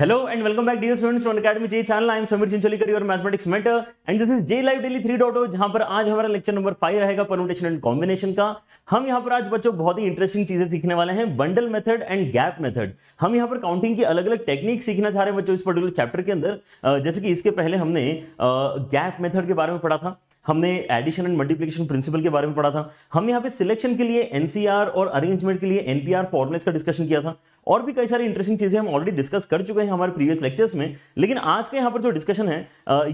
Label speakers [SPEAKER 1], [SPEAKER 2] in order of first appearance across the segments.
[SPEAKER 1] Hello and welcome back dear
[SPEAKER 2] students J channel I am Samir am Samir mathematics your and this is J live daily three dot 3.0 जहां पर आज हमारा lecture number five रहेगा permutation and combination का हम यहां पर आज बच्चों बहुत ही इंटरेस्टिंग चीजें सीखने वाले हैं bundle method and gap method हम यहाँ पर काउंटिंग की अलग-अलग टेक्निक सीखना चाह रहे हैं बच्चों इस पर्टिकुलर चैप्टर के अंदर जैसे कि इसके पहले हमने गैप मेथड के बारे में पढ़ा था हमने एडिशन एंड मल्टीप्लिकेशन प्रिंसिपल के बारे में पढ़ा था हम यहाँ पे सिलेक्शन के लिए एनसीआर और अरेंजमेंट के लिए एनपीआर फॉर्मुलेस का डिस्कशन किया था और भी कई सारी इंटरेस्टिंग चीज़ें हम ऑलरेडी डिस्कस कर चुके हैं हमारे प्रीवियस लेक्चर्स में लेकिन आज के यहाँ पर जो डिस्कशन है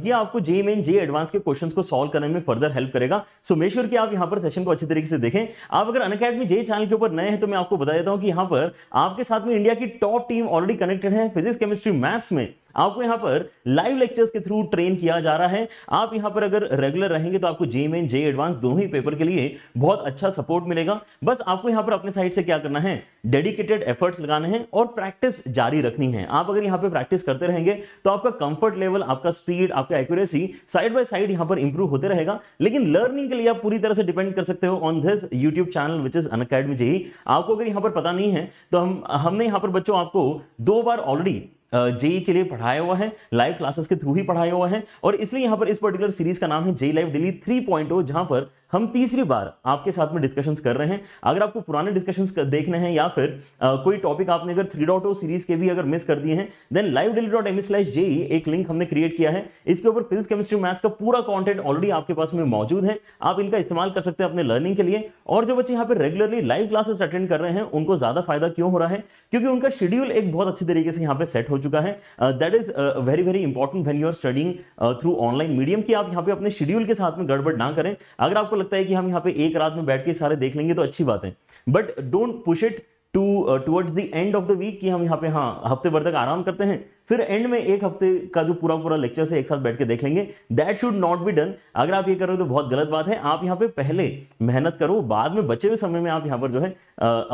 [SPEAKER 2] ये आपको जे मेन जे एडवांस के क्वेश्चन को सॉल्व करने में फर्दर हेल्प करेगा सो मेक श्योर आप यहाँ पर सेशन को अच्छे तरीके से देखें आप अगर अन अकेडमी जे चैनल के ऊपर नए हैं तो मैं आपको बता देता हूँ कि यहाँ पर आपके साथ में इंडिया की टॉप टीम ऑलरेडी कनेक्टेड है फिजिक्स केमिस्ट्री मैथ्स में आपको यहाँ पर लाइव लेक्चर्स के थ्रू ट्रेन किया जा रहा है आप यहाँ पर अगर रेगुलर रहेंगे तो आपको जे मेन जे एडवांस दोनों ही पेपर के लिए बहुत अच्छा सपोर्ट मिलेगा बस आपको यहाँ पर अपने साइड से क्या करना है डेडिकेटेड एफर्ट्स लगाना लगाने हैं और प्रैक्टिस जारी रखनी है आप अगर यहाँ पे प्रैक्टिस करते रहेंगे तो आपका कंफर्ट लेवल आपका स्पीड आपका एक्यूरेसी साइड बाय साइड यहाँ पर इंप्रूव होते रहेगा लेकिन लर्निंग के लिए आप पूरी तरह से डिपेंड कर सकते हो on this YouTube channel which is Unacademy आपको अगर यहाँ पर पता नहीं है तो हम हमने यहाँ पर बच्चों आपको दो बार ऑलरेडी जेई के लिए पढ़ाया हुआ है लाइव क्लासेस के थ्रू ही पढ़ाया हुआ है और इसलिए यहाँ पर इस पर्टिकुलर सीरीज का नाम है JEE live daily three point जहां पर हम तीसरी बार आपके साथ में डिस्कशंस कर रहे हैं अगर आपको पुराने डिस्कशंस देखने हैं या फिर आ, कोई टॉपिक आपने अगर थ्री डॉट ओ सीरीज के भी अगर मिस कर दिए हैं then live daily dot M slash JEE एक लिंक हमने क्रिएट किया है इसके ऊपर फिजिक्स केमिस्ट्री मैथ्स का पूरा कॉन्टेंट ऑलरेडी आपके पास में मौजूद है आप इनका इस्तेमाल कर सकते हैं अपने लर्निंग के लिए और जो बच्चे यहाँ पर रेगुलरली लाइव क्लासेस अटेंड कर रहे हैं उनको ज्यादा फायदा क्यों हो रहा है क्योंकि उनका शेड्यूल एक बहुत अच्छे तरीके से यहाँ पर सेट हो चुका है that is very very important when you are studying through online medium की आप यहाँ पे अपने शेड्यूल के साथ में गड़बड़ ना करें अगर आपको लगता है कि हम यहाँ पे एक रात में बैठ के सारे देख लेंगे तो अच्छी बात है but don't push it to towards the end of the week कि हम यहाँ पे हाँ हफ्ते भर तक आराम करते हैं फिर एंड में एक हफ्ते का जो पूरा पूरा लेक्चर से एक साथ बैठ के देख लेंगे that should not be done अगर आप ये कर रहे हो तो बहुत गलत बात है आप यहाँ पे पहले मेहनत करो बाद में बचे हुए समय में आप यहाँ पर जो है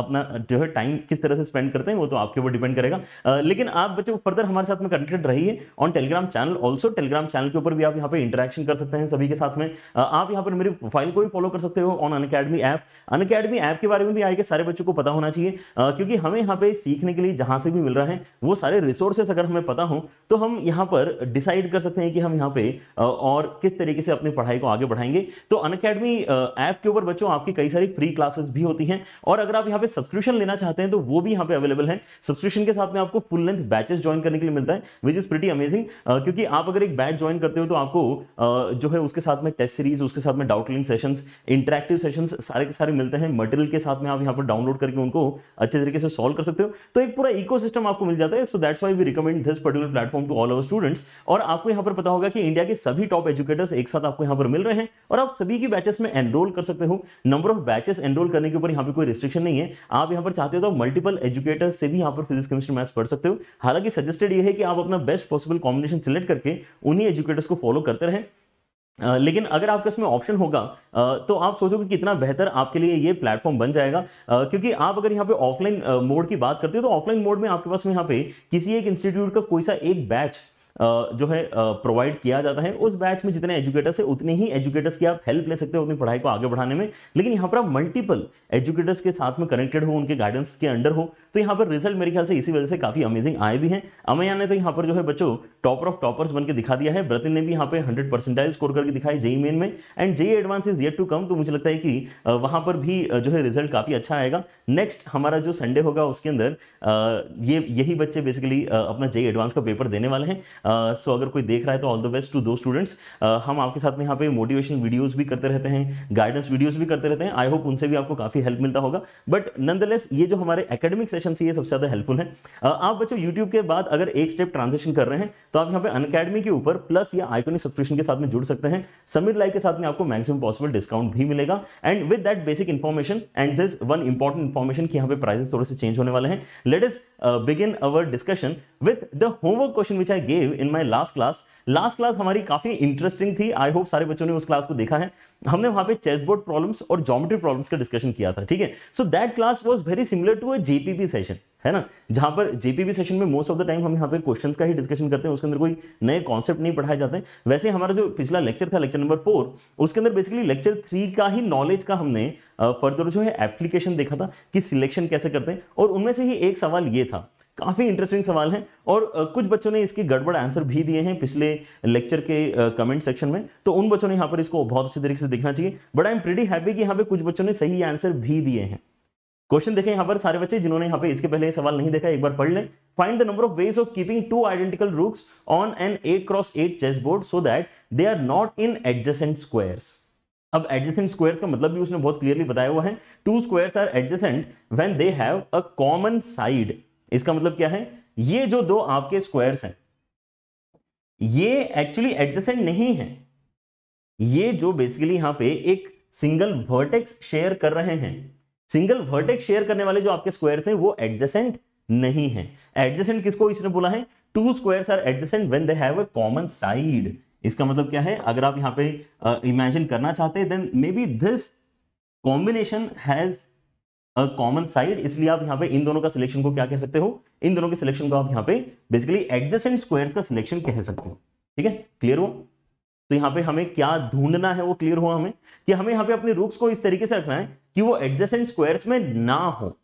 [SPEAKER 2] अपना जो है टाइम किस तरह से स्पेंड करते हैं वो तो आपके ऊपर डिपेंड करेगा लेकिन आप बच्चों फर्दर हमारे साथ में कनेक्टेड रहिए on Telegram channel also Telegram channel के ऊपर भी आप यहाँ पे इंटरेक्शन कर सकते हैं सभी के साथ में आप यहाँ पर मेरी प्रोफाइल को भी फॉलो कर सकते हो on Unacademy app Unacademy app के बारे में भी आए के सारे बच्चों को पता होना चाहिए क्योंकि हमें यहाँ पे सीखने के लिए जहाँ से भी मिल रहा है वो सारे रिसोर्सेस अगर हमें हमें पता हो तो हम यहाँ पर डिसाइड कर सकते हैं कि हम यहाँ पे और किस तरीके से अपनी पढ़ाई को आगे बढ़ाएंगे तो अन अकेडमी ऐप के ऊपर बच्चों आपकी कई सारी फ्री क्लासेस भी होती हैं और अगर आप यहाँ पे सब्सक्रिप्शन लेना चाहते हैं तो वो भी यहाँ पे अवेलेबल है सब्सक्रिप्शन के साथ में आपको फुल लेंथ बैचेस ज्वाइन करने के लिए मिलता है विच इज प्रिटी अमेजिंग क्योंकि आप अगर एक बैच ज्वाइन करते हो तो आपको जो है उसके साथ में टेस्ट सीरीज उसके साथ में डाउटलिंग सेशन इंटरेक्टिव सेशन सारे के सारे मिलते हैं मटेरियल के साथ में आप यहाँ पर डाउनलोड करके उनको अच्छे तरीके से सॉल्व कर सकते हो तो एक पूरा इको आपको मिल जाता है so that's why we recommend this particular platform to all our students और आपको यहाँ पर पता होगा कि इंडिया के सभी टॉप एजुकेटर्स एक साथ आपको यहाँ पर मिल रहे हैं और आप सभी की बैचेस में एनरोल कर सकते हो नंबर ऑफ बैचेस एनरोल करने के ऊपर यहाँ पर कोई रिस्ट्रिक्शन नहीं है आप यहाँ पर चाहते हो तो मल्टीपल एजुकेटर्स से भी यहाँ पर फिजिक्स केमिस्ट्री मैथ्स पढ़ सकते हो हालांकि सजेस्टेड ये है कि आप अपना बेस्ट पॉसिबल कॉम्बिनेशन सिलेक्ट करके उन्हीं एजुकेटर्स को फॉलो करते रहें लेकिन अगर आपके इसमें ऑप्शन होगा तो आप सोचोगे कि कितना बेहतर आपके लिए ये प्लेटफॉर्म बन जाएगा क्योंकि आप अगर यहाँ पे ऑफलाइन मोड की बात करते हो तो ऑफलाइन मोड में आपके पास में यहाँ पे किसी एक इंस्टीट्यूट का कोई सा एक बैच जो है प्रोवाइड किया जाता है उस बैच में जितने एजुकेटर्स है उतने ही एजुकेटर्स की आप हेल्प ले सकते हो अपनी पढ़ाई को आगे बढ़ाने में लेकिन यहाँ पर आप मल्टीपल एजुकेटर्स के साथ में कनेक्टेड हो उनके गाइडेंस के अंडर हो तो यहाँ पर रिजल्ट मेरे ख्याल से इसी वजह से काफी अमेजिंग आए भी हैं अमैया ने तो यहाँ पर जो है बच्चों टॉपर ऑफ टॉपर्स बनकर दिखा दिया है ब्रतिन ने भी यहाँ पे हंड्रेड परसेंटाइल स्कोर करके दिखाई जेई मेन में and JEE advance is yet to come तो मुझे लगता है कि वहाँ पर भी जो है रिजल्ट काफ़ी अच्छा आएगा नेक्स्ट हमारा जो संडे होगा उसके अंदर ये यही बच्चे बेसिकली अपना जेई एडवांस का पेपर देने वाले हैं सो अगर कोई देख रहा है तो ऑल द बेस्ट टू दो स्टूडेंट्स हम आपके साथ में यहाँ पे मोटिवेशन वीडियोज़ भी करते रहते हैं गाइडेंस वीडियोज़ भी करते रहते हैं आई होप उनसे भी आपको काफ़ी हेल्प मिलता होगा बट नंदलेस ये जो हमारे एकेडमिक सेशन से ये सबसे ज़्यादा हेल्पफुल है uh, आप बच्चों यूट्यूब के बाद अगर एक स्टेप ट्रांजेक्शन कर रहे हैं तो आप यहाँ पे अनकेडमी के ऊपर प्लस या आइकोनिक सब्सक्रिप्शन के साथ में जुड़ सकते हैं समीर लाइव के साथ में आपको मैक्सिमम पॉसिबल डिस्काउंट भी मिलेगा and with that basic information and this one important information की यहाँ पे प्राइजेस थोड़े से चेंज होने वाले हैं let us begin our discussion with the homework question which I gave in my last class last class हमारी काफी इंटरेस्टिंग थी आई होप सारे बच्चों ने उस क्लास को देखा है हमने वहां पे चेसबोर्ड प्रॉब्लम्स और जोमेट्री प्रॉब्लम्स का डिस्कशन किया था ठीक है so that class was very similar to a JPP session है ना जहां पर जेपीपी सेशन में मोस्ट ऑफ द टाइम हम यहाँ पे क्वेश्चंस का ही डिस्कशन करते हैं उसके अंदर कोई नए कॉन्सेप्ट नहीं पढ़ाए जाते वैसे हमारा जो पिछला लेक्चर था लेक्चर नंबर फोर उसके अंदर बेसिकली लेक्चर थ्री का ही नॉलेज का हमने फर्दर जो है एप्लीकेशन देखा था कि सिलेक्शन कैसे करते हैं और उनमें से ही एक सवाल ये था काफ़ी इंटरेस्टिंग सवाल है और कुछ बच्चों ने इसकी गड़बड़ आंसर भी दिए हैं पिछले लेक्चर के कमेंट सेक्शन में तो उन बच्चों ने यहाँ पर इसको बहुत अच्छी तरीके से देखना चाहिए but I am pretty happy कि यहाँ पे कुछ बच्चों ने सही आंसर भी दिए हैं क्वेश्चन देखें यहाँ पर सारे बच्चे जिन्होंने यहाँ पे इसके पहले सवाल नहीं देखा एक बार पढ़ लें find the number of ways of keeping two identical rooks on an eight cross eight chess board so that they are not in adjacent squares अब एडजेसेंट स्क्वायर्स का मतलब भी उसने बहुत क्लियरली बताया हुआ है two squares are adjacent when they have a common side इसका मतलब क्या है ये जो दो आपके स्क्वायर्स हैं ये एक्चुअली एडजेसेंट नहीं है ये जो बेसिकली यहां पे एक सिंगल वर्टेक्स शेयर कर रहे हैं सिंगल वर्टेक्स शेयर करने वाले जो आपके स्क्वायर्स हैं वो एडजेसेंट नहीं है एडजेसेंट किसको इसने बोला है two squares are adjacent when they have a common side इसका मतलब क्या है अगर आप यहां पे इमेजिन uh, करना चाहते हैं then maybe this combination has common side इसलिए आप यहां पे इन दोनों का सिलेक्शन को क्या कह सकते हो इन दोनों के सिलेक्शन को आप यहां पे बेसिकली एडजस्टेंट स्क्वायर्स का सिलेक्शन कह सकते हो ठीक है क्लियर हुआ तो यहां पे हमें क्या ढूंढना है वो क्लियर हुआ हमें कि हमें यहां पे अपने रूट्स को इस तरीके से रखना है कि वो एडजस्टेंट स्क्वायर्स में ना हो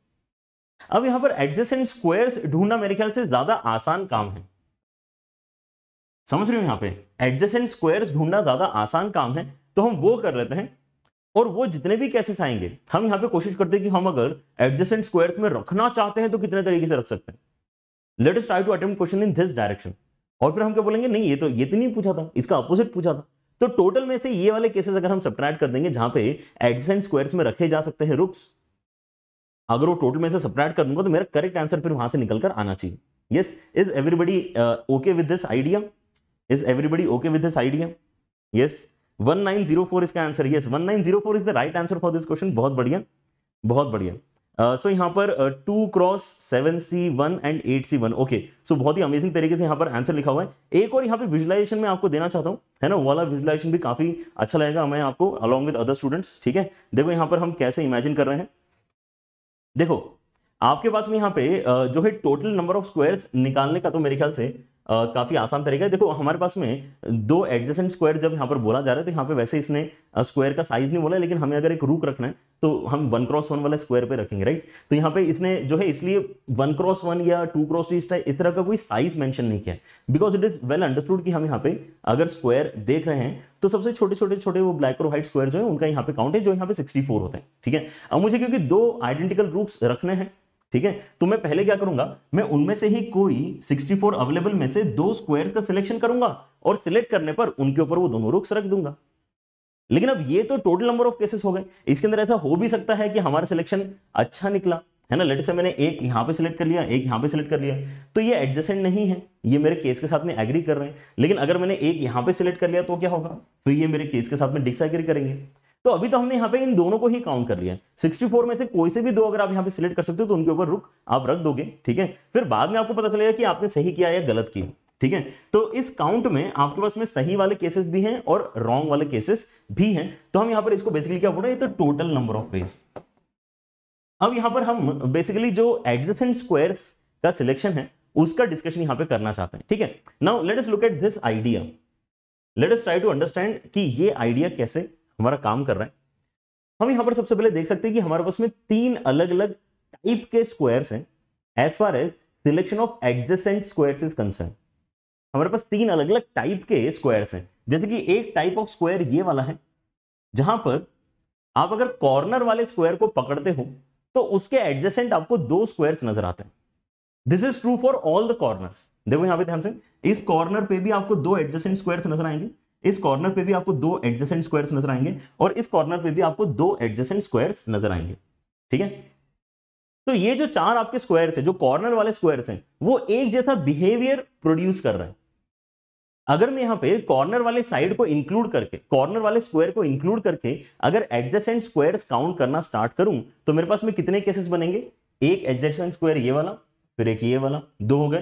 [SPEAKER 2] अब यहां पर एडजस्टेंट स्क्वायर्स ढूंढना मेरे ख्याल से ज्यादा आसान काम है समझ रहे हो यहां पे एडजस्टेंट स्क्वायर्स ढूंढना ज्यादा आसान काम है तो हम वो कर लेते हैं और वो जितने भी कैसेस आएंगे हम यहाँ पे कोशिश करते हैं कि हम अगर एडजस्टेंट स्क्वायर्स में रखना चाहते हैं तो कितने तरीके से रख सकते हैं let us try to attempt question in this direction और फिर हम क्या बोलेंगे नहीं ये तो ये तो नहीं पूछा था इसका अपोजिट पूछा था तो टोटल में से ये वाले केसेस अगर हम सब्ट्रैक्ट कर देंगे जहां पे एडजेसेंट स्क्वायर्स में रखे जा सकते हैं रुक्स अगर वो टोटल में से सब्ट्रैक्ट कर दूंगा तो मेरा करेक्ट आंसर फिर वहां से निकल कर आना चाहिए yes is everybody okay with this idea is everybody okay with this idea yes 1904 इसका answer yes 1904 is the right answer for this question बहुत बढ़िया बहुत बढ़िया सो uh, so यहाँ पर two cross seven C one and eight C one okay so बहुत ही amazing तरीके से यहाँ पर आंसर लिखा हुआ है एक और यहाँ पे विजुलाइजेशन में आपको देना चाहता हूँ है ना वाला विजुलाइजेशन भी काफी अच्छा लगेगा मैं आपको अलॉन्ग विद अदर स्टूडेंट्स ठीक है देखो यहाँ पर हम कैसे इमेजिन कर रहे हैं देखो आपके पास में यहाँ पे uh, जो है टोटल नंबर ऑफ स्क्वायर्स निकालने का तो मेरे ख्याल से काफ़ी आसान तरीका है देखो हमारे पास में दो एडजेसेंट स्क्वायर जब यहाँ पर बोला जा रहा है तो यहाँ पे वैसे इसने स्क्वायर का साइज नहीं बोला लेकिन हमें अगर एक रूक रखना है तो हम वन क्रॉस वन वाला स्क्वायर पे रखेंगे राइट तो यहाँ पे इसने जो है इसलिए वन क्रॉस वन या टू क्रॉस टू इस तरह का कोई साइज मैंशन नहीं किया because it is well understood कि हम यहाँ पे अगर स्क्वायर देख रहे हैं तो सबसे छोटे छोटे छोटे वो ब्लैक और व्हाइट स्क्वायर जो है उनका यहाँ पे काउंट है जो यहाँ पे फोर होते हैं ठीक है अब मुझे क्योंकि दो आइडेंटिकल रूप्स रखने हैं ठीक है तो मैं पहले क्या करूंगा मैं उनमें से ही कोई 64 अवेलेबल में से दो स्क्वायर्स का सिलेक्शन करूंगा और सिलेक्ट करने पर उनके ऊपर वो दोनों रुक्स रख दूंगा लेकिन अब ये तो टोटल नंबर ऑफ केसेस हो गए इसके अंदर ऐसा हो भी सकता है कि हमारा सिलेक्शन अच्छा निकला है ना लेट से मैंने एक यहां पे सिलेक्ट कर लिया एक यहां पे सिलेक्ट कर लिया तो ये एडजस्टेंट नहीं है ये मेरे केस के साथ में एग्री कर रहे हैं लेकिन अगर मैंने एक यहां पे सिलेक्ट कर लिया तो क्या होगा तो ये मेरे केस के साथ में डिसएग्री करेंगे तो अभी तो हमने यहाँ पे इन दोनों को ही काउंट कर लिया सिक्सटी फोर में से कोई से भी दो अगर आप यहाँ पे सिलेक्ट कर सकते हो तो उनके ऊपर रुक आप रख दोगे ठीक है फिर बाद में आपको पता चलेगा कि आपने सही किया या गलत किया ठीक है तो इस काउंट में आपके पास में सही वाले केसेस भी हैं और रॉन्ग वाले केसेस भी हैं तो हम यहां पर इसको बेसिकली क्या बोल रहे हैं तो टोटल नंबर ऑफ वेज अब यहां पर हम बेसिकली जो एडजेसेंट स्क्वायर्स का सिलेक्शन है उसका डिस्कशन यहां पे करना चाहते हैं ठीक है now let us look at this idea let us try to understand कि ये आइडिया कैसे हमारा काम कर रहा है हम यहां पर सबसे पहले देख सकते हैं कि हमारे पास में तीन अलग अलग टाइप के स्क्वायर्स हैं as far as selection of adjacent squares is concern हमारे पास तीन अलग अलग टाइप के स्क्वायर्स हैं जैसे कि एक टाइप ऑफ स्क्वायर ये वाला है जहां पर आप अगर कॉर्नर वाले स्क्वायर को पकड़ते हो तो उसके एडजस्टेंट आपको दो स्क्वायर्स नजर आते हैं this is true for all the corner देखो यहां पर ध्यान से इस कॉर्नर पे भी आपको दो एडजस्टेंट स्क्वायर्स नजर आएंगे इस कॉर्नर पे भी आपको दो एडजेसेंट स्क्वायर्स नजर आएंगे और इस कॉर्नर पे भी आपको दो एडजेसेंट स्क्वायर्स नजर आएंगे ठीक है तो ये जो चार आपके स्क्वायर्स हैं जो कॉर्नर वाले स्क्वायर्स हैं वो एक जैसा बिहेवियर प्रोड्यूस कर रहे हैं अगर मैं यहां पे कॉर्नर वाले साइड को इंक्लूड करके कॉर्नर वाले स्क्वायर को इंक्लूड करके अगर एडजेसेंट स्क्वायर्स काउंट करना स्टार्ट करूं तो मेरे पास में कितने केसेस बनेंगे एक एडजेसेंट स्क्वायर ये वाला फिर एक ये वाला दो हो गए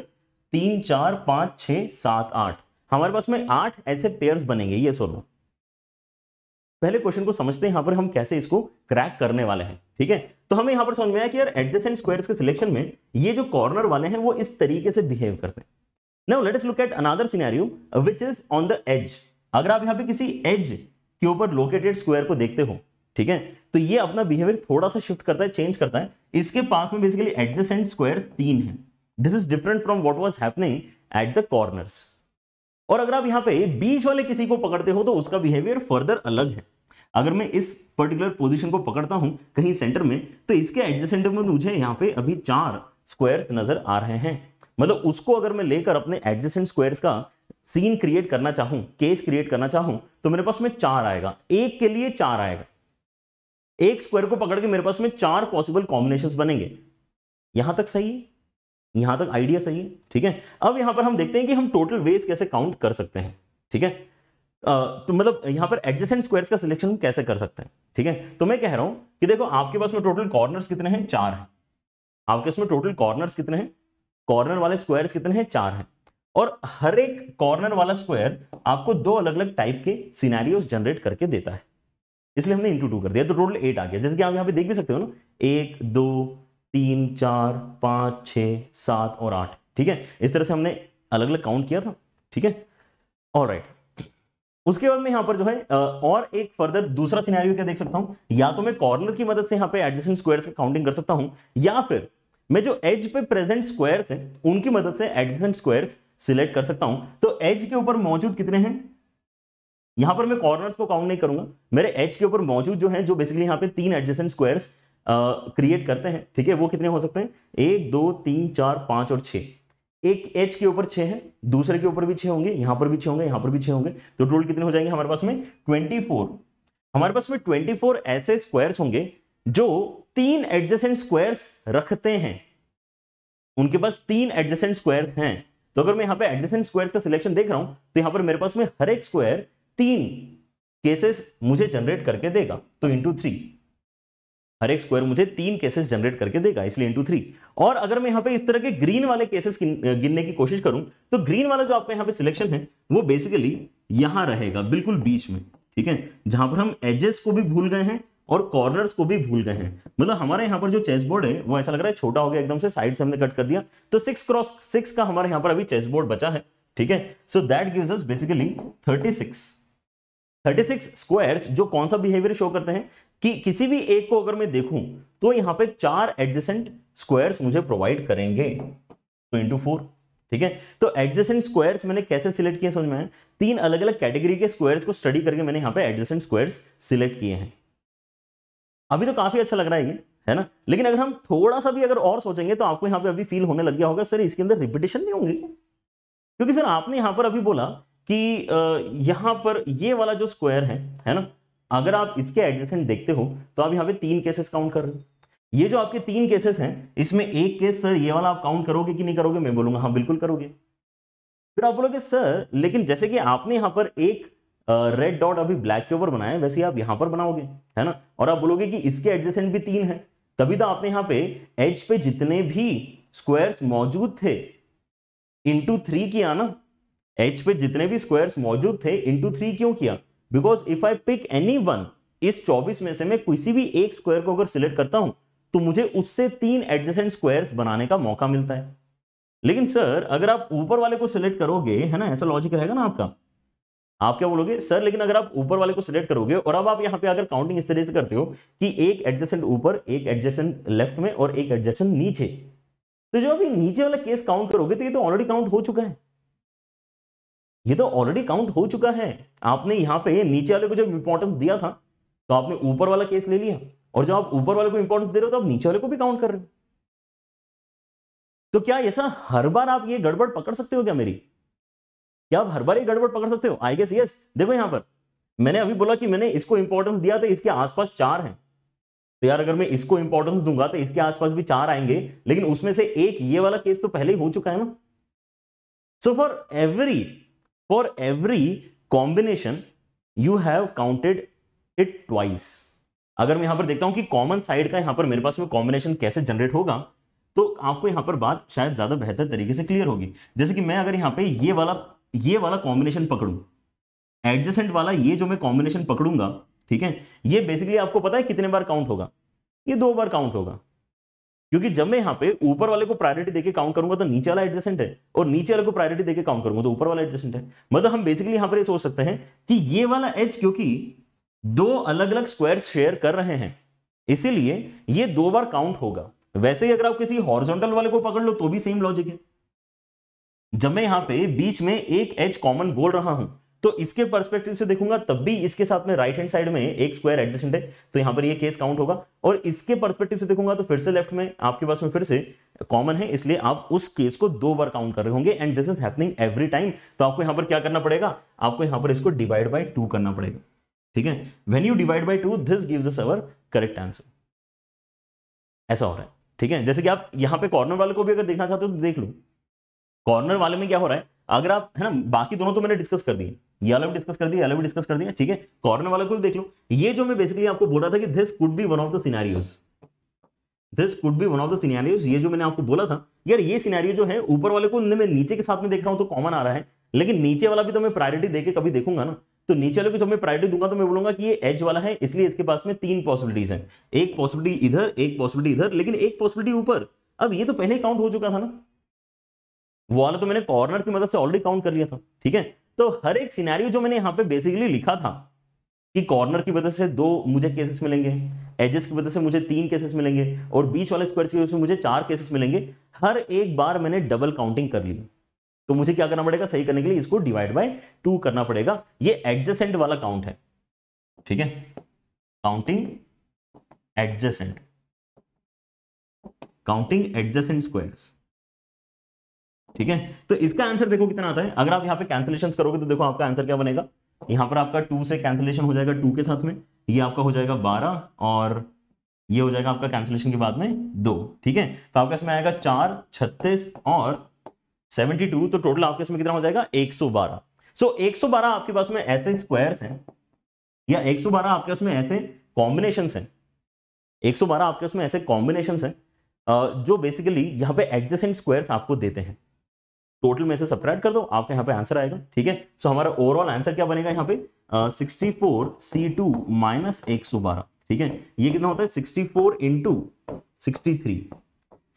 [SPEAKER 2] तीन चार पांच छह सात आठ हमारे पास में आठ ऐसे पेयर बनेंगे ये सोलो पहले क्वेश्चन को समझते हैं यहां पर हम कैसे इसको क्रैक करने वाले हैं ठीक है तो हमें यहां पर समझ में आया कि यार एडजेसेंट स्क्वायर्स के सिलेक्शन में ये जो कॉर्नर वाले हैं वो इस तरीके से बिहेव करते हैं now let us look at another scenario which is on the edge अगर आप यहां पे किसी एज के ऊपर लोकेटेड स्क्वायर को देखते हो ठीक है तो ये अपना बिहेवियर थोड़ा सा शिफ्ट करता है चेंज करता है इसके पास में बेसिकली एडजेसेंट स्क्वायर्स तीन है this is different from what was happening at the corners और अगर आप यहाँ पे बीच वाले किसी को पकड़ते हो तो उसका बिहेवियर फर्दर अलग है अगर मैं इस पर्टिकुलर पोजीशन को पकड़ता हूं कहीं सेंटर में तो इसके एडजस्टेंट में मुझे यहाँ पे अभी चार स्क्वायर्स नजर आ रहे हैं मतलब उसको अगर मैं लेकर अपने एडजस्टेंट स्क्वायर्स का सीन क्रिएट करना चाहूं केस क्रिएट करना चाहूं तो मेरे पास में चार आएगा एक के लिए चार आएगा एक स्क्वायर को पकड़ के मेरे पास में चार पॉसिबल कॉम्बिनेशन बनेंगे यहां तक सही है यहां तक आइडिया सही है ठीक है अब यहां पर हम देखते हैं कि हम टोटल वेज कैसे काउंट कर सकते हैं ठीक है तो मतलब यहां पर एडजेसेंट स्क्वायर्स का सिलेक्शन कैसे कर सकते हैं ठीक है तो मैं कह रहा हूं कि देखो आपके पास में टोटल कॉर्नर्स कितने हैं चार हैं आपके इसमें टोटल कॉर्नर्स कितने हैं कॉर्नर वाले स्क्वायर्स कितने हैं चार हैं और हर एक कॉर्नर वाला स्क्वायर आपको दो अलग अलग टाइप के सिनेरियोस जनरेट करके देता है इसलिए हमने इंटू टू कर दिया तो टोटल एट आ गया जैसे कि आप यहाँ पे देख भी सकते हो ना एक दो तीन चार पाँच छः सात और आठ ठीक है इस तरह से हमने अलग अलग काउंट किया था ठीक है और राइट उसके बाद में यहाँ पर जो है और एक फर्दर दूसरा सिनेरियो क्या देख सकता हूँ या तो मैं कॉर्नर की मदद से यहाँ पे एडजेसेंट स्क्वायर्स का काउंटिंग कर सकता हूँ या फिर मैं जो एज पे प्रेजेंट स्क्वायर्स हैं उनकी मदद से एडजेसेंट स्क्वायर्स सिलेक्ट कर सकता हूँ तो एज के ऊपर मौजूद कितने हैं यहां पर मैं कॉर्नर्स को काउंट नहीं करूंगा मेरे एच के ऊपर मौजूद जो है जो बेसिकली यहाँ पे तीन एडजेसेंट स्क्वायर्स क्रिएट करते हैं ठीक है वो कितने हो सकते हैं एक दो तीन चार पांच और छः एक एच के ऊपर छः है दूसरे के ऊपर भी छः होंगे यहां पर भी छः होंगे यहां पर भी छः होंगे तो टोटल कितने हो जाएंगे हमारे पास में ट्वेंटी फोर हमारे पास में ट्वेंटी फोर ऐसे स्क्वायर्स होंगे जो तीन एडजेसेंट स्क्वायर्स रखते हैं उनके पास तीन एडजेसेंट स्क्वायर्स हैं तो अगर मैं यहां पे एडजेसेंट स्क्वायर्स का सिलेक्शन देख रहा हूं तो यहां पर मेरे पास में हर एक स्क्वायर तीन केसेस मुझे जनरेट करके देगा तो इंटू थ्री हर एक स्क्वायर मुझे तीन केसेस जनरेट करके देगा इसलिए इंटू थ्री और अगर मैं यहाँ पे इस तरह के ग्रीन वाले केसेस गिनने की कोशिश करूं तो ग्रीन वाला जो आपका यहाँ पे सिलेक्शन है वो बेसिकली यहाँ रहेगा बिल्कुल बीच में ठीक है जहां पर हम एजेस को भी भूल गए हैं और कॉर्नर्स को भी भूल गए हैं मतलब हमारे यहाँ पर जो चेस बोर्ड है वो ऐसा लग रहा है छोटा हो गया एकदम से साइड से हमने कट कर दिया तो सिक्स क्रॉस सिक्स का हमारे यहाँ पर अभी चेस बोर्ड बचा है ठीक है so that gives basically thirty six thirty six squares जो कौन सा बिहेवियर शो करते हैं कि किसी भी एक को अगर मैं देखूं तो यहां पे चार एडजेसेंट स्क्वायर्स मुझे प्रोवाइड करेंगे टू इंटू फोर ठीक है तो एडजेसेंट स्क्वायर्स मैंने कैसे सिलेक्ट किए समझ में तीन अलग अलग कैटेगरी के स्क्वायर्स को स्टडी करके मैंने यहां पे एडजेसेंट स्क्वायर्स सिलेक्ट किए हैं अभी तो काफी अच्छा लग रहा है ये है ना लेकिन अगर हम थोड़ा सा भी अगर और सोचेंगे तो आपको यहां पर अभी फील होने लग गया होगा सर इसके अंदर रिपीटेशन नहीं होंगे क्योंकि सर आपने यहां पर अभी बोला कि यहां पर ये वाला जो स्क्वायर है है ना अगर आप इसके एडजेसेंट देखते हो तो आप यहाँ पे तीन केसेस काउंट कर रहे हो ये जो आपके तीन केसेस हैं इसमें एक केस सर ये वाला आप काउंट करोगे कि नहीं करोगे मैं बोलूंगा हाँ बिल्कुल करोगे फिर आप बोलोगे सर लेकिन जैसे कि आपने यहाँ पर एक रेड डॉट अभी ब्लैक के ऊपर बनाया वैसे आप यहाँ पर बनाओगे है ना और आप बोलोगे कि इसके एडजेसेंट भी तीन है तभी तो आपने यहाँ पे एज पे जितने भी स्क्वायर्स मौजूद थे इंटू थ्री किया ना एच पे जितने भी स्क्वायर्स मौजूद थे इंटू थ्री क्यों किया because if I pick any one इस 24 में से मैं किसी भी एक स्क्वायर को अगर सिलेक्ट करता हूं तो मुझे उससे तीन एडजेसेंट स्क्वायर्स बनाने का मौका मिलता है लेकिन सर अगर आप ऊपर वाले को सिलेक्ट करोगे है ना ऐसा लॉजिक रहेगा ना आपका आप क्या बोलोगे सर लेकिन अगर आप ऊपर वाले को सिलेक्ट करोगे और अब आप यहां पे अगर काउंटिंग इस तरह से करते हो कि एक एडजेसेंट ऊपर एक एडजेसेंट लेफ्ट में और एक एडजेसेंट नीचे तो जो अभी नीचे वाला केस काउंट करोगे तो ये तो ऑलरेडी काउंट हो चुका है ये तो ऑलरेडी काउंट हो चुका है आपने यहाँ पे नीचे वाले को जब इंपॉर्टेंस दिया था तो आपने ऊपर वाला केस ले लिया और जब आप ऊपर वाले को इंपॉर्टेंस दे रहे हो तो आप नीचे वाले को भी काउंट कर रहे हो तो क्या ऐसा हर बार आप ये गड़बड़ पकड़ सकते हो क्या मेरी क्या आप हर बार ये गड़बड़ पकड़ सकते हो आई गेस यस देखो यहां पर मैंने अभी बोला कि मैंने इसको इंपॉर्टेंस दिया था तो इसके आसपास चार हैं तो यार अगर मैं इसको इंपॉर्टेंस दूंगा तो इसके आसपास भी चार आएंगे लेकिन उसमें से एक ये वाला केस तो पहले ही हो चुका है ना so for every for every combination you have counted it twice अगर मैं यहां पर देखता हूं कि कॉमन साइड का यहां पर मेरे पास में कॉम्बिनेशन कैसे जनरेट होगा तो आपको यहां पर बात शायद ज्यादा बेहतर तरीके से क्लियर होगी जैसे कि मैं अगर यहां पे ये वाला ये वाला कॉम्बिनेशन पकड़ू एडजेसेंट वाला ये जो मैं कॉम्बिनेशन पकड़ूंगा ठीक है ये बेसिकली आपको पता है कितने बार काउंट होगा ये दो बार काउंट होगा क्योंकि जब मैं यहाँ पे ऊपर वाले को प्रायोरिटी देकर काउंट करूंगा तो नीचे वाला एडजेसेंट है और नीचे वाले को प्रायोरिटी देकर काउंट करूंगा तो ऊपर वाला एडजेसेंट है मतलब हम बेसिकली यहाँ पर ये सोच सकते हैं कि ये वाला एच क्योंकि दो अलग अलग स्क्वायर शेयर कर रहे हैं इसीलिए ये दो बार काउंट होगा वैसे ही अगर आप किसी हॉर्जोंटल वाले को पकड़ लो तो भी सेम लॉजिक है जब मैं यहां पे बीच में एक एच कॉमन बोल रहा हूं तो इसके परस्पेक्टिव से देखूंगा तब भी इसके साथ में राइट हैंड साइड में एक स्क्वायर एडजस्टेंट है तो यहां पर ये केस काउंट होगा और इसके परस्पेक्टिव से देखूंगा तो फिर से लेफ्ट में आपके पास में फिर से कॉमन है इसलिए आप उस केस को दो बार काउंट कर रहे होंगे and this is happening every time तो आपको यहां पर क्या करना पड़ेगा आपको यहां पर इसको डिवाइड बाई टू करना पड़ेगा ठीक है when you divide by two this give us our correct answer ऐसा हो रहा है ठीक है जैसे कि आप यहां पर कॉर्नर वाले को भी अगर देखना चाहते हो तो देख लो कॉर्नर वाले में क्या हो रहा है अगर आप है ना बाकी दोनों तो मैंने डिस्कस कर दिए ये वाला भी डिस्कस कर दिया वाला भी डिस्कस कर दिया ठीक है कॉर्नर वाला को देख लो ये जो मैं बेसिकली आपको बोल रहा था कि this could be one of the scenarios this could be one of the scenarios ये जो मैंने आपको बोला था यार ये सिनेरियो जो है ऊपर वाले को मैं नीचे के साथ में देख रहा हूँ तो कॉमन आ रहा है लेकिन नीचे वाला भी तो मैं प्रायोरिटी देके कभी देखूंगा ना तो नीचे वाले को जब मैं प्रायोरिटी दूंगा तो मैं बोलूंगा कि ये एज वाला है इसलिए इसके पास में तीन पॉसिबिलिटीज हैं एक पॉसिबिलिटी इधर एक पॉसिबिलिटी इधर लेकिन एक पॉसिबिलिटी ऊपर अब ये तो पहले काउंट हो चुका था ना वो वाला तो मैंने कॉर्नर की मदद से ऑलरेडी काउंट कर लिया था ठीक है तो हर एक सिनेरियो जो मैंने यहां पे बेसिकली लिखा था कि कॉर्नर की वजह से दो मुझे केसेस मिलेंगे एजेस की वजह से मुझे तीन केसेस मिलेंगे और बीच वाले स्क्वायर की वजह से मुझे चार केसेस मिलेंगे हर एक बार मैंने डबल काउंटिंग कर ली तो मुझे क्या करना पड़ेगा सही करने के लिए इसको डिवाइड बाय टू करना पड़ेगा ये एडजेसेंट वाला काउंट है ठीक है counting adjacent counting adjacent squares ठीक है तो इसका आंसर देखो कितना आता है अगर आप यहाँ पे कैंसिलेशन करोगे तो देखो आपका आंसर क्या बनेगा यहाँ पर आपका टू से कैंसिलेशन हो जाएगा टू के साथ में ये आपका हो जाएगा बारह और ये हो जाएगा आपका कैंसिलेशन के बाद में दो ठीक है तो आपका इसमें आएगा चार छत्तीस और सेवेंटी टू तो टोटल आपके इसमें कितना हो जाएगा एक सौ बारह सो एक सौ बारह आपके पास में ऐसे स्क्वायर्स हैं या एक सौ बारह आपके उसमें ऐसे कॉम्बिनेशन हैं एक सौ बारह आपके उसमें ऐसे कॉम्बिनेशन हैं जो बेसिकली यहाँ पे एडजस्टेंट स्क्वायर्स आपको देते हैं टोटल में से सप्रैक्ट कर दो आपके यहाँ पे आंसर आएगा ठीक है सो हमारा ओवरऑल आंसर क्या बनेगा यहाँ पे sixty four C two minus एक सौ बारह ठीक है ये कितना होता है sixty four into sixty three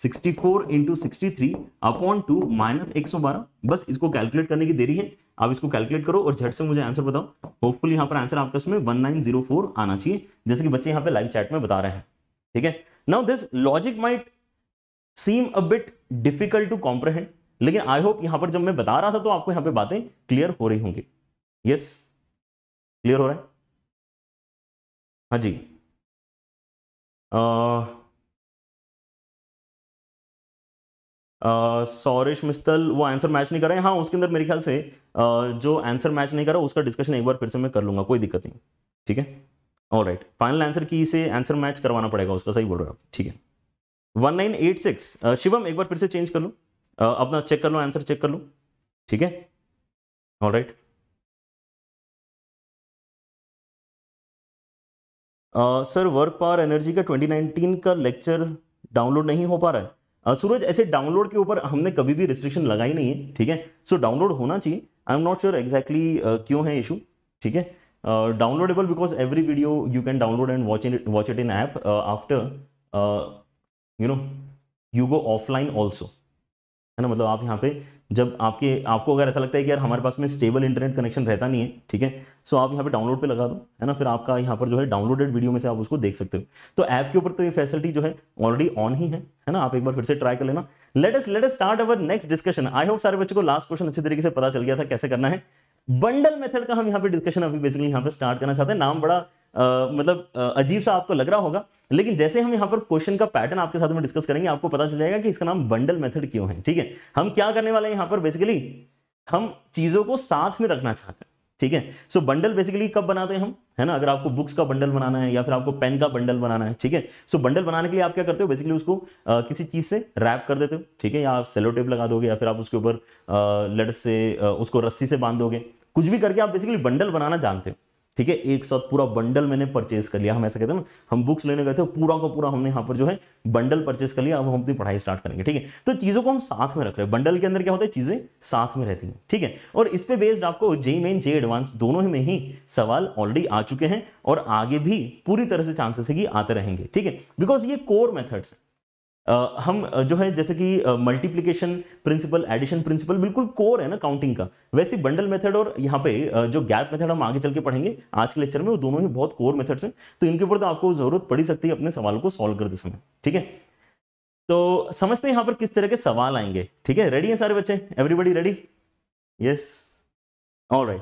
[SPEAKER 2] sixty four into sixty three upon two minus एक सौ बारह बस इसको कैलकुलेट करने की देरी है आप इसको कैलकुलेट करो और झट से मुझे आंसर बताओ होपफुल यहाँ पर आंसर आपका उसमें वन नाइन जीरो फोर आना चाहिए जैसे कि बच्चे यहाँ पे लाइव चैट में बता रहे हैं ठीक है now this logic might seem a bit difficult to comprehend लेकिन आई होप यहां पर जब मैं बता रहा था तो आपको यहां पे बातें क्लियर हो रही होंगी यस क्लियर हो रहा है हाँ जी सौरेश मिस्तल वो आंसर मैच नहीं कर रहे हैं हाँ उसके अंदर मेरे ख्याल से आ, जो आंसर मैच नहीं कर रहा उसका डिस्कशन एक बार फिर से मैं कर लूंगा कोई दिक्कत नहीं ठीक है ऑल राइट फाइनल आंसर की से आंसर मैच करवाना पड़ेगा उसका सही बोल रहे हो आप ठीक है one nine eight six Shivam एक बार फिर से चेंज कर लूँ अपना चेक कर लो आंसर चेक कर लो ठीक है all right sir work power energy का 2019 का लेक्चर डाउनलोड नहीं हो पा रहा है uh, सूरज ऐसे डाउनलोड के ऊपर हमने कभी भी रिस्ट्रिक्शन लगाई नहीं है ठीक है सो डाउनलोड होना चाहिए I am not sure exactly क्यों है इशू ठीक है downloadable because every video you can download and watch it watch it in app after you know you go offline also है ना मतलब आप यहाँ पे जब आपके आपको अगर ऐसा लगता है कि यार हमारे पास में स्टेबल इंटरनेट कनेक्शन रहता नहीं है ठीक है सो आप यहाँ पे डाउनलोड पे लगा दो है ना फिर आपका यहाँ पर जो है डाउनलोडेड वीडियो में से आप उसको देख सकते हो तो ऐप के ऊपर तो ये फैसिलिटी जो है ऑलरेडी ऑन ही है है ना आप एक बार फिर से ट्राई कर लेना latest latest start our next discussion I hope सारे बच्चों को लास्ट क्वेश्चन अच्छे तरीके से पता चल गया था कैसे करना है बंडल मेथड का हम यहाँ पे डिस्कशन अभी बेसिकली यहाँ पे स्टार्ट करना चाहते हैं नाम बड़ा आ, मतलब अजीब सा आपको लग रहा होगा लेकिन जैसे हम यहाँ पर क्वेश्चन का पैटर्न आपके साथ में डिस्कस करेंगे आपको पता चल जाएगा कि इसका नाम बंडल मेथड क्यों है ठीक है हम क्या करने वाले हैं यहाँ पर बेसिकली हम चीज़ों को साथ में रखना चाहते हैं ठीक है सो बंडल बेसिकली कब बनाते हैं हम है ना अगर आपको बुक्स का बंडल बनाना है या फिर आपको पेन का बंडल बनाना है ठीक है सो बंडल बनाने के लिए आप क्या करते हो बेसिकली उसको आ, किसी चीज से रैप कर देते हो ठीक है या आप सेलो टेप लगा दोगे या फिर आप उसके ऊपर लड़ से आ, उसको रस्सी से बांध दोगे कुछ भी करके आप बेसिकली बंडल बनाना जानते हो ठीक है एक साथ पूरा बंडल मैंने परचेज कर लिया हम ऐसा कहते हैं ना हम बुक्स लेने गए थे पूरा का पूरा हमने यहाँ पर जो है बंडल परचेज कर लिया अब हम अपनी पढ़ाई स्टार्ट करेंगे ठीक है तो चीज़ों को हम साथ में रख रहे हैं बंडल के अंदर क्या होता है चीज़ें साथ में रहती हैं ठीक है और इस पर बेस्ड आपको जे मेन जे एडवांस दोनों ही में ही सवाल ऑलरेडी आ चुके हैं और आगे भी पूरी तरह से चांसेस है कि आते रहेंगे ठीक है बिकॉज ये कोर मेथड्स हम जो है जैसे कि मल्टीप्लिकेशन प्रिंसिपल एडिशन प्रिंसिपल बिल्कुल कोर है ना काउंटिंग का वैसे बंडल मेथड और यहाँ पे जो गैप मेथड हम आगे चल के पढ़ेंगे आज के लेक्चर में वो दोनों ही बहुत कोर मेथड्स हैं तो इनके ऊपर तो आपको जरूरत पड़ी सकती है अपने सवाल को सॉल्व करते समय ठीक है तो समझते हैं यहाँ पर किस तरह के सवाल आएंगे ठीक है रेडी हैं सारे बच्चे everybody ready yes all right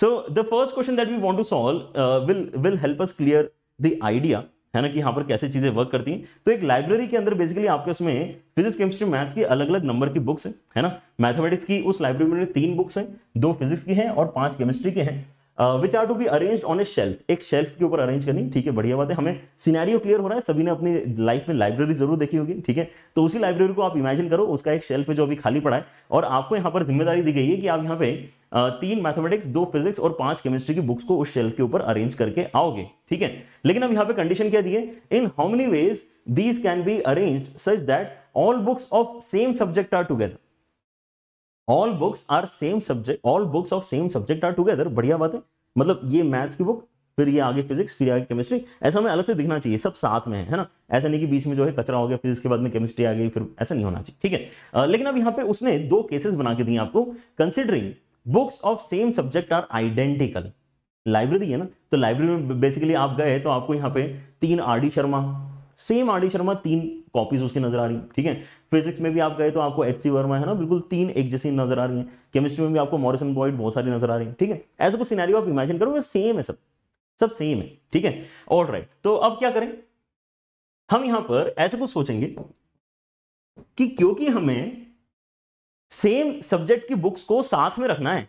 [SPEAKER 2] so the first question that we want to solve will will help us clear the idea है ना कि यहाँ पर कैसे चीज़ें वर्क करती हैं तो एक लाइब्रेरी के अंदर बेसिकली आपके उसमें फिजिक्स केमिस्ट्री मैथ्स की अलग अलग नंबर की बुक्स है, है ना मैथमेटिक्स की उस लाइब्रेरी में तीन बुक्स हैं दो फिजिक्स की हैं और पांच केमिस्ट्री के हैं which are to be arrange on a shelf एक शेल्फ के ऊपर अरेंज करनी ठीक है बढ़िया बात है हमें सिनेरियो क्लियर हो रहा है सभी ने अपनी लाइफ में लाइब्रेरी जरूर देखी होगी ठीक है तो उसी लाइब्रेरी को आप इमेजिन करो उसका एक शेल्फ है जो अभी खाली पड़ा है और आपको यहाँ पर जिम्मेदारी दी गई है कि आप यहाँ पे uh, तीन मैथमेटिक्स दो फिजिक्स और पांच केमिस्ट्री की बुक्स को उस शेल्फ के ऊपर अरेंज करके आओगे ठीक है लेकिन अब यहाँ पे कंडीशन क्या दी है in how many ways these can be arrange such that all books of same subject are together all books are same subject all books of same subject are together बढ़िया बात है मतलब ये मैथ्स की book फिर ये आगे physics फिर आगे केमिस्ट्री ऐसा हमें अलग से दिखना चाहिए सब साथ में है ना ऐसा नहीं कि बीच में जो है कचरा हो गया फिजिक्स के बाद में केमिस्ट्री आ गई फिर ऐसा नहीं होना चाहिए ठीक है लेकिन अब यहाँ पे उसने दो केसेस बना के दिए आपको considering books of same subject are identical library है ना तो लाइब्रेरी में बेसिकली आप गए तो आपको यहाँ पे तीन R D Sharma same R D Sharma तीन कॉपीज उसकी नजर आ रही ठीक है फिजिक्स में भी आप गए तो आपको एच सी वर्मा है ना बिल्कुल तीन एक जैसी नजर आ रही है केमिस्ट्री में भी आपको मॉरिसन बॉइड बहुत सारी नजर आ रही है ठीक है ऐसा कुछ सीनारी आप इमेजिन करो वो सेम है सब सब सेम है ठीक है ऑल राइट तो अब क्या करें हम यहां पर ऐसे कुछ सोचेंगे कि क्योंकि हमें सेम सब्जेक्ट की बुक्स को साथ में रखना है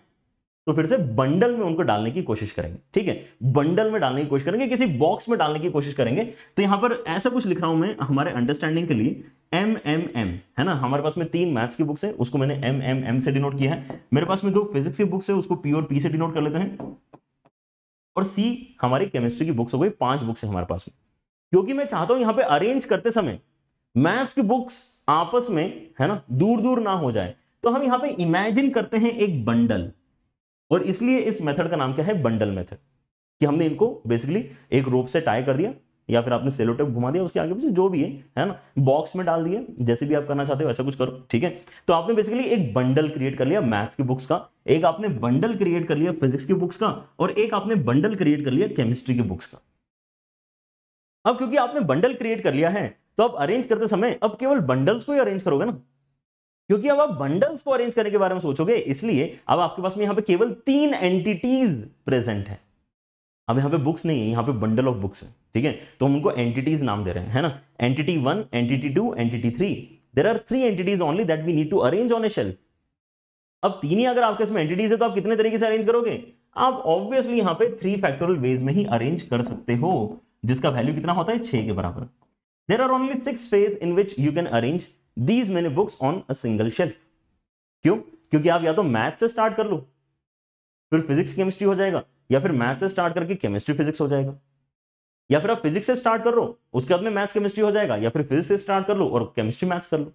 [SPEAKER 2] तो फिर से बंडल में उनको डालने की कोशिश करेंगे ठीक है बंडल में डालने की कोशिश करेंगे किसी बॉक्स में डालने की कोशिश करेंगे तो यहां पर ऐसा कुछ लिख रहा हूं मैं हमारे अंडरस्टैंडिंग के लिए एम एम एम है ना हमारे पास में तीन मैथ्स की बुक्स है उसको मैंने एम एम एम से डिनोट किया है मेरे पास में दो फिजिक्स की बुक्स है उसको पी और पी से डिनोट कर लेते हैं और सी हमारी केमिस्ट्री की बुक्स हो गई पांच बुक्स है हमारे पास में क्योंकि मैं चाहता हूं यहां पर अरेंज करते समय मैथ्स की बुक्स आपस में है ना दूर दूर ना हो जाए तो हम यहां पे इमेजिन करते हैं एक बंडल और इसलिए इस मेथड का नाम क्या है बंडल मेथड कि हमने इनको बेसिकली एक रोप से टाई कर दिया या फिर आपने सेलोटेप घुमा दिया उसके आगे पीछे जो भी है है ना बॉक्स में डाल दिए जैसे भी आप करना चाहते हो वैसा कुछ करो ठीक है तो आपने बेसिकली एक बंडल क्रिएट कर लिया मैथ्स की बुक्स का एक आपने बंडल क्रिएट कर लिया फिजिक्स की बुक्स का और एक आपने बंडल क्रिएट कर लिया केमिस्ट्री की बुक्स का अब क्योंकि आपने बंडल क्रिएट कर लिया है तो आप अरेंज करते समय अब केवल बंडल्स को ही अरेंज करोगे ना क्योंकि अब आप बंडल्स को अरेंज करने के बारे में सोचोगे इसलिए अब आपके पास में यहां पे केवल तीन एंटिटीज प्रेजेंट है अब यहां पे बुक्स नहीं है यहां पे बंडल ऑफ बुक्स है ठीक है तो हम उनको एंटिटीज नाम दे रहे हैं है ना entity one entity two entity three there are three entities only that we need to arrange on a shelf अब तीन ही अगर आपके इसमें एंटिटीज है तो आप कितने तरीके से अरेंज करोगे आप ऑब्वियसली यहां पे थ्री फैक्टोरियल वेज में ही अरेंज कर सकते हो जिसका वैल्यू कितना होता है छह के बराबर there are only six ways in which you can arrange these many books on a single shelf क्यों क्योंकि आप या तो मैथ से स्टार्ट कर लो फिर फिजिक्स केमिस्ट्री हो जाएगा या फिर मैथ से स्टार्ट करके केमिस्ट्री फिजिक्स हो जाएगा या फिर आप फिजिक्स से स्टार्ट कर लो उसके बाद में मैथ्स केमिस्ट्री हो जाएगा या फिर फिजिक्स से स्टार्ट कर लो और केमिस्ट्री मैथ्स कर लो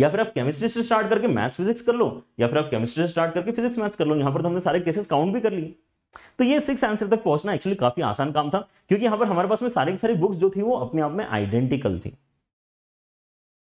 [SPEAKER 2] या फिर आप केमिस्ट्री से स्टार्ट करके मैथ्स फिजिक्स कर लो या फिर आप केमिस्ट्री से स्टार्ट करके फिजिक्स मैथ्स कर लो यहाँ पर तो हमने सारे केसेस काउंट भी कर लिए तो ये सिक्स आंसर तक पहुंचना एक्चुअली काफी आसान काम था क्योंकि यहाँ पर हमारे पास में सारे की सारी बुक्स जो थी वो अपने आप में आइडेंटिकल थी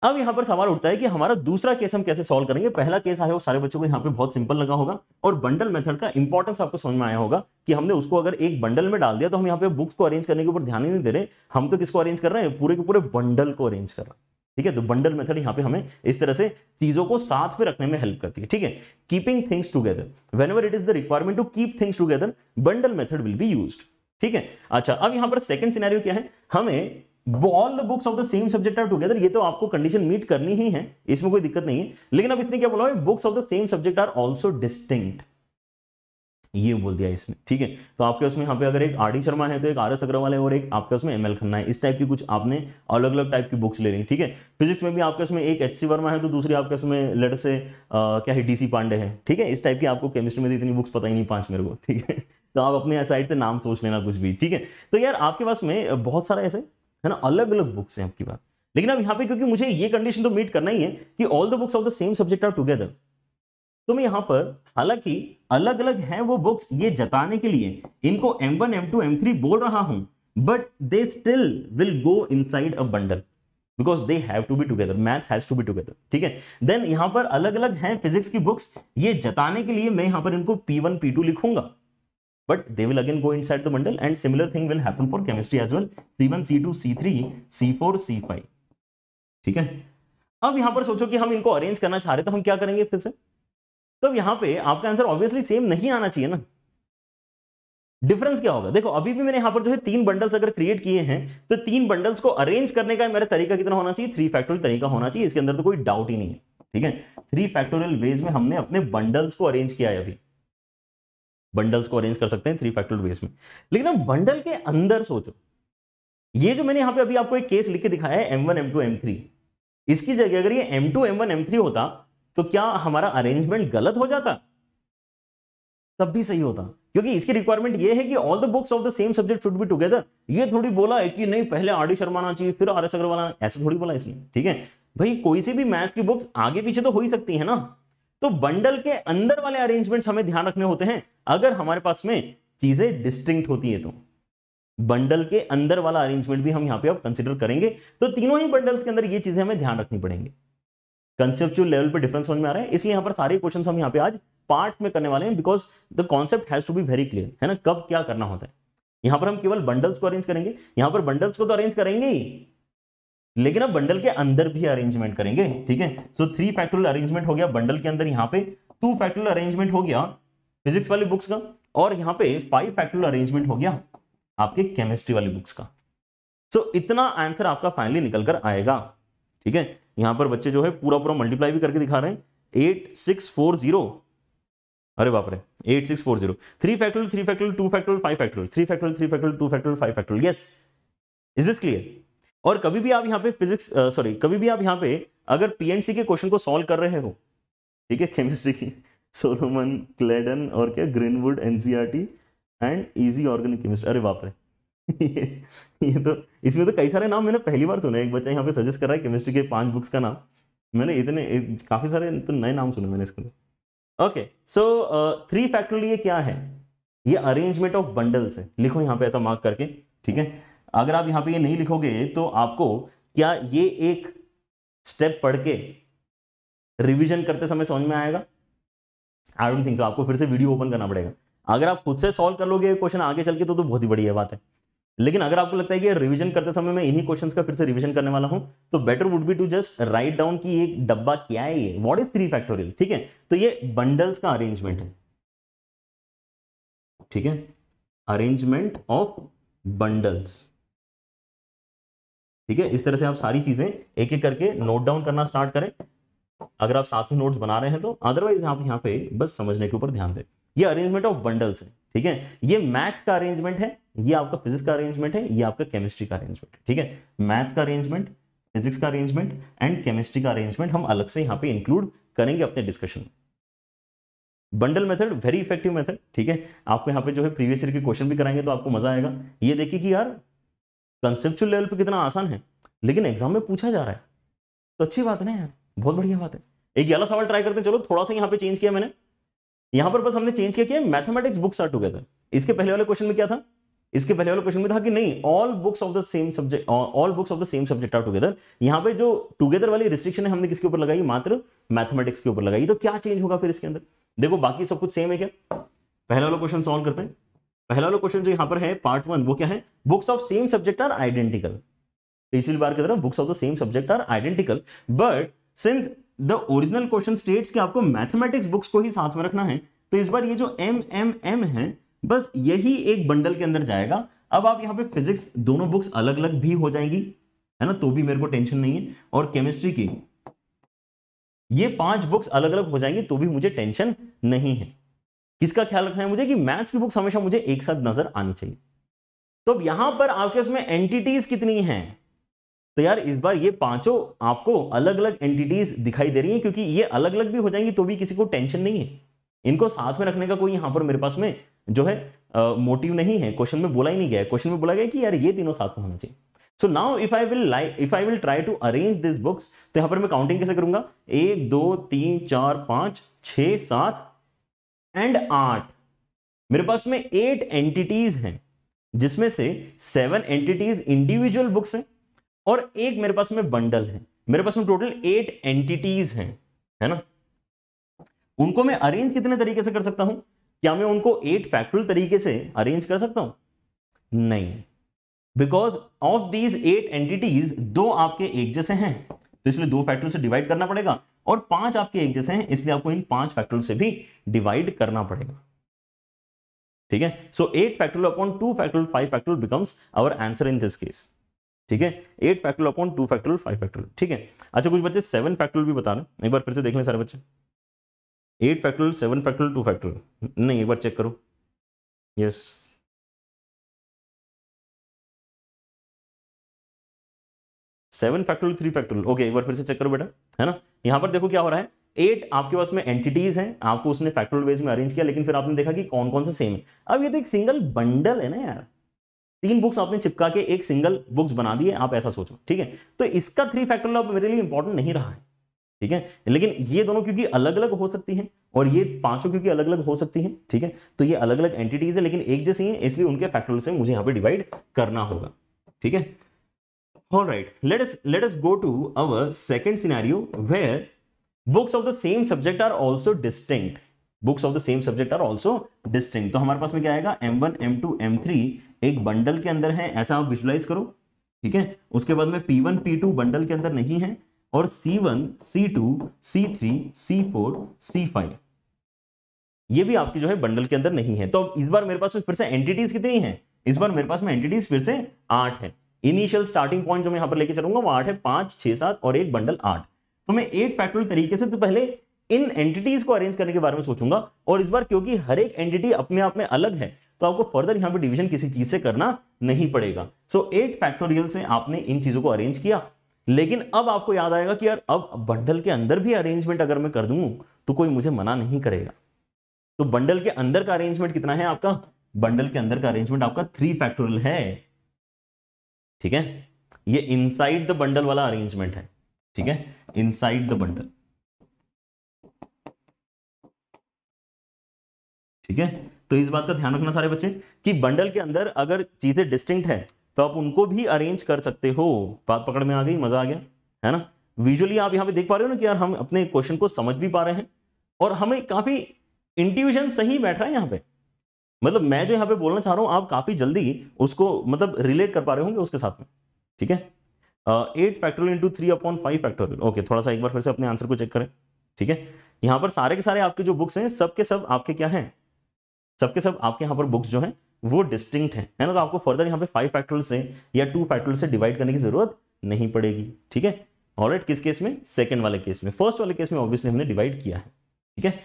[SPEAKER 2] अब यहाँ पर सवाल उठता है कि हमारा दूसरा केस हम कैसे सॉल्व करेंगे पहला केस आया वो सारे बच्चों को यहाँ पे बहुत सिंपल लगा होगा और बंडल मेथड का इंपॉर्टेंस आपको समझ में आया होगा कि हमने उसको अगर एक बंडल में डाल दिया तो हम यहाँ पे बुक्स को अरेंज करने के ऊपर ध्यान ही नहीं दे रहे हम तो किसको अरेंज कर रहे हैं पूरे के पूरे बंडल को अरेंज कर रहे हैं ठीक है तो बंडल मेथड यहाँ पे हमें इस तरह से चीजों को साथ में रखने में हेल्प करती है ठीक है keeping things together when it is the requirement to keep things together bundle method will be use ठीक है अच्छा अब यहाँ पर सेकंड सिनेरियो क्या है हमें all the books of the same subject are together ये तो आपको कंडीशन मीट करनी ही है इसमें कोई दिक्कत नहीं है लेकिन अब इसने क्या बोला books of the same subject are also distinct ये बोल दिया इसने ठीक है तो आपके उसमें यहाँ पे अगर एक आर डी शर्मा है तो एक आर एस अग्रवाल है और एक आपके उसमें एम एल खन्ना है इस टाइप की कुछ आपने अलग अलग टाइप की बुक्स ले रही ठीक है फिजिक्स में भी आपके उसमें एक एच सी वर्मा है तो दूसरी आपके उसमें लड़ से आ, क्या है डीसी पांडे है ठीक है इस टाइप की आपको केमिस्ट्री में तो इतनी बुक्स पता ही नहीं पांच मेरे को ठीक है तो आप अपने साइड से नाम सोच लेना कुछ भी ठीक है तो यार आपके पास में बहुत सारा ऐसे है ना अलग अलग बुक्स हैं आपकी बात लेकिन अब यहाँ पे क्योंकि मुझे ये कंडीशन तो मीट करना ही है कि all the books of the same subject are together तो मैं यहाँ पर हालांकि अलग अलग हैं वो बुक्स ये जताने के लिए इनको M M one two M three बोल रहा हूं but they still will go inside a bundle because they have to be together maths has to be together ठीक है देन यहाँ पर अलग अलग हैं फिजिक्स की बुक्स ये जताने के लिए मैं यहाँ पर इनको पी वन पी टू लिखूंगा but they will again go inside the bundle and similar thing will happen for chemistry as well C1 C2 C3 C4 C5 ठीक है अब यहां पर सोचो कि हम इनको अरेंज करना चाह रहे तो हम क्या करेंगे फिर से तो यहां पे आपका आंसर ऑब्वियसली सेम नहीं आना चाहिए ना डिफरेंस क्या होगा देखो अभी भी मैंने यहां पर जो है तीन बंडल्स अगर क्रिएट किए हैं तो तीन बंडल्स को अरेंज करने का मेरा तरीका कितना होना चाहिए थ्री फैक्टोरियल तरीका होना चाहिए इसके अंदर तो कोई डाउट ही नहीं है ठीक है थ्री फैक्टोरियल वेज में हमने अपने बंडल्स को अरेंज किया है अभी बंडल्स को अरेंज कर सकते हैं थ्री फैक्टर बेस में लेकिन अब बंडल के अंदर सोचो ये जो मैंने यहाँ पे अभी आपको एक केस लिख के दिखाया है M one M two M three इसकी जगह अगर ये M two M one M three होता तो क्या हमारा अरेंजमेंट गलत हो जाता तब भी सही होता क्योंकि इसकी रिक्वायरमेंट ये है कि all the books of the same subject should be together ये थोड़ी बोला है कि नहीं पहले आर डी शर्मा चाहिए फिर आर एस अग्रवाल ऐसा थोड़ी बोला इसने ठीक है भाई कोई सी भी मैथ की बुक्स आगे पीछे तो हो ही सकती है ना तो बंडल के अंदर वाले अरेंजमेंट हमें ध्यान रखने होते हैं अगर हमारे पास में चीजें डिस्टिंक्ट होती है तो बंडल के अंदर वाला अरेंजमेंट भी हम यहां पे अब कंसीडर करेंगे तो तीनों ही बंडल्स के अंदर ये चीजें हमें ध्यान रखनी पड़ेंगे कंसेप्चुअल लेवल पे डिफरेंस समझ में आ रहा है इसलिए यहां पर सारे क्वेश्चन हम यहां पे आज पार्ट्स में करने वाले हैं because the concept has to be very clear है ना कब क्या करना होता है यहां पर हम केवल बंडल्स को अरेंज करेंगे यहां पर बंडल्स को तो अरेंज करेंगे लेकिन अब बंडल के अंदर भी अरेंजमेंट करेंगे ठीक है सो थ्री फैक्टोरियल अरेंजमेंट हो गया बंडल के अंदर यहाँ पे टू फैक्टोरियल अरेंजमेंट हो गया फिजिक्स वाली बुक्स का और यहाँ पे फाइव फैक्टोरियल अरेंजमेंट हो गया आपके केमिस्ट्री वाली बुक्स का सो so, इतना आंसर आपका फाइनली निकल कर आएगा ठीक है यहां पर बच्चे जो है पूरा पूरा मल्टीप्लाई भी करके दिखा रहे हैं एट सिक्स फोर जीरो अरे बाप रे eight six four zero three factorial three factorial two factorial five factorial three factorial three factorial two factorial five factorial yes is this clear और कभी भी आप यहाँ पे फिजिक्स सॉरी कभी भी आप यहाँ पे अगर पीएनसी के क्वेश्चन को सॉल्व कर रहे हो ठीक है केमिस्ट्री की सोलोमन क्लेडन और क्या Greenwood NCERT and easy organic chemistry अरे बाप रे ये, ये तो इसमें तो कई सारे नाम मैंने पहली बार सुने एक बच्चा यहाँ पे सजेस्ट कर रहा है केमिस्ट्री के पांच बुक्स का नाम मैंने इतने इत, काफी सारे तो नए नाम सुने मैंने इसके ओके सो थ्री फैक्टर ये क्या है ये अरेंजमेंट ऑफ बंडल्स है लिखो यहाँ पे ऐसा मार्क करके ठीक है अगर आप यहां पे ये नहीं लिखोगे तो आपको क्या ये एक स्टेप पढ़ के रिविजन करते समय समझ में आएगा आई डोंट थिंक सो आपको फिर से वीडियो ओपन करना पड़ेगा अगर आप खुद से सॉल्व कर लोगे क्वेश्चन आगे चल के तो तो बहुत ही बढ़िया बात है लेकिन अगर आपको लगता है कि रिवीजन करते समय मैं इन्हीं क्वेश्चंस का फिर से रिवीजन करने वाला हूं तो better would be to just write down कि एक डब्बा क्या है ये व्हाट इज थ्री फैक्टोरियल ठीक है तो ये बंडल्स का अरेंजमेंट है ठीक है अरेंजमेंट ऑफ बंडल्स ठीक है इस तरह से आप सारी चीजें एक एक करके नोट डाउन करना स्टार्ट करें अगर आप साथ में नोट्स बना रहे हैं तो अदरवाइज आप यहाँ पे बस समझने के ऊपर ध्यान दें ये अरेंजमेंट ऑफ बंडल्स है ठीक है ये मैथ का अरेंजमेंट है ये आपका फिजिक्स का अरेंजमेंट है ये आपका केमिस्ट्री का अरेंजमेंट ठीक है मैथ्स का अरेंजमेंट फिजिक्स का अरेंजमेंट एंड केमिस्ट्री का अरेंजमेंट हम अलग से यहाँ पे इंक्लूड करेंगे अपने डिस्कशन में bundle method very effective method ठीक है आपको यहाँ पे जो है प्रीवियस ईयर के क्वेश्चन भी कराएंगे तो आपको मजा आएगा ये देखिए कि यार कंसेप्चुअल लेवल पे कितना आसान है लेकिन एग्जाम में पूछा जा रहा है तो अच्छी बात ना यार बहुत बढ़िया बात है एक अला सवाल ट्राई करते हैं चलो थोड़ा सा यहाँ पे चेंज किया मैंने यहाँ पर बस हमने चेंज किया किया मैथमेटिक्स बुक्स आर टुगेदर इसके पहले वाले क्वेश्चन में क्या था इसके पहले वाले क्वेश्चन में था कि नहीं all books of the same subject all books of the same subject are together यहाँ पे जो टुगेदर वाली रिस्ट्रिक्शन है हमने किसके ऊपर लगाई मात्र मैथमेटिक्स के ऊपर लगाई तो क्या चेंज होगा फिर इसके अंदर देखो बाकी सब कुछ सेम है क्या पहले वाला क्वेश्चन सॉल्व करते हैं पहला वाला क्वेश्चन जो यहां पर है पार्ट वन वो क्या है books of same subject are identical पिछली बार की तरह books of the same subject are identical but since the original question states कि आपको मैथमेटिक्स बुक्स को ही साथ में रखना है तो इस बार ये जो एम एम एम है बस यही एक बंडल के अंदर जाएगा अब आप यहाँ पे फिजिक्स दोनों बुक्स अलग अलग भी हो जाएंगी है ना तो भी मेरे को टेंशन नहीं है और केमिस्ट्री की ये पांच बुक्स अलग अलग हो जाएंगी तो भी मुझे टेंशन नहीं है किसका ख्याल रखना है मुझे कि मैथ्स की बुक्स हमेशा मुझे एक साथ नजर आनी चाहिए तो अब यहां पर आपके उसमें एंटिटीज कितनी हैं तो यार इस बार ये पांचों आपको अलग अलग एंटिटीज दिखाई दे रही हैं क्योंकि ये अलग अलग भी हो जाएंगी तो भी किसी को टेंशन नहीं है इनको साथ में रखने का कोई यहां पर मेरे पास में जो है मोटिव uh, नहीं है क्वेश्चन में बोला ही नहीं गया क्वेश्चन में बोला गया कि यार ये तीनों साथ में होना चाहिए so now if I will like if I will try to arrange this books तो यहां पर मैं काउंटिंग कैसे करूंगा एक दो तीन चार पांच छ सात एंड आठ मेरे पास में एट एंटिटीज हैं जिसमें से सेवन एंटिटीज इंडिविजुअल बुक्स हैं और एक मेरे पास में बंडल है मेरे पास में टोटल एट एंटिटीज हैं है ना उनको मैं अरेंज कितने तरीके से कर सकता हूं क्या मैं उनको एट फैक्टुअल तरीके से अरेंज कर सकता हूं नहीं because of these eight entities दो आपके एक जैसे हैं तो इसलिए दो फैक्टर से डिवाइड करना पड़ेगा और पांच आपके एक जैसे हैं इसलिए आपको इन पांच फैक्टर से भी डिवाइड करना पड़ेगा ठीक है so eight factor upon two factor five factor becomes our answer in this case ठीक है eight factor upon two factor five factor ठीक है अच्छा कुछ बच्चे सेवन फैक्टर भी बता रहे हैं एक बार फिर से देख लें सारे बच्चे eight factor seven factor two factor नहीं एक बार चेक
[SPEAKER 3] करो yes yes.
[SPEAKER 2] Seven factorial three factorial okay एक बार फिर से चेक करो बेटा है ना यहाँ पर देखो क्या हो रहा है एट आपके पास में एंटिटीज हैं आपको उसने फैक्टोरियल बेस में अरेंज किया लेकिन फिर आपने देखा कि कौन कौन सा सेम है अब ये तो एक सिंगल बंडल है ना यार तीन बुक्स आपने चिपका के एक सिंगल बुक्स बना दिए आप ऐसा सोचो ठीक है तो इसका थ्री फैक्टोरियल अब मेरे लिए इंपॉर्टेंट नहीं रहा है ठीक है लेकिन ये दोनों क्योंकि अलग अलग हो सकती हैं और ये पांचों क्योंकि अलग अलग हो सकती हैं ठीक है तो ये अलग अलग एंटिटीज है लेकिन एक जैसी हैं इसलिए उनके फैक्टोरियल से मुझे यहाँ पे डिवाइड करना होगा ठीक है all right let us let us go to our second scenario where books of the same subject are also distinct books of the same subject are also distinct to hamare paas mein kya aayega M1 M2 M3 ek bundle ke andar hai aisa aap visualize karo theek hai uske baad mein P1 P2 bundle ke andar nahi hai और C1 C2 C3 C4 C5 ये भी आपकी जो है bundle के अंदर नहीं है तो इस बार मेरे पास फिर से एंटिटीज कितनी है इस बार मेरे पास में एंटिटीज फिर से आठ है इनिशियल स्टार्टिंग पॉइंट जो मैं यहाँ पर लेके चलूंगा वो आठ है पांच छह सात और एक बंडल आठ तो मैं एट फैक्टोरियल तरीके से तो पहले इन एंटिटीज को अरेंज करने के बारे में सोचूंगा और इस बार क्योंकि हर एक एंटिटी अपने आप में अलग है तो आपको फर्दर यहाँ पे डिवीजन किसी चीज से करना नहीं पड़ेगा सो एट फैक्टोरियल से आपने इन चीजों को अरेंज किया लेकिन अब आपको याद आएगा कि यार अब बंडल के अंदर भी अरेंजमेंट अगर मैं कर दूं तो कोई मुझे मना नहीं करेगा तो बंडल के अंदर का अरेंजमेंट कितना है आपका बंडल के अंदर का अरेंजमेंट आपका थ्री फैक्टोरियल है ठीक है ये इनसाइड द बंडल वाला अरेंजमेंट है ठीक है इनसाइड द बंडल ठीक है तो इस बात का ध्यान रखना सारे बच्चे कि बंडल के अंदर अगर चीजें डिस्टिंक्ट है तो आप उनको भी अरेंज कर सकते हो बात पकड़ में आ गई मजा आ गया है ना विजुअली आप यहां पे देख पा रहे हो ना कि यार हम अपने क्वेश्चन को समझ भी पा रहे हैं और हमें काफी इंट्यूशन सही बैठ रहा है यहां पे मतलब मैं जो यहाँ पे बोलना चाह रहा हूँ आप काफ़ी जल्दी उसको मतलब रिलेट कर पा रहे होंगे उसके साथ में ठीक है eight factorial into three upon five factorial okay थोड़ा सा एक बार फिर से अपने आंसर को चेक करें ठीक है यहाँ पर सारे के सारे आपके जो बुक्स हैं सबके सब आपके क्या है सबके सब आपके यहाँ पर बुक्स जो है वो डिस्टिंक्ट है ना तो आपको फर्दर यहाँ पे फाइव फैक्टोरियल से या टू फैक्टोरियल से डिवाइड करने की जरूरत नहीं पड़ेगी ठीक है ऑलरेट किस केस में सेकंड वाले केस में फर्स्ट वाले केस में ऑब्वियसली हमने डिवाइड किया है ठीक है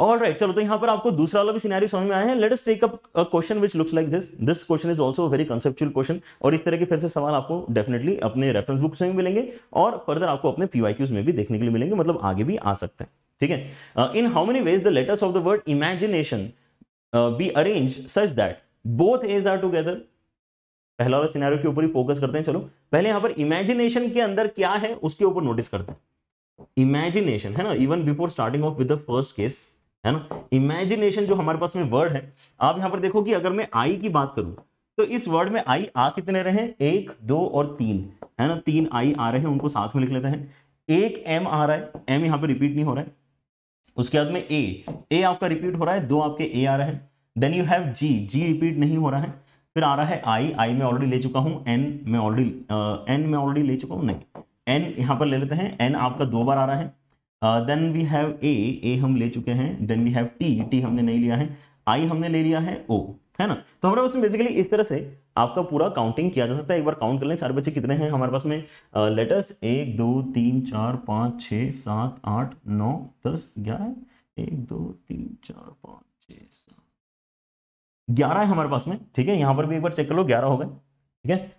[SPEAKER 2] ऑल राइट right, चलो तो यहाँ पर आपको दूसरा वाला भी सिनेरियो समझ में आया है let us take up a question which looks like this this question is also very conceptual question और इस तरह के फिर से सवाल आपको डेफिनेटली अपने रेफरेंस बुक्स में भी मिलेंगे और फर्दर आपको अपने पीवाईक्यूज में भी देखने के लिए मिलेंगे मतलब आगे भी आ सकते हैं ठीक है in how many ways the letters of the word imagination be arrange such that both A's are together पहला वाला सिनेरियो के ऊपर ही फोकस करते हैं चलो पहले यहाँ पर इमेजिनेशन के अंदर क्या है उसके ऊपर नोटिस करते हैं इमेजिनेशन है ना even before starting of with the first case है ना इमेजिनेशन जो हमारे पास में वर्ड है आप यहाँ पर देखो कि अगर मैं आई की बात करूं तो इस वर्ड में आई आ कितने रहे एक दो और तीन है ना तीन आई आ रहे हैं उनको साथ में लिख लेते हैं एक एम आ रहा है एम यहाँ पर रिपीट नहीं हो रहा है उसके बाद में ए ए आपका रिपीट हो रहा है दो आपके ए आ रहे हैं then you have G G repeat नहीं हो रहा है फिर आ रहा है आई आई में ऑलरेडी ले चुका हूं एन में ऑलरेडी एन में ऑलरेडी ले चुका हूं नहीं एन यहां पर ले लेते हैं एन आपका दो बार आ रहा है then we have A A हम ले चुके हैं then we have T T हमने नहीं लिया है आई हमने ले लिया है ओ है ना तो हमारे पास में बेसिकली इस तरह से आपका पूरा काउंटिंग किया जा सकता है एक बार काउंट कर लें सारे बच्चे कितने हैं हमारे पास में लेटर्स uh, एक दो तीन चार पाँच छः सात आठ नौ दस ग्यारह एक दो तीन चार पाँच छः सात ग्यारह है हमारे पास में ठीक है यहाँ पर भी एक बार चेक कर लो ग्यारह हो गए ठीक है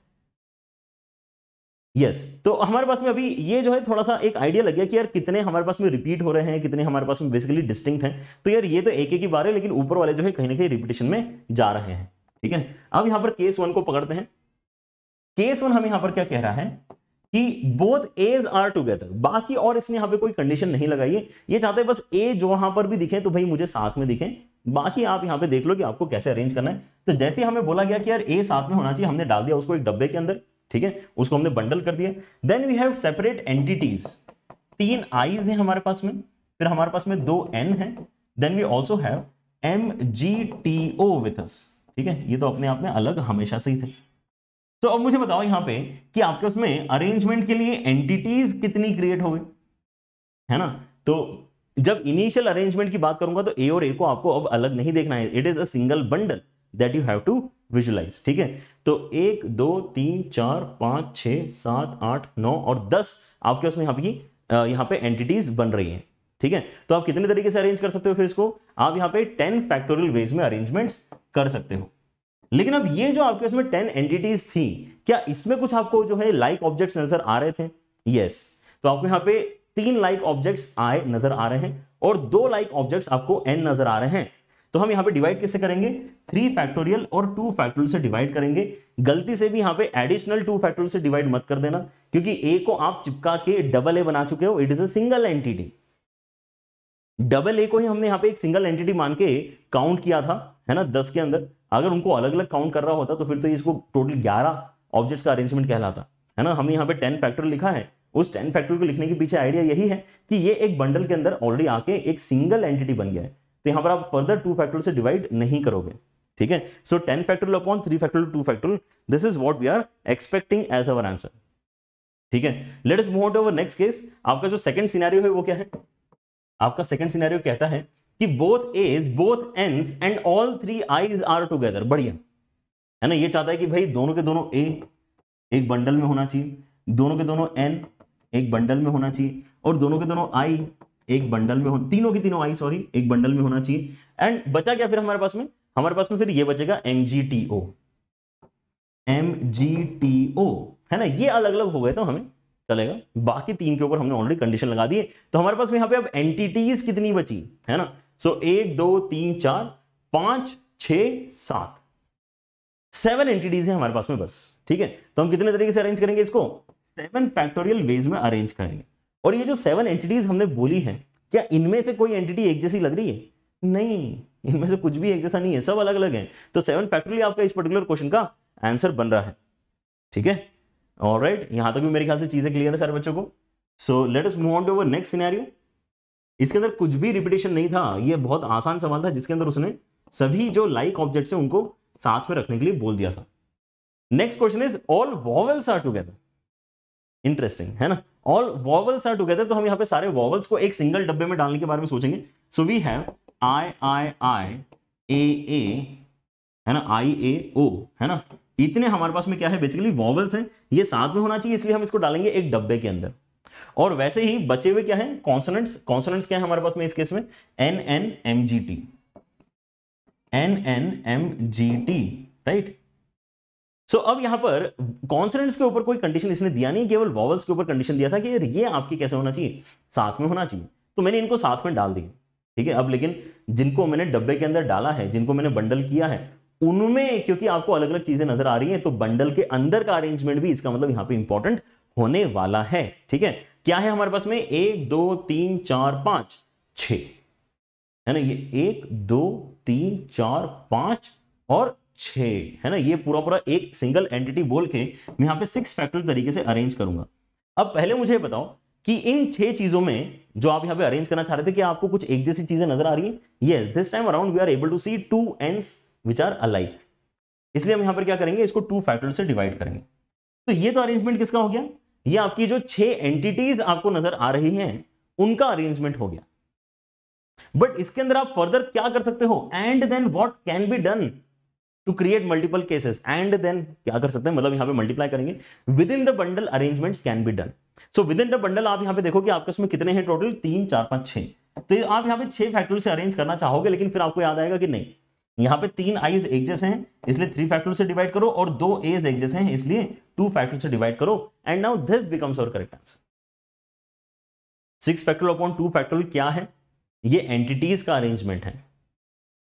[SPEAKER 2] यस तो हमारे पास में अभी ये जो है थोड़ा सा एक आइडिया लग गया कि यार कितने हमारे पास में रिपीट हो रहे हैं कितने हमारे पास में बेसिकली डिस्टिंक्ट हैं तो यार ये तो एक एक ही बार है लेकिन ऊपर वाले जो है कहीं ना कहीं रिपीटेशन में जा रहे हैं ठीक है अब यहां पर केस वन को पकड़ते हैं केस वन हमें यहां पर क्या कह रहा है कि बोथ एज आर टूगेदर बाकी और इसने यहां पर कोई कंडीशन नहीं लगाई है ये चाहते हैं बस ए जो वहां पर भी दिखे तो भाई मुझे साथ में दिखे बाकी आप यहां पर देख लो कि आपको कैसे अरेंज करना है तो जैसे हमें बोला गया कि यार ए साथ में होना चाहिए हमने डाल दिया उसको एक डब्बे के अंदर ठीक है उसको हमने बंडल कर दिया then we have separate entities तीन आईज हैं हमारे पास में फिर हमारे पास में दो एन है then we also have M G T O with ठीक है ये तो अपने आप में अलग हमेशा से ही थे तो अब मुझे बताओ यहाँ पे कि आपके उसमें अरेंजमेंट के लिए एंटिटीज कितनी क्रिएट हो गई है ना तो जब इनिशियल अरेंजमेंट की बात करूंगा तो ए और ए को आपको अब अलग नहीं देखना है it is a single bundle that you have to visualize ठीक है तो एक दो तीन चार पांच छ सात आठ नौ और दस आपके उसमें यहां पर यहां पे एंटिटीज बन रही हैं ठीक है तो आप कितने तरीके से अरेंज कर सकते हो फिर इसको आप यहां पे टेन फैक्टोरियल वेज में अरेंजमेंट्स कर सकते हो लेकिन अब ये जो आपके उसमें टेन एंटिटीज थी क्या इसमें कुछ आपको जो है लाइक ऑब्जेक्ट नजर आ रहे थे यस yes. तो आपको यहां पर तीन लाइक ऑब्जेक्ट आए नजर आ रहे हैं और दो लाइक ऑब्जेक्ट्स आपको एन नजर आ रहे हैं तो हम यहाँ पे डिवाइड किससे करेंगे थ्री फैक्टोरियल और टू फैक्टोरियल से डिवाइड करेंगे गलती से भी यहाँ पे एडिशनल टू फैक्टोरियल से डिवाइड मत कर देना क्योंकि ए को आप चिपका के डबल ए बना चुके हो it is a single entity double A को ही हमने यहाँ पे एक सिंगल एंटिटी मान के काउंट किया था है ना दस के अंदर अगर उनको अलग अलग काउंट कर रहा होता तो फिर तो इसको टोटल ग्यारह ऑब्जेक्ट का अरेंजमेंट कहलाता है ना हमने यहाँ पे टेन फैक्टोरियल लिखा है उस टेन फैक्टोरियल को लिखने के पीछे आइडिया यही है कि ये एक बंडल के अंदर ऑलरेडी आके एक सिंगल एंटिटी बन गया है तो यहां पर आप फर्दर टू फैक्टर से डिवाइड नहीं करोगे ठीक है so ten factor upon three factor two factor this is what we are expecting as our answer ठीक है लेट इज मोट अवर नेक्स्ट केस आपका जो सेकंड सिनेरियो है वो क्या है आपका सेकंड सिनेरियो कहता है कि both A's both N's and all three I's are together बढ़िया है ना ये चाहता है कि भाई दोनों के दोनों ए एक बंडल में होना चाहिए दोनों के दोनों एन एक बंडल में होना चाहिए और दोनों के दोनों आई एक बंडल में हो तीनों की तीनों आई सॉरी एक बंडल में होना चाहिए एंड बचा क्या फिर हमारे पास में हमारे पास में फिर ये बचेगा M G T O M G T O है ना ये अलग अलग हो गए तो हमें चलेगा बाकी तीन के ऊपर हमने ऑलरेडी कंडीशन लगा दी है तो हमारे पास में यहाँ पे अब एंटिटीज कितनी बची है ना सो so, एक दो तीन चार पांच छ सात सेवन एंटिटीज है हमारे पास में बस ठीक है तो हम कितने तरीके से अरेंज करेंगे इसको सेवन फैक्टोरियल वेज में अरेंज करेंगे और ये जो सेवन एंटिटीज हमने बोली हैं क्या इनमें से कोई एंटिटी एक जैसी लग रही है नहीं इनमें से कुछ भी एक जैसा नहीं है सब अलग अलग है तो सेवन फैक्टोरियल आपका इस पर्टिकुलर क्वेश्चन का आंसर बन रहा है ठीक है और राइट यहां तक भी मेरे ख्याल से चीजें क्लियर है सारे बच्चों को so let's move on to our next scenario इसके अंदर कुछ भी रिपीटेशन नहीं था ये बहुत आसान सवाल था जिसके अंदर उसने सभी जो लाइक ऑब्जेक्ट है उनको साथ में रखने के लिए बोल दिया था next question is all vowels are together interesting है ना ऑल वॉवल्स आर टूगेदर तो हम यहाँ पे सारे वॉवल्स को एक सिंगल डब्बे में डालने के बारे में सोचेंगे सो we have I I I A ए है ना आई ए ओ है ना इतने हमारे पास में क्या है बेसिकली वॉवल्स हैं ये साथ में होना चाहिए इसलिए हम इसको डालेंगे एक डब्बे के अंदर और वैसे ही बचे हुए क्या है कॉन्सोनेंट्स कॉन्सोनेंट्स क्या है हमारे पास में इस केस में N N M G T N N M G T right so अब यहां पर कॉन्सनेंट्स के ऊपर कोई कंडीशन इसने दिया नहीं केवल वॉवल्स के ऊपर कंडीशन दिया था कि ये आपके कैसे होना चाहिए साथ में होना चाहिए तो मैंने इनको साथ में डाल दिया ठीक है अब लेकिन जिनको मैंने डब्बे के अंदर डाला है जिनको मैंने बंडल किया है उनमें क्योंकि आपको अलग अलग चीजें नजर आ रही हैं तो बंडल के अंदर का अरेंजमेंट भी इसका मतलब यहां पे इंपॉर्टेंट होने वाला है ठीक है क्या है हमारे पास में एक दो तीन चार पांच छ है ना ये एक दो तीन चार पांच और छ है ना ये पूरा पूरा एक सिंगल एंटिटी बोल के मैं यहाँ पे सिक्स फैक्टर तरीके से अरेंज करूंगा अब पहले मुझे बताओ कि इन छह चीजों में जो आप यहाँ पे अरेंज करना चाह रहे थे कि आपको कुछ एक जैसी चीजें नजर आ रही है yes this time around we are able to see two N's which are alike इसलिए हम यहाँ पर क्या करेंगे इसको टू फैक्टर से डिवाइड करेंगे तो ये तो अरेंजमेंट किसका हो गया ये आपकी जो छह एंटिटीज आपको नजर आ रही हैं उनका अरेंजमेंट हो गया बट इसके अंदर आप फर्दर क्या कर सकते हो and then what can be done to create multiple cases and then क्या कर सकते हैं मतलब यहाँ पे मल्टीप्लाई करेंगे within the bundle arrangement can be done so within the bundle आप यहाँ पे देखो कि आपके उसमें कितने हैं टोटल तीन चार पांच छह तो आप यहाँ पे छह फैक्टर से अरेंज करना चाहोगे लेकिन फिर आपको याद आएगा कि नहीं यहाँ पे तीन आईज एक जैसे हैं इसलिए थ्री फैक्टर से डिवाइड करो और दो एज एक जैसे हैं इसलिए टू फैक्टर से डिवाइड करो and now this becomes our correct answer six factor upon two factor क्या है ये एंटिटीज का अरेंजमेंट है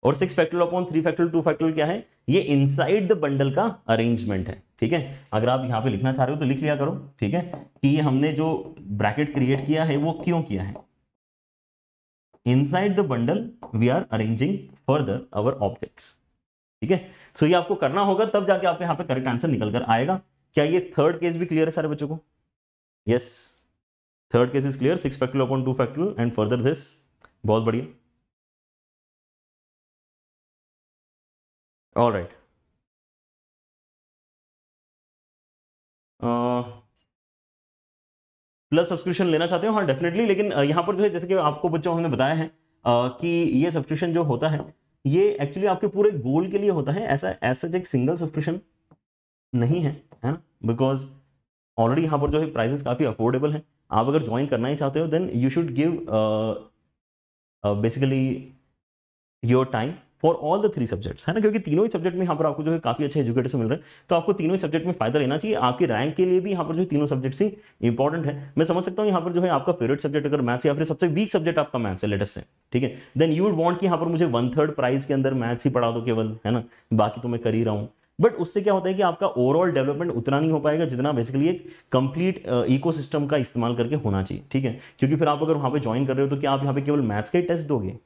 [SPEAKER 2] और six factor upon three factor two factor क्या है ये इनसाइड द बंडल का अरेंजमेंट है ठीक है अगर आप यहां पे लिखना चाह रहे हो तो लिख लिया करो ठीक है कि ये हमने जो ब्रैकेट क्रिएट किया है वो क्यों किया है inside the bundle we are arranging further our object ठीक है सो ये आपको करना होगा तब जाके आपके यहां पर करेक्ट आंसर निकल कर आएगा क्या ये थर्ड केस भी क्लियर है सारे बच्चों को yes third case is clear six factor upon two factor
[SPEAKER 1] and further this बहुत बढ़िया
[SPEAKER 3] all right
[SPEAKER 2] plus uh, subscription लेना चाहते हो हाँ डेफिनेटली लेकिन uh, यहाँ पर जो है जैसे कि आपको बच्चों हमने बताया है आ, uh, कि ये सब्सक्रिप्शन जो होता है ये एक्चुअली आपके पूरे गोल के लिए होता है ऐसा ऐसा एक सिंगल सब्सक्रिप्शन नहीं है है ना बिकॉज ऑलरेडी यहाँ पर जो है प्राइजेस काफ़ी अफोर्डेबल हैं आप अगर ज्वाइन करना ही चाहते हो then you should give basically your time for all the three subjects है ना क्योंकि तीनों ही सब्जेक्ट में यहाँ पर आपको जो है काफी अच्छे एजुकेटर्स मिल रहे हैं तो आपको तीनों ही सब्जेक्ट में फायदा लेना चाहिए आपके रैंक के लिए भी यहाँ पर जो तीनों सब्जेक्ट्स ही इंपॉर्टेंट है मैं समझ सकता हूँ यहाँ पर जो है आपका फेवरेट सब्जेक्ट अगर मैथ्स या फिर सबसे वीक सब्जेक्ट आपका मैथ्स है लेटेस्ट है ठीक है देन यू वुड वांट कि यहाँ पर मुझे वन थर्ड प्राइज के अंदर मैथ्स ही पढ़ा दो केवल है ना बाकी तो मैं कर ही रहा हूँ बट उससे क्या होता है कि आपका ओवरऑल डेवलपमेंट उतना नहीं हो पाएगा जितना बेसिकली एक कंप्लीट इकोसिस्टम का इस्तेमाल करके होना चाहिए ठीक है क्योंकि फिर आप अगर वहाँ पे ज्वाइन कर रहे हो तो क्या आप यहाँ पे केवल मैथ्स के टेस्ट दोगे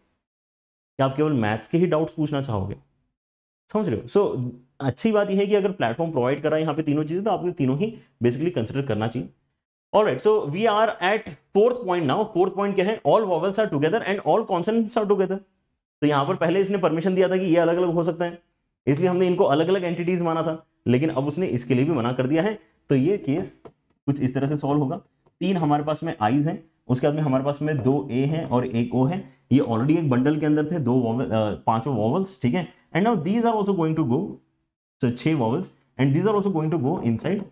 [SPEAKER 2] कि आप केवल मैथ्स के ही डाउट्स पूछना चाहोगे समझ रहे हो सो so, अच्छी बात यह है कि अगर प्लेटफॉर्म प्रोवाइड कर रहा है यहाँ पे तीनों चीज़ें तो आपने तीनों ही बेसिकली कंसिडर करना चाहिए all right so we are at fourth point now fourth point क्या है all vowels are together and all consonants are together तो यहाँ पर पहले इसने परमिशन दिया था कि ये अलग अलग हो सकते हैं इसलिए हमने इनको अलग अलग एंटिटीज माना था लेकिन अब उसने इसके लिए भी मना कर दिया है तो ये केस कुछ इस तरह से सॉल्व होगा तीन हमारे पास में आईज हैं उसके बाद में हमारे पास में दो ए हैं और एक ओ है ये ऑलरेडी एक बंडल के अंदर थे दो वॉवल पांचों वॉवल्स ठीक है and now these are also going to go so छह vowels and these are also going to go inside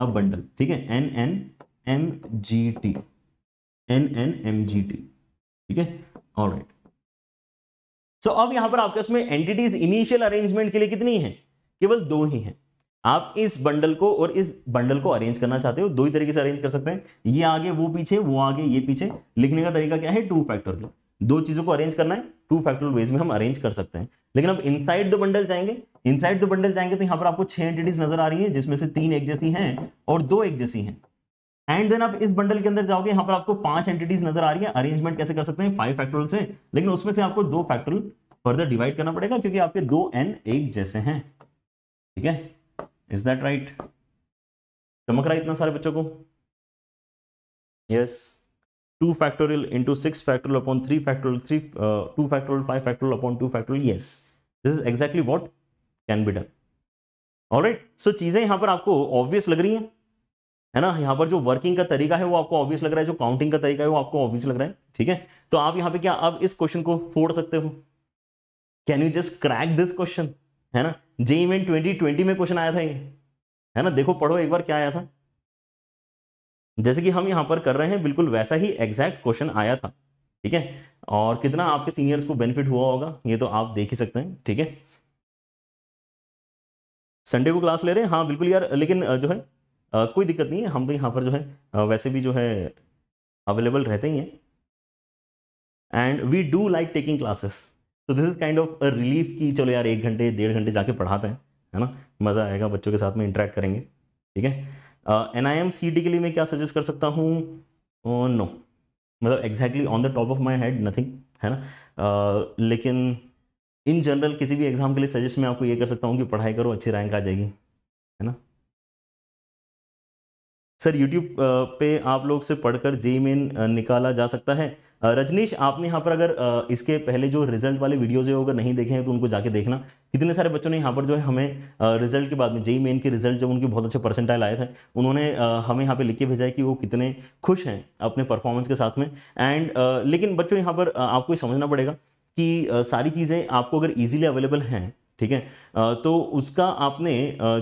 [SPEAKER 2] a bundle ठीक है N N M G T N N M G T ठीक है all right so अब यहां पर आपके उसमें एंटिटीज इनिशियल अरेंजमेंट के लिए कितनी है केवल दो ही हैं आप इस बंडल को और इस बंडल को अरेंज करना चाहते हो दो ही तरीके से अरेंज कर सकते हैं ये आगे वो पीछे वो आगे ये पीछे लिखने का तरीका क्या है टू फैक्टोरियल दो चीजों को अरेंज करना है टू फैक्टर वेज में हम अरेंज कर सकते हैं लेकिन अब इनसाइड द बंडल जाएंगे इनसाइड द बंडल जाएंगे तो यहां पर आपको छह एंटिटीज नजर आ रही है जिसमें से तीन एक जैसी है और दो एक जैसी है एंड देन आप इस बंडल के अंदर जाओगे यहां पर आपको पांच एंटिटीज नजर आ रही है अरेंजमेंट कैसे कर सकते हैं फाइव फैक्टर से लेकिन उसमें से आपको दो फैक्टर फर्दर डिवाइड करना पड़ेगा क्योंकि आपके दो एन एक जैसे हैं ठीक है इज दैट राइट
[SPEAKER 1] चमक
[SPEAKER 2] रहा है इतना सारे बच्चों को yes two factorial into six factorial upon three factorial three two factorial five factorial upon two factorial yes this is exactly what can be done all right so चीजें यहां पर आपको ऑब्वियस लग रही हैं है ना यहाँ पर जो वर्किंग का तरीका है वो आपको ऑब्वियस लग रहा है जो काउंटिंग का तरीका है वो आपको ऑब्वियस लग रहा है ठीक है तो आप यहाँ पे क्या अब इस क्वेश्चन को फोड़ सकते हो can you just crack this question है ना जेई ट्वेंटी ट्वेंटी में क्वेश्चन आया था ये है ना देखो पढ़ो एक बार क्या आया था जैसे कि हम यहां पर कर रहे हैं बिल्कुल वैसा ही एग्जैक्ट क्वेश्चन आया था ठीक है और कितना आपके सीनियर्स को बेनिफिट हुआ होगा ये तो आप देख ही सकते हैं ठीक है संडे को क्लास ले रहे हैं हाँ बिल्कुल यार लेकिन जो है कोई दिक्कत नहीं है हम तो यहाँ पर जो है वैसे भी जो है अवेलेबल रहते ही हैं and we do like taking classes तो this is kind of a relief कि चलो यार एक घंटे डेढ़ घंटे जाके पढ़ाते हैं है ना मज़ा आएगा बच्चों के साथ में इंटरेक्ट करेंगे ठीक है N I M C T के लिए मैं क्या सजेस्ट कर सकता हूँ नो uh, no. मतलब exactly on the top of my head nothing है ना uh, लेकिन इन जनरल किसी भी एग्ज़ाम के लिए सजेस्ट मैं आपको ये कर सकता हूँ कि पढ़ाई करो अच्छी रैंक आ जाएगी है ना सर यूट्यूब पे आप लोग से पढ़कर जे मेन निकाला जा सकता है रजनीश आपने यहाँ पर अगर इसके पहले जो रिजल्ट वाले वीडियोज है अगर नहीं देखे हैं तो उनको जाके देखना कितने सारे बच्चों ने यहाँ पर जो है हमें रिजल्ट के बाद में जेई मेन के रिजल्ट जब उनके बहुत अच्छे परसेंटाइल आए थे उन्होंने हमें यहाँ पे लिख के भेजा है कि वो कितने खुश हैं अपने परफॉर्मेंस के साथ में एंड लेकिन बच्चों यहाँ पर आपको समझना पड़ेगा कि सारी चीज़ें आपको अगर ईजिली अवेलेबल हैं ठीक है तो उसका आपने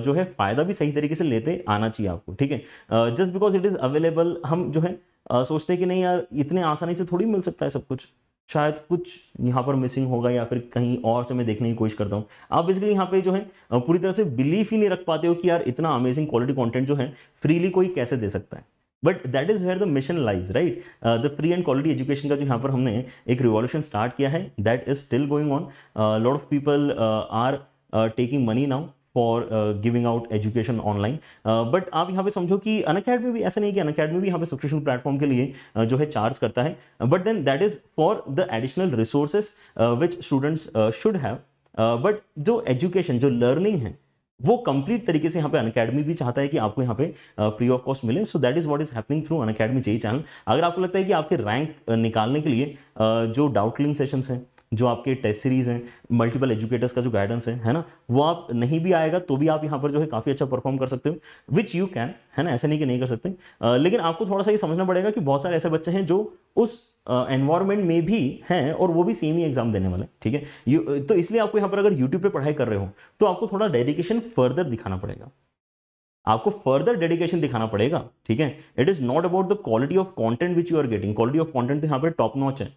[SPEAKER 2] जो है फ़ायदा भी सही तरीके से लेते आना चाहिए आपको ठीक है just because it is available हम जो है सोचते हैं कि नहीं यार इतने आसानी से थोड़ी मिल सकता है सब कुछ शायद कुछ यहाँ पर मिसिंग होगा या फिर कहीं और से मैं देखने की कोशिश करता हूँ आप बेसिकली यहाँ पे जो है पूरी तरह से बिलीफ ही नहीं रख पाते हो कि यार इतना अमेजिंग क्वालिटी कंटेंट जो है फ्रीली कोई कैसे दे सकता है but that is where the mission lies right the free and quality education का जो यहाँ पर हमने एक रिवॉल्यूशन स्टार्ट किया है that is still going on lot of people are taking money now for giving out education online but आप यहाँ पे समझो कि अन अकेडमी भी ऐसा नहीं कि अन अकेडमी भी यहाँ पे सब्सक्रिप्शन प्लेटफॉर्म के लिए uh, जो है चार्ज करता है but then that is for the additional resources which students should have but जो एजुकेशन जो लर्निंग है वो कंप्लीट तरीके से यहाँ पे अनकेडमी भी चाहता है कि आपको यहाँ पे फ्री ऑफ कॉस्ट मिले so that is what is happening through Unacademy academy channel अगर आपको लगता है कि आपके रैंक निकालने के लिए जो डाउटलिंग सेशंस हैं जो आपके टेस्ट सीरीज़ हैं मल्टीपल एजुकेटर्स का जो गाइडेंस है है ना वो आप नहीं भी आएगा तो भी आप यहाँ पर जो है काफ़ी अच्छा परफॉर्म कर सकते हो विच यू कैन है ना ऐसा नहीं कि नहीं कर सकते आ, लेकिन आपको थोड़ा सा ये समझना पड़ेगा कि बहुत सारे ऐसे बच्चे हैं जो उस एनवायरमेंट में भी हैं और वो भी सेम ही एग्जाम देने वाले ठीक है यू तो इसलिए आपको यहाँ पर अगर यूट्यूब पर पढ़ाई कर रहे हो तो आपको थोड़ा डेडिकेशन फर्दर दिखाना पड़ेगा आपको फर्दर डेडिकेशन दिखाना पड़ेगा ठीक है it is not about the quality of content which you are getting quality of content तो यहाँ पर टॉप नॉच है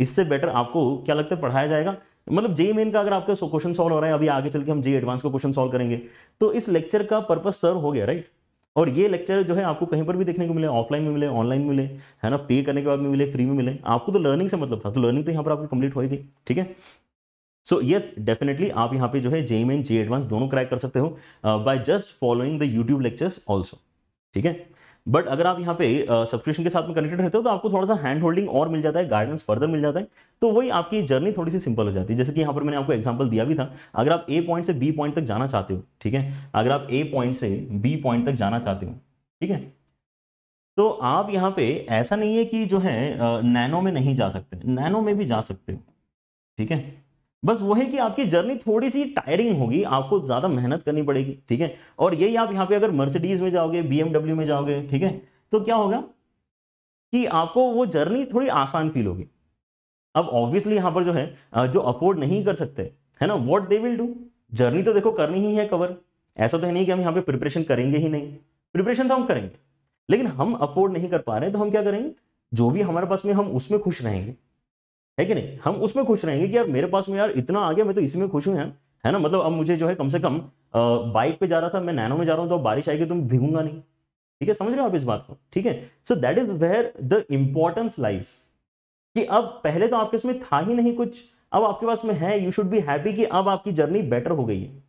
[SPEAKER 2] इससे बेटर आपको क्या लगता है पढ़ाया जाएगा मतलब जे मेन का अगर आपका क्वेश्चन सॉल्व हो रहा है अभी आगे चल के हम जे एडवांस का क्वेश्चन सॉल्व करेंगे तो इस लेक्चर का पर्पज सर्व हो गया राइट और ये लेक्चर जो है आपको कहीं पर भी देखने को मिले ऑफलाइन में मिले ऑनलाइन मिले है ना पे करने के बाद में मिले फ्री में मिले आपको तो लर्निंग से मतलब था तो लर्निंग तो यहाँ पर आपकी कंप्लीट होगी ठीक है सो यस डेफिनेटली आप यहाँ पे जो है जेई मेन जे एडवांस दोनों क्रैक कर सकते हो by just following the YouTube lectures also ठीक है बट अगर आप यहाँ पे सब्सक्रिप्शन के साथ में कनेक्टेड रहते हो तो आपको थोड़ा सा हैंड होल्डिंग और मिल जाता है गाइडेंस फर्दर मिल जाता है तो वही आपकी जर्नी थोड़ी सी सिंपल हो जाती है जैसे कि यहाँ पर मैंने आपको एग्जाम्पल दिया भी था अगर आप ए पॉइंट से बी पॉइंट तक जाना चाहते हो ठीक है अगर आप ए पॉइंट से बी पॉइंट तक जाना चाहते हो ठीक है तो आप यहाँ पे ऐसा नहीं है कि जो है नैनो में नहीं जा सकते नैनो में भी जा सकते हो ठीक है बस वो है कि आपकी जर्नी थोड़ी सी टायरिंग होगी आपको ज़्यादा मेहनत करनी पड़ेगी ठीक है और यही आप यहाँ पे अगर मर्सिडीज़ में जाओगे बीएमडब्ल्यू में जाओगे ठीक है तो क्या होगा कि आपको वो जर्नी थोड़ी आसान फील होगी अब ऑब्वियसली यहाँ पर जो है जो अफोर्ड नहीं कर सकते है ना what they will do journey तो देखो करनी ही है कवर ऐसा तो है नहीं कि हम यहाँ पे प्रिपरेशन करेंगे ही नहीं प्रिपरेशन तो हम करेंगे लेकिन हम अफोर्ड नहीं कर पा रहे तो हम क्या करेंगे जो भी हमारे पास में हम उसमें खुश रहेंगे है कि नहीं हम उसमें खुश रहेंगे कि यार मेरे पास में यार इतना आ गया मैं तो इसी में खुश हूँ यार है ना मतलब अब मुझे जो है कम से कम बाइक पे जा रहा था मैं नैनो में जा रहा हूँ तो बारिश आएगी तो मैं भीगूंगा नहीं ठीक है समझ रहे हो आप इस बात को ठीक है so that is where the importance lies कि अब पहले तो आपके उसमें था ही नहीं कुछ अब आपके पास में है यू शुड बी हैप्पी कि अब आपकी जर्नी बेटर हो गई है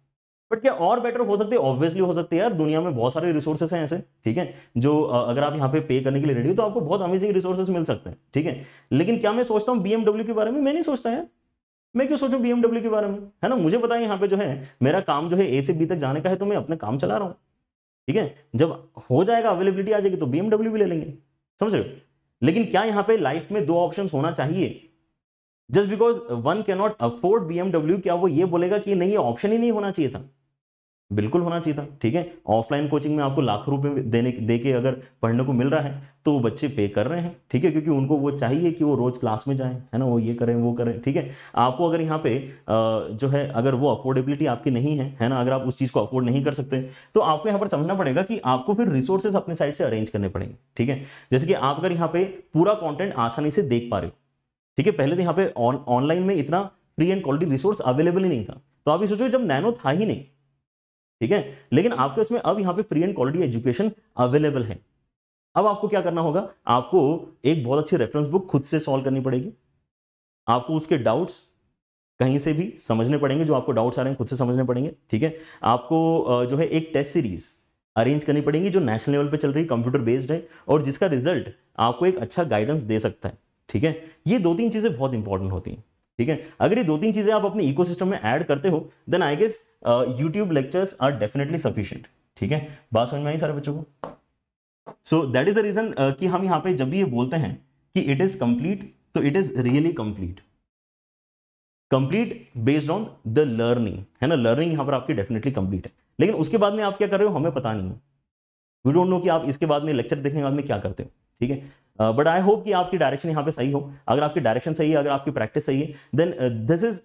[SPEAKER 2] बट क्या और बेटर हो सकती है ऑब्वियसली हो सकती है यार दुनिया में बहुत सारे रिसोर्सेस हैं ऐसे ठीक है जो अगर आप यहाँ पे पे करने के लिए रेडी हो तो आपको बहुत अमेजिंग रिसोर्सेस मिल सकते हैं ठीक है लेकिन क्या मैं सोचता हूँ बीएमडब्ल्यू के बारे में मैं नहीं सोचता यार मैं क्यों सोचूं बीएमडब्ल्यू के बारे में है ना मुझे बताया यहाँ पे जो है मेरा काम जो है ए से बी तक जाने का है तो मैं अपने काम चला रहा हूँ ठीक है जब हो जाएगा अवेलेबिलिटी आ जाएगी तो बीएमडब्ल्यू भी ले लेंगे समझ रहे लेकिन क्या यहाँ पे लाइफ में दो ऑप्शन होना चाहिए just because one cannot afford BMW क्या वो ये बोलेगा कि नहीं ये ऑप्शन ही नहीं होना चाहिए था बिल्कुल होना चाहिए था ठीक है ऑफलाइन कोचिंग में आपको लाखों रुपए देने दे के अगर पढ़ने को मिल रहा है तो वो बच्चे पे कर रहे हैं ठीक है क्योंकि उनको वो चाहिए कि वो रोज़ क्लास में जाएं है ना वो ये करें वो करें ठीक है आपको अगर यहाँ पे जो है अगर वो अफोर्डेबिलिटी आपकी नहीं है है ना अगर आप उस चीज़ को अफोर्ड नहीं कर सकते तो आपको यहाँ पर समझना पड़ेगा कि आपको फिर रिसोर्सेज अपने साइड से अरेंज करने पड़ेंगे ठीक है जैसे कि आप अगर यहाँ पे पूरा कॉन्टेंट आसानी से देख पा रहे हो ठीक है पहले तो यहाँ पे ऑनलाइन में इतना free and quality resource available ही नहीं था तो आप ये सोचो जब नैनो था ही नहीं ठीक है लेकिन आपके उसमें अब यहाँ पे free and quality education available है अब आपको क्या करना होगा आपको एक बहुत अच्छी रेफरेंस बुक खुद से सॉल्व करनी पड़ेगी आपको उसके डाउट्स कहीं से भी समझने पड़ेंगे जो आपको डाउट्स आ रहे हैं खुद से समझने पड़ेंगे ठीक है आपको जो है एक टेस्ट सीरीज अरेंज करनी पड़ेगी जो नेशनल लेवल पे चल रही है कंप्यूटर बेस्ड है और जिसका रिजल्ट आपको एक अच्छा गाइडेंस दे सकता है ठीक है ये दो तीन चीज़ें बहुत इंपॉर्टेंट होती हैं ठीक है अगर ये दो तीन चीजें आप अपने इकोसिस्टम में ऐड करते हो then I guess YouTube lectures are definitely sufficient ठीक है बात समझ में आई सारे बच्चों को so that is the reason कि हम यहाँ पे जब भी ये बोलते हैं कि इट इज कंप्लीट तो it is really complete complete based on the learning है ना लर्निंग यहाँ पर आपकी डेफिनेटली कंप्लीट है लेकिन उसके बाद में आप क्या कर रहे हो हमें पता नहीं है वी डोंट नो कि आप इसके बाद में लेक्चर देखने के बाद में क्या करते हो ठीक है बट आई होप कि आपकी डायरेक्शन यहाँ पे सही हो अगर आपकी डायरेक्शन सही है अगर आपकी प्रैक्टिस सही है then this is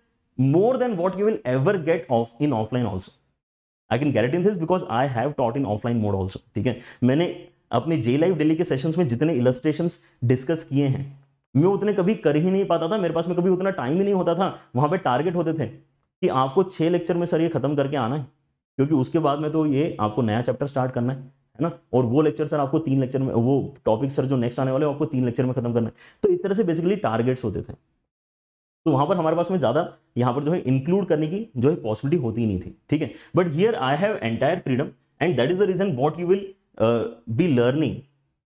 [SPEAKER 2] then what you will ever get off in offline also I can guarantee in this because I have taught in offline mode also ठीक है मैंने अपने जे लाइव डेली के सेशन में जितने illustration discuss किए हैं मैं उतने कभी कर ही नहीं पाता था मेरे पास में कभी उतना टाइम ही नहीं होता था वहां पे टारगेट होते थे कि आपको छह लेक्चर में सर ये खत्म करके आना है क्योंकि उसके बाद में तो ये आपको नया चैप्टर स्टार्ट करना है है ना और वो लेक्चर सर आपको तीन लेक्चर में वो टॉपिक सर जो नेक्स्ट आने वाले आपको तीन लेक्चर में खत्म करना है तो इस तरह से बेसिकली टारगेट्स होते थे तो वहाँ पर हमारे पास में ज़्यादा यहाँ पर जो है इंक्लूड करने की जो है पॉसिबिलिटी होती ही नहीं थी ठीक है but here I have entire freedom and that is the reason what you will be learning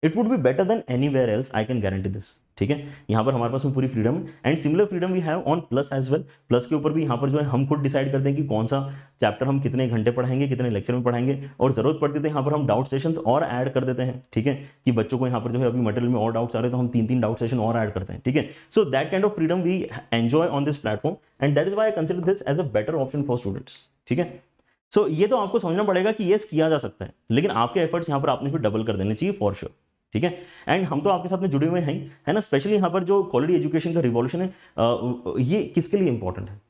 [SPEAKER 2] it would be better than anywhere else I can guarantee this ठीक है यहाँ पर हमारे पास में पूरी freedom and similar freedom we have on plus as well plus के ऊपर भी यहाँ पर जो है हम खुद डिसाइड करते हैं कि कौन सा चैप्टर हम कितने घंटे पढ़ाएंगे कितने लेक्चर में पढ़ाएंगे और जरूरत पड़ती है तो यहाँ पर हम डाउट सेशंस और ऐड कर देते हैं ठीक है कि बच्चों को यहाँ पर जो है अभी मटेरियल में और डाउट्स आ रहे तो हम तीन तीन डाउट सेशन और ऐड करते हैं ठीक है so that kind of freedom we enjoy on this platform and that is why I consider this as a better option for students ठीक है सो ये तो आपको समझना पड़ेगा कि येस किया जा सकता है लेकिन आपके एफर्ट्स यहाँ पर आपने फिर डबल कर देने चाहिए फॉर श्योर sure. ठीक है एंड हम तो आपके साथ में जुड़े हुए हैं है ना स्पेशली यहाँ पर जो क्वालिटी एजुकेशन का रिवॉल्यूशन है आ, ये किसके लिए इंपॉर्टेंट है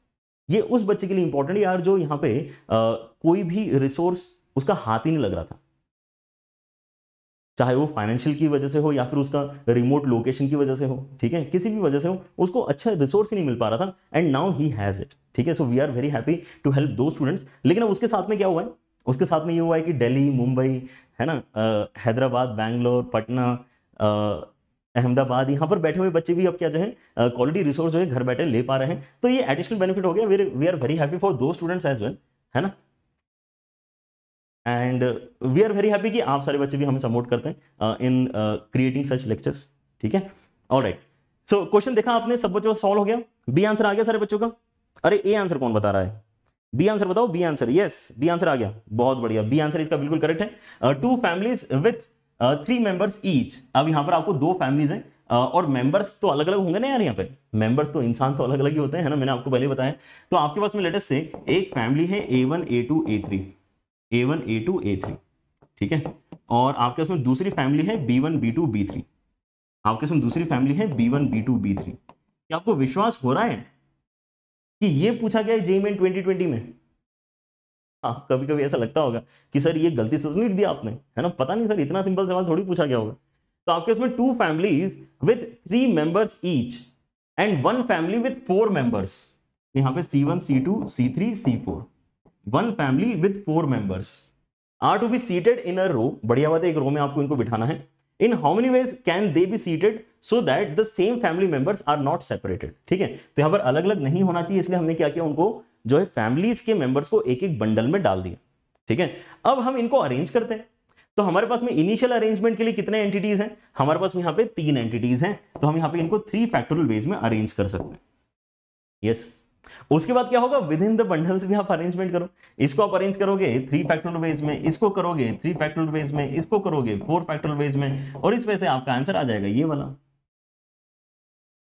[SPEAKER 2] ये उस बच्चे के लिए इंपॉर्टेंट यार जो यहाँ पे आ, कोई भी रिसोर्स उसका हाथ ही नहीं लग रहा था चाहे वो फाइनेंशियल की वजह से हो या फिर उसका रिमोट लोकेशन की वजह से हो ठीक है किसी भी वजह से हो उसको अच्छा रिसोर्स ही नहीं मिल पा रहा था and now he has it ठीक है so we are very happy to help those students लेकिन अब उसके साथ में क्या हुआ है उसके साथ में ये हुआ है कि दिल्ली मुंबई है ना हैदराबाद बैंगलोर पटना अहमदाबाद यहाँ पर बैठे हुए बच्चे भी अब क्या जो है क्वालिटी रिसोर्स जो है घर बैठे ले पा रहे हैं तो ये एडिशनल बेनिफिट हो गया where we are very happy for those students as well है ना and we are very happy कि आप सारे बच्चे भी हमें सपोर्ट करते हैं इन क्रिएटिंग सच लेक्चर्स ठीक है और राइट सो क्वेश्चन देखा आपने सब बच्चों का सॉल्व हो गया बी आंसर आ गया सारे बच्चों का अरे ए आंसर कौन बता रहा है बी आंसर बताओ B answer yes B answer आ गया बहुत बढ़िया बी आंसर इसका बिल्कुल करेक्ट है two families with three members each अब यहां पर आपको दो फैमिलीज हैं uh, और मेंबर्स तो अलग अलग होंगे ना यार यहाँ पे मेंबर्स तो इंसान तो अलग अलग ही होते हैं ना मैंने आपको पहले बताया तो आपके पास में लेटेस्ट से एक फैमिली है A one A two A three A one A two A three ठीक है और आपके उसमें दूसरी फैमिली है B one B two B three आपके उसमें दूसरी फैमिली है B one B two B three क्या आपको विश्वास हो रहा है कि ये पूछा गया है जेई मेन ट्वेंटी ट्वेंटी में हाँ कभी कभी ऐसा लगता होगा कि सर ये गलती से तो नहीं लिख दिया आपने है ना पता नहीं सर इतना सिंपल सवाल थोड़ी पूछा गया होगा तो आपके उसमें two families with three members each and one family with four members यहां पे C one C two C three C four one family with four members are to be seated in a row बढ़िया बात है एक रो में आपको इनको बिठाना है in how many ways can they be seated so that the same family members are not separated ठीक है तो यहां पर अलग अलग नहीं होना चाहिए इसलिए हमने क्या किया उनको जो है फैमिलीज के मेंबर्स को एक एक बंडल में डाल दिया ठीक है अब हम इनको अरेंज करते हैं तो हमारे पास में इनिशियल अरेंजमेंट के लिए कितने एंटिटीज हैं हमारे पास यहां पे तीन एंटिटीज हैं तो हम यहाँ पे इनको थ्री फैक्टोरियल वेज में अरेंज कर सकते हैं यस yes. उसके बाद क्या होगा विद इन द बंडल्स भी आप अरेंजमेंट करो इसको आप अरेंज करोगे थ्री फैक्टोरियल वेज में इसको करोगे थ्री फैक्टोरियल वेज में इसको करोगे फोर फैक्टोरियल वेज में और इस वजह से आपका आंसर आ जाएगा ये वाला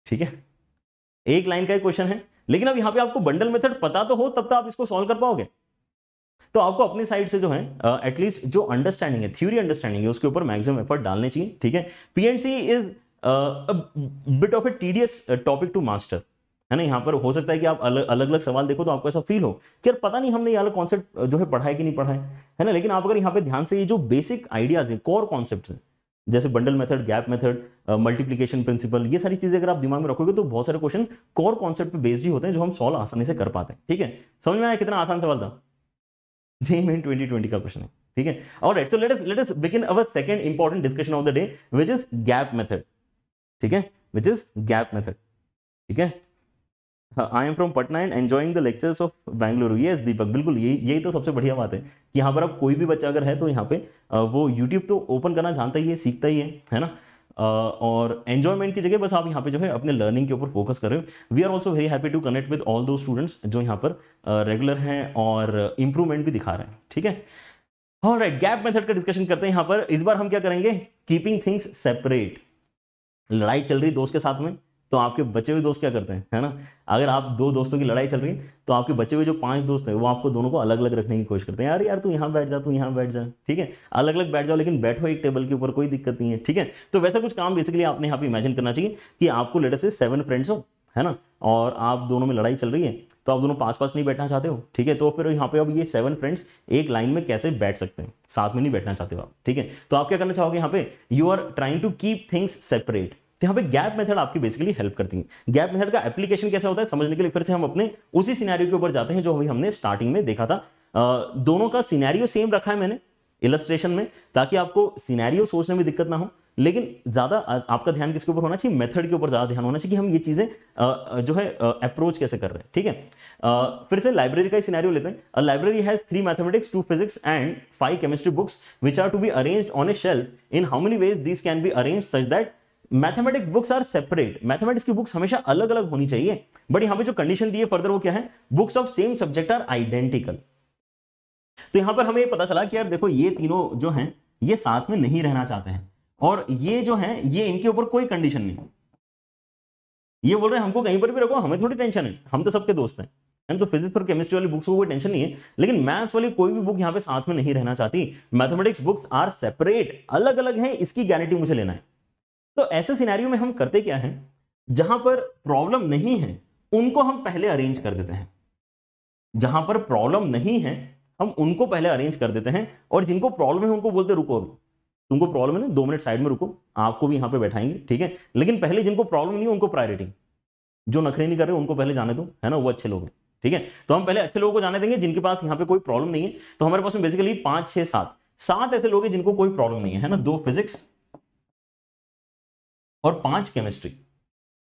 [SPEAKER 2] ठीक है एक लाइन का क्वेश्चन है लेकिन अब यहां पे आपको बंडल मेथड पता तो हो तब तक तो आप इसको सॉल्व कर पाओगे तो आपको अपनी साइड से जो है एटलीस्ट uh, जो अंडरस्टैंडिंग है थ्योरी अंडरस्टैंडिंग है उसके ऊपर मैक्सिमम एफर्ट डालने चाहिए ठीक है PNC is bit of a tedious topic to master है ना यहाँ पर हो सकता है कि आप अलग अलग अलग सवाल देखो तो आपको ऐसा फील हो कि यार पता नहीं हमने ये अलग कॉन्सेप्ट जो है पढ़ा है कि नहीं पढ़ा है है ना लेकिन आप अगर यहाँ पे ध्यान से ये जो बेसिक आइडियाज हैं कोर कॉन्सेप्ट हैं जैसे bundle method gap method multiplication principle ये सारी चीजें अगर आप दिमाग में रखोगे तो बहुत सारे क्वेश्चन कोर कॉन्सेप्ट बेस्ड ही होते हैं जो हम सॉल्व आसानी से कर पाते हैं ठीक है समझ में आया कितना आसान सवाल था जी मेन ट्वेंटी ट्वेंटी का क्वेश्चन है ठीक है और right so let let us begin our second important discussion of the day which is gap method ठीक है विच इज गैप मेथड ठीक है I am from Patna and enjoying the lectures of Bengaluru ये दीपक बिल्कुल यही यही तो सबसे बढ़िया बात है कि यहाँ पर अब कोई भी बच्चा अगर है तो यहाँ पे वो यूट्यूब तो ओपन करना जानता ही है सीखता ही है है ना और एन्जॉयमेंट की जगह बस आप यहाँ पे जो है अपने लर्निंग के ऊपर फोकस कर रहे हो we are also very happy to connect with all those students जो यहाँ पर रेगुलर हैं और इम्प्रूवमेंट भी दिखा रहे हैं ठीक है और राइट गैप मेथड का डिस्कशन करते हैं यहाँ पर इस बार हम क्या करेंगे कीपिंग थिंग्स सेपरेट लड़ाई चल रही दोस्त के साथ में तो आपके बचे हुए दोस्त क्या करते हैं है ना अगर आप दो दोस्तों की लड़ाई चल रही है तो आपके बचे हुए जो पांच दोस्त हैं वो आपको दोनों को अलग अलग रखने की कोशिश करते हैं यार यार तू यहाँ बैठ जा तू यहाँ बैठ जा ठीक है अलग अलग बैठ जाओ लेकिन बैठो एक टेबल के ऊपर कोई दिक्कत नहीं है ठीक है तो वैसा कुछ काम बेसिकली आपने यहाँ पे इमेजिन करना चाहिए कि आपको लेटर से सेवन फ्रेंड्स हो है ना और आप दोनों में लड़ाई चल रही है तो आप दोनों पास पास नहीं बैठना चाहते हो ठीक है तो फिर यहाँ पे अब ये सेवन फ्रेंड्स एक लाइन में कैसे बैठ सकते हैं साथ में नहीं बैठना चाहते हो आप ठीक है तो आप क्या करना चाहोगे यहाँ पे you are trying to keep things separate तो यहाँ पे गैप मेथड आपकी बेसिकली हेल्प करती है गैप मेथड का एप्लीकेशन कैसे होता है समझने के लिए फिर से हम अपने उसी सिनेरियो के ऊपर जाते हैं जो अभी हमने स्टार्टिंग में देखा था दोनों का सीनारियो सेम रखा है मैंने इलस्ट्रेशन में ताकि आपको सीनारियो सोचने में दिक्कत ना हो लेकिन ज़्यादा आपका ध्यान किसके ऊपर होना चाहिए मेथड के ऊपर ज़्यादा ध्यान होना चाहिए कि हम ये चीज़ें जो है अप्रोच कैसे कर रहे हैं ठीक है फिर से लाइब्रेरी का ही सिनेरियो लेते हैं library has three mathematics two physics and five chemistry books which are to be arranged on a shelf in how many ways this can be arrange such that mathematics books are separate mathematics की books हमेशा अलग अलग होनी चाहिए but यहां पे जो condition दी है फर्दर वो क्या है books of same subject are identical तो यहां पर हमें पता चला कि यार देखो ये तीनों जो हैं ये साथ में नहीं रहना चाहते हैं और ये जो है ये इनके ऊपर कोई कंडीशन नहीं ये बोल रहे हैं हमको कहीं पर भी रखो हमें थोड़ी टेंशन है हम तो सबके दोस्त हैं एंड तो फिजिक्स और केमिस्ट्री वाली बुक्स को कोई टेंशन नहीं है लेकिन मैथ्स वाली कोई भी बुक यहां पे साथ में नहीं रहना चाहती मैथमेटिक्स बुक्स आर सेपरेट अलग अलग है इसकी गारंटी मुझे लेना है तो ऐसे सिनेरियो में हम करते क्या हैं जहां पर प्रॉब्लम नहीं है उनको हम पहले अरेंज कर देते हैं जहां पर प्रॉब्लम नहीं है हम उनको पहले अरेंज कर देते हैं और जिनको प्रॉब्लम है उनको बोलते रुको तुमको प्रॉब्लम है ना दो मिनट साइड में रुको आपको भी यहां पे बैठाएंगे ठीक है लेकिन पहले जिनको प्रॉब्लम नहीं है उनको प्रायोरिटी जो नखरे नहीं कर रहे उनको पहले जाने दो है ना वो अच्छे लोग हैं ठीक है तो हम पहले अच्छे लोगों को जाने देंगे जिनके पास यहाँ पे कोई प्रॉब्लम नहीं है तो हमारे पास में बेसिकली पांच छह सात सात ऐसे लोग हैं जिनको कोई प्रॉब्लम नहीं है ना दो फिजिक्स और पांच केमिस्ट्री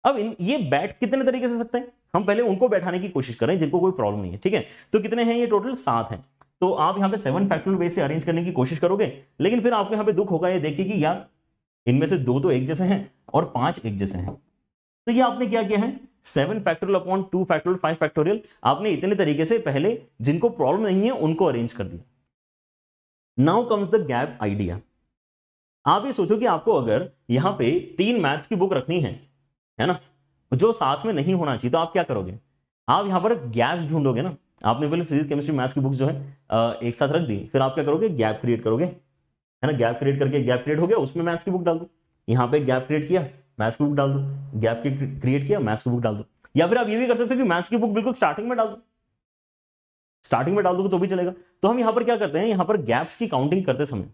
[SPEAKER 2] अब इन ये बैठ कितने तरीके से सकते हैं हम पहले उनको बैठाने की कोशिश करें जिनको कोई प्रॉब्लम नहीं है ठीक है तो कितने हैं ये टोटल सात हैं तो आप यहाँ पे सेवन फैक्टोरियल वे से अरेंज करने की कोशिश करोगे लेकिन फिर आपको यहाँ पे दुख होगा ये देखिए कि यार इनमें से दो तो एक जैसे हैं और पांच एक जैसे हैं तो ये आपने क्या किया है seven factorial upon two factorial five factorial आपने इतने तरीके से पहले जिनको प्रॉब्लम नहीं है उनको अरेंज कर दिया now comes the gap idea आप ये सोचो कि आपको अगर यहाँ पे तीन मैथ्स की बुक रखनी है है ना जो साथ में नहीं होना चाहिए तो आप क्या करोगे आप यहाँ पर गैप्स ढूंढोगे ना आपने पहले फिजिक्स केमिस्ट्री मैथ्स की बुक्स जो है एक साथ रख दी फिर आप क्या करोगे गैप क्रिएट करोगे है ना गैप क्रिएट करके गैप क्रिएट हो गया उसमें मैथ्स की बुक डाल दो यहाँ पे गैप क्रिएट किया मैथ्स की बुक डाल दो गैप क्रिएट किया मैथ्स की बुक डाल दो या फिर आप ये भी कर सकते हो कि मैथ्स की बुक बिल्कुल स्टार्टिंग में डाल दो स्टार्टिंग में डाल दोगे तो भी चलेगा तो हम यहाँ पर क्या करते हैं यहाँ पर गैप्स की काउंटिंग करते समय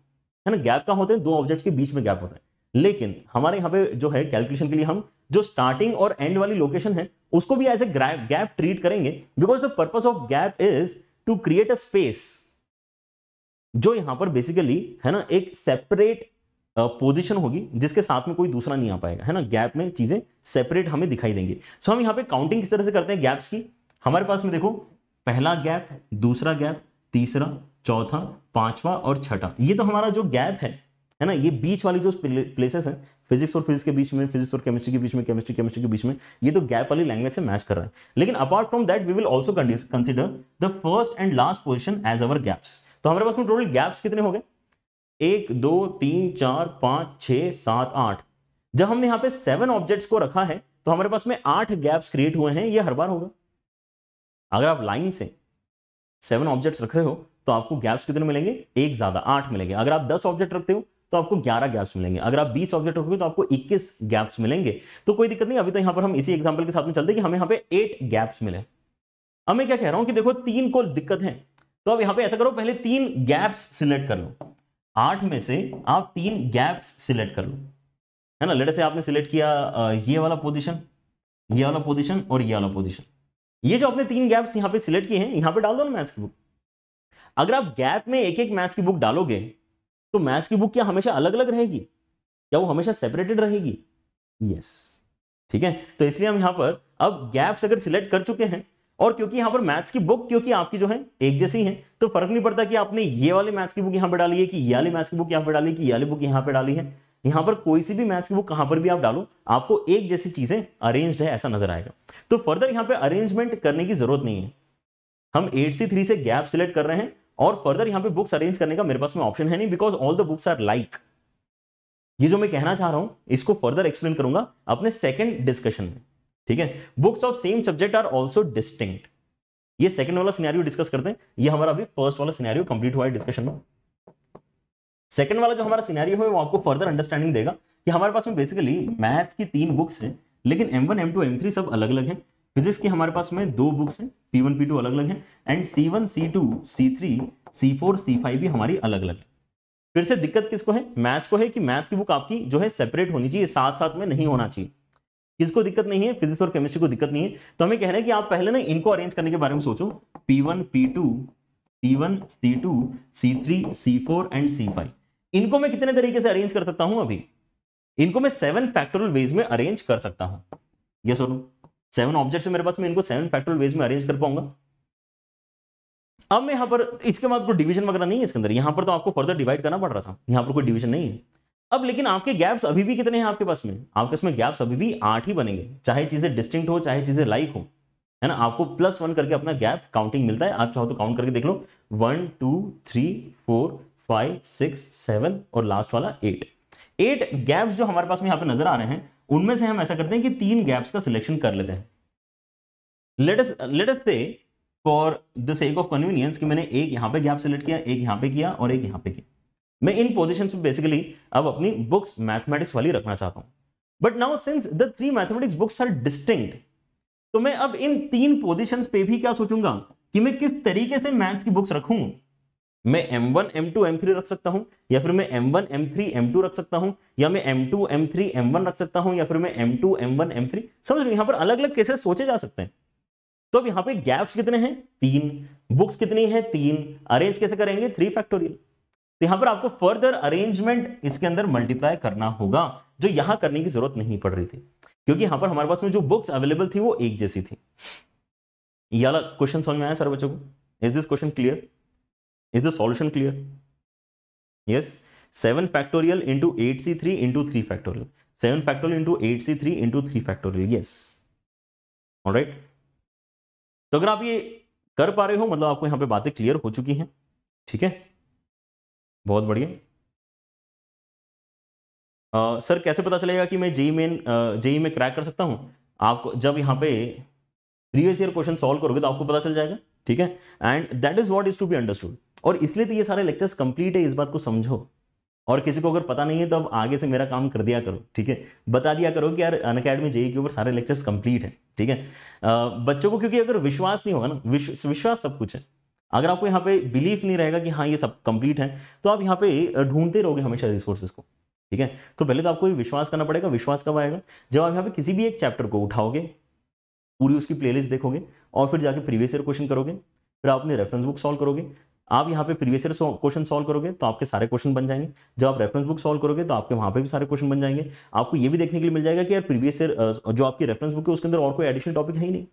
[SPEAKER 2] है ना गैप कहाँ होते हैं दो ऑब्जेक्ट्स के बीच में गैप होता है लेकिन हमारे यहाँ पे जो है कैलकुलेशन के लिए हम जो स्टार्टिंग और एंड वाली लोकेशन है उसको भी एज ए गैप ट्रीट करेंगे because the purpose of gap is to create a space जो यहां पर बेसिकली है ना एक सेपरेट पोजिशन होगी जिसके साथ में कोई दूसरा नहीं आ पाएगा है ना गैप में चीजें सेपरेट हमें दिखाई देंगे सो so, हम यहाँ पे काउंटिंग किस तरह से करते हैं गैप्स की हमारे पास में देखो पहला गैप दूसरा गैप तीसरा चौथा पांचवा और छठा ये तो हमारा जो गैप है है ना ये बीच वाली जो प्लेसेस हैं फिजिक्स और फिजिक्स के बीच में फिजिक्स और केमिस्ट्री के बीच में केमिस्ट्री केमिस्ट्री के बीच में ये तो गैप वाली लैंग्वेज से मैच कर रहा है लेकिन apart from that we will also consider the first and last position as our gaps तो हमारे पास में टोटल गैप्स कितने हो गए एक दो तीन चार पांच छह सात आठ जब हमने यहाँ पे सेवन ऑब्जेक्ट्स को रखा है तो हमारे पास में आठ गैप्स क्रिएट हुए हैं ये हर बार होगा अगर आप लाइन से सेवन ऑब्जेक्ट्स रख रहे हो तो आपको गैप्स कितने मिलेंगे एक ज्यादा आठ मिलेंगे अगर आप दस ऑब्जेक्ट रखते हो तो आपको ग्यारह गैप्स मिलेंगे अगर आप बीस ऑब्जेक्ट रखोगे तो आपको इक्कीस गैप्स मिलेंगे तो कोई दिक्कत नहीं अभी तो यहां पर हम इसी एग्जाम्पल के साथ में चलते कि हमें यहाँ पे एट गैप्स मिले अब मैं क्या कह रहा हूं कि देखो तीन को दिक्कत है तो अब यहां पर ऐसा करो पहले तीन गैप्स सिलेक्ट कर लो आठ में से आप तीन गैप्स सिलेक्ट कर लो है ना लेटर से आपने सिलेक्ट किया ये वाला पोजिशन ये वाला पोजिशन और ये वाला पोजिशन ये जो आपने तीन गैप्स यहाँ पे सिलेक्ट किए हैं यहाँ पे डाल दो ना मैथ्स की बुक अगर आप गैप में एक एक मैथ्स की बुक डालोगे तो मैथ्स की बुक क्या हमेशा अलग अलग रहेगी क्या वो हमेशा सेपरेटेड रहेगी यस ठीक है तो इसलिए हम यहां पर अब गैप्स अगर सिलेक्ट कर चुके हैं और क्योंकि यहां पर मैथ्स की बुक क्योंकि आपकी जो है एक जैसी है तो फर्क नहीं पड़ता कि आपने ये वाली मैथ्स की बुक यहां पर डाली है कि ये वाली मैथ्स की बुक यहाँ पर डाली कि ये वाली बुक यहां पर डाली है यहां पर कोई सी भी मैथ्स की बुक कहां पर भी आप डालो आपको एक जैसी चीजें अरेंज्ड है ऐसा नजर आएगा तो फर्दर यहां पर अरेंजमेंट करने की जरूरत नहीं है हम एट सी थ्री से गैप सिलेक्ट कर रहे हैं और फर्दर यहां पे बुक्स अरेंज करने का मेरे पास में ऑप्शन है नहीं because all the books are like ये जो मैं कहना चाह रहा हूं इसको फर्दर एक्सप्लेन करूंगा अपने सेकेंड डिस्कशन में ठीक है books of same subject are also distinct ये सेकंड वाला सिनेरियो डिस्कस करते हैं ये हमारा अभी फर्स्ट वाला सिनेरियो कंप्लीट हुआ है डिस्कशन में सेकंड वाला जो हमारा सिनेरियो है वो आपको फर्दर अंडरस्टैंडिंग देगा कि हमारे पास में बेसिकली मैथ्स की तीन बुक्स हैं लेकिन M M one two M three सब अलग अलग हैं फिजिक्स की हमारे पास में दो बुक्स हैं पी वन अलग अलग हैं and C one C two C भी हमारी अलग अलग है फिर से दिक्कत किसको है मैथ्स को है कि मैथ्स की बुक आपकी जो है सेपरेट होनी चाहिए साथ साथ में नहीं होना चाहिए किसको दिक्कत नहीं है फिजिक्स और केमिस्ट्री को दिक्कत नहीं है तो हमें कह रहे हैं कि आप पहले ना इनको अरेंज करने के बारे में सोचो P one P two C one C two C three C four and C five इनको मैं कितने तरीके से अरेंज कर सकता हूं अभी इनको मैं सेवन फैक्टोरियल वेज में अरेंज कर सकता हूं यस और नो सेवन ऑब्जेक्ट्स है मेरे पास मैं इनको सेवन फैक्टोरियल वेज में अरेंज कर पाऊंगा अब मैं यहाँ पर इसके बाद कोई डिवीजन वगैरह नहीं है इसके अंदर यहाँ पर तो आपको फर्दर डिवाइड करना पड़ रहा था यहाँ पर कोई डिवीजन नहीं है अब लेकिन आपके गैप्स अभी भी कितने हैं आपके पास में आपके इसमें गैप्स अभी भी आठ ही बनेंगे चाहे चीज़ें डिस्टिंक्ट हो चाहे चीज़ें लाइक हो है ना आपको प्लस वन करके अपना गैप काउंटिंग मिलता है आप चाहो तो काउंट करके देख लो one two three four five six seven और लास्ट वाला एट एट गैप्स जो हमारे पास में यहाँ पे नजर आ रहे हैं उनमें से हम ऐसा करते हैं कि तीन गैप्स का सिलेक्शन कर लेते हैं latest latest for the sake of convenience कि मैंने एक यहां पे गैप सिलेक्ट किया एक यहां पे किया और एक यहां पे किया मैं इन पोजिशन पे बेसिकली अब अपनी बुक्स मैथमेटिक्स वाली रखना चाहता हूं but now since the three mathematics books are distinct तो मैं अब इन तीन पोजिशन पे भी क्या सोचूंगा कि मैं किस तरीके से मैथ्स की बुक्स रखूँ मैं M1, M2, M3 रख सकता हूं या फिर मैं M1, M3, M2 रख सकता हूं या मैं M2, M3, M1 रख सकता हूं या फिर मैं M2, M1, M3 समझ लो यहां पर अलग अलग केसेस सोचे जा सकते हैं तो अब यहाँ पे गैप्स कितने हैं तीन बुक्स कितनी है तीन अरेंज कैसे करेंगे थ्री फैक्टोरियल तो यहाँ पर आपको फर्दर अरेंजमेंट इसके अंदर मल्टीप्लाई करना होगा जो यहाँ करने की जरूरत नहीं पड़ रही थी क्योंकि यहाँ पर हमारे पास में जो बुक्स अवेलेबल थी वो एक जैसी थी ये क्वेश्चन समझ में आया सर बच्चों को is this question clear Is the solution clear? Yes. 7 factorial into 8c3 into 3 factorial. 7 factorial into 8c3 into 3 factorial. Yes. All right. तो अगर आप ये कर पा रहे हो मतलब आपको यहां पे
[SPEAKER 1] बातें क्लियर हो चुकी हैं ठीक है बहुत बढ़िया
[SPEAKER 2] सर कैसे पता चलेगा कि मैं जेई मेन जेई में क्रैक कर सकता हूं आपको जब यहां पे प्रीवियस ईयर क्वेश्चन सॉल्व करोगे तो आपको पता चल जाएगा ठीक है and that is what is to be understood और इसलिए तो ये सारे लेक्चर्स कंप्लीट है इस बात को समझो और किसी को अगर पता नहीं है तो अब आगे से मेरा काम कर दिया करो ठीक है बता दिया करो कि यार अन अकेडमी जेई e के ऊपर सारे लेक्चर्स कंप्लीट हैं ठीक है बच्चों को क्योंकि अगर विश्वास नहीं होगा ना विश्व, विश्वास सब कुछ है अगर आपको यहाँ पे बिलीफ नहीं रहेगा कि हाँ ये सब कंप्लीट है तो आप यहाँ पे ढूंढते रहोगे हमेशा रिसोर्सेज को ठीक है तो पहले तो आपको विश्वास करना पड़ेगा विश्वास कब आएगा जब आप यहाँ पे किसी भी एक चैप्टर को उठाओगे पूरी उसकी प्लेलिस्ट देखोगे और फिर जाके प्रीवियस ईयर क्वेश्चन करोगे फिर आप अपने रेफरेंस बुक सॉल्व करोगे आप यहाँ पे प्रीवियस ईयर क्वेश्चन सॉल्व करोगे तो आपके सारे क्वेश्चन बन जाएंगे जब आप रेफरेंस बुक सॉल्व करोगे तो आपके वहाँ पे भी सारे क्वेश्चन बन जाएंगे आपको ये भी देखने के लिए मिल जाएगा कि यार प्रीवियस ईयर जो आपकी रेफरेंस बुक है उसके अंदर और कोई एडिशनल टॉपिक है ही नहीं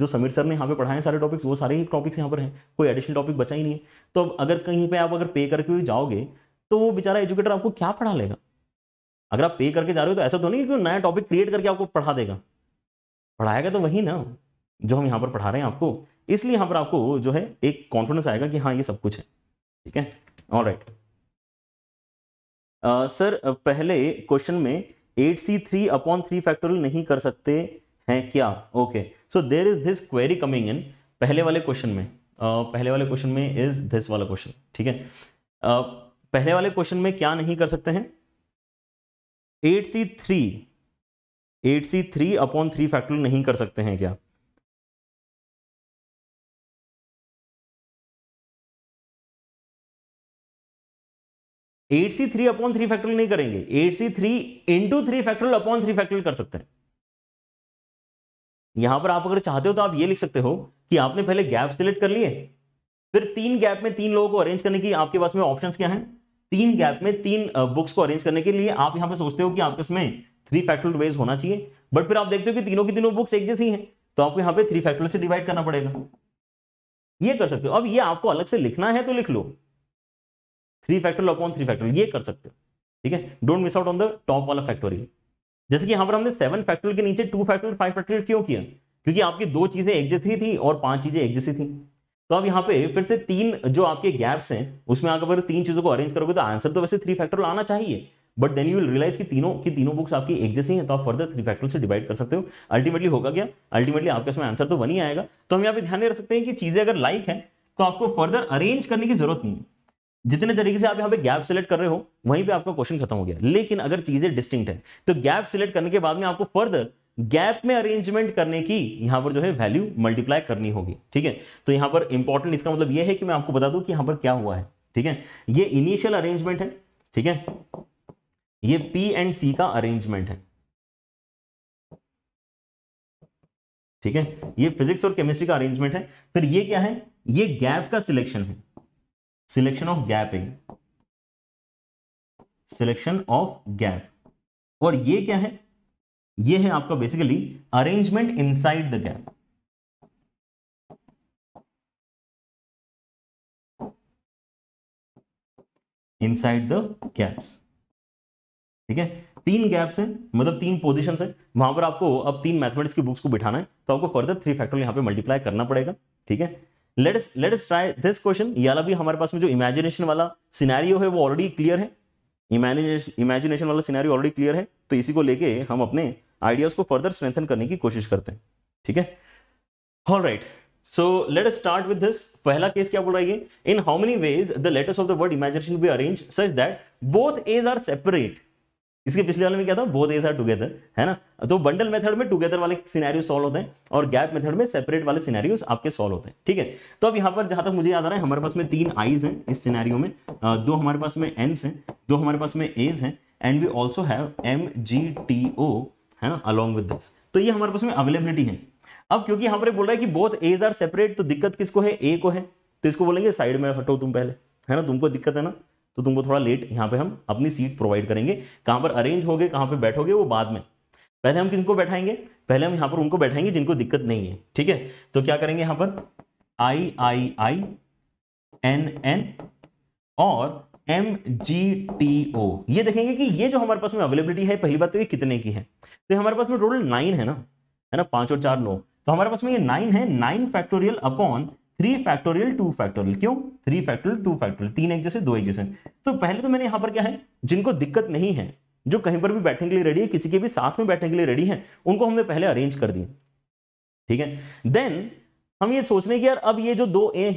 [SPEAKER 2] जो समीर सर ने यहाँ पे पढ़ाए सारे टॉपिक्स वो सारे ही टॉपिक्स यहाँ पर हैं कोई एडिशनल टॉपिक बचा ही नहीं है तो अब अगर कहीं पर आप अगर पे करके भी जाओगे तो वो बेचारा एजुकेटर आपको क्या पढ़ा लेगा अगर आप पे करके जा रहे हो तो ऐसा तो नहीं कि नया टॉपिक क्रिएट करके आपको पढ़ा देगा पढ़ाएगा तो वही ना जो हम यहाँ पर पढ़ा रहे हैं आपको इसलिए यहाँ पर आपको जो है एक कॉन्फिडेंस आएगा कि हाँ ये सब कुछ है ठीक है ऑल राइट सर पहले क्वेश्चन में eight C three upon three factorial नहीं कर सकते हैं क्या okay so there is this query coming in पहले वाले क्वेश्चन में uh, पहले वाले क्वेश्चन में इज दिस वाला क्वेश्चन ठीक है uh, पहले वाले क्वेश्चन में क्या नहीं कर सकते हैं eight C three eight C three upon three factorial
[SPEAKER 3] नहीं कर सकते हैं क्या eight C three upon three factorial
[SPEAKER 2] नहीं करेंगे eight C three into three factorial upon three factorial कर सकते हैं यहां पर आप अगर चाहते हो तो आप ये लिख सकते हो कि आपने पहले गैप सिलेक्ट कर लिए फिर तीन गैप में तीन लोगों को अरेंज करने की आपके पास में ऑप्शंस क्या हैं तीन गैप में तीन बुक्स को अरेंज करने के लिए आप यहां पर सोचते हो कि आपके इसमें थ्री फैक्टोरियल वेज होना चाहिए बट फिर आप देखते हो कि तीनों की तीनों बुक्स एक जैसी है तो आपको यहां पर थ्री फैक्टोरियल से डिवाइड करना पड़ेगा ये कर सकते हो अब ये आपको अलग से लिखना है तो लिख लो three factor upon three factor ये कर सकते हो ठीक है don't miss out on the top वाला फैक्टोरियल जैसे कि यहाँ पर हमने सेवन फैक्टर के नीचे टू फैक्टर फाइव फैक्टर क्यों किया क्योंकि आपकी दो चीजें एक जैसी थी और पांच चीजें एक जैसी थी तो अब यहाँ पे फिर से तीन जो आपके गैप्स हैं उसमें अगर तीन चीजों को अरेंज करोगे तो आंसर तो वैसे थ्री फैक्टर आना चाहिए but then you will realise कि तीनों की तीनों बुक्स आपकी एक जैसी हैं तो आप फर्दर थ्री फैक्टर से डिवाइड कर सकते हो अल्टीमेटली होगा क्या अल्टीमेटली आपके इसमें आंसर तो वन ही आएगा तो हम यहाँ पे ध्यान रख सकते हैं कि चीजें अगर लाइक है तो आपको फर्दर अरेंज करने की जरूरत नहीं है जितने तरीके से आप यहाँ पे गैप सिलेक्ट कर रहे हो वहीं पे आपका क्वेश्चन खत्म हो गया लेकिन अगर चीजें डिस्टिंक्ट है तो गैप सिलेक्ट करने के बाद में आपको फर्दर गैप में अरेंजमेंट करने की यहां पर जो है वैल्यू मल्टीप्लाई करनी होगी ठीक है तो यहां पर इंपॉर्टेंट इसका मतलब यह है कि मैं आपको बता दूं कि यहां पर क्या हुआ है ठीक है ये इनिशियल अरेंजमेंट है ठीक है ये पी एंड सी का अरेंजमेंट है ठीक है ये फिजिक्स और केमिस्ट्री का अरेंजमेंट है फिर ये क्या है ये गैप का सिलेक्शन है सिलेक्शन ऑफ है सिलेक्शन ऑफ गैप और ये क्या है ये है आपका basically
[SPEAKER 1] arrangement inside the gap inside the gaps
[SPEAKER 2] ठीक है तीन गैप्स हैं मतलब तीन पोजिशन है वहां पर आपको अब तीन मैथमेटिक्स की बुक्स को बिठाना है तो आपको फर्दर थ्री फैक्टर यहां पे मल्टीप्लाई करना पड़ेगा ठीक है let's let's try this question याला भी हमारे पास में जो इमेजिनेशन वाला सिनेरियो है वो ऑलरेडी क्लियर है इमेजिनेशन वाला सिनेरियो ऑलरेडी क्लियर है तो इसी को लेके हम अपने आइडियाज को फर्दर स्ट्रेंथन करने की कोशिश करते हैं ठीक है all right so let start with this पहला केस क्या बोल रहा है in how many ways the letters of the word imagination be arrange such that both A's are separate इसके पिछले वाले में क्या था बोथ एज आर टुगेदर है ना तो बंडल मेथड में टुगेदर वाले सिनेरियो सॉल्व होते हैं और गैप मेथड में सेपरेट वाले सिनेरियो आपके सॉल्व होते हैं ठीक है तो अब यहाँ पर जहां तक मुझे याद आ रहा है हमारे पास में तीन आईज हैं इस सिनेरियो में दो हमारे पास में एनस हैं दो हमारे पास में एज हैं and we also have M G T O है ना अलॉन्ग विद दिस तो ये हमारे पास में अवेलेबिलिटी है अब क्योंकि यहाँ पर बोल रहा है कि बोथ एज आर सेपरेट तो दिक्कत किसको है ए को है तो इसको बोलेंगे साइड में हटो तुम पहले है ना तुमको दिक्कत है ना तो तुमको थोड़ा लेट यहाँ पे हम अपनी सीट प्रोवाइड करेंगे कहाँ पर अरेंज होगे कहाँ पर बैठोगे वो बाद में पहले हम किसको बैठाएंगे पहले हम यहाँ पर उनको बैठाएंगे जिनको दिक्कत नहीं है ठीक है तो क्या करेंगे यहाँ पर I I I N N और एम जी टी ओ ये देखेंगे कि ये जो हमारे पास में अवेलेबिलिटी है पहली बात तो ये कितने की है तो हमारे पास में टोटल नाइन है ना है ना पाँच और चार नौ तो हमारे पास में ये नाइन है nine factorial upon three factorial two factorial क्यों थ्री फैक्टोरियल टू फैक्टोरियल तीन एक जैसे दो एक जैसे तो पहले तो मैंने यहां पर क्या है जिनको दिक्कत नहीं है जो कहीं पर भी बैठने के लिए रेडी है किसी के भी साथ में बैठने के लिए रेडी है उनको हमने पहले अरेंज कर दिया ठीक है देन हम ये सोच रहे कि यार अब ये जो दो ए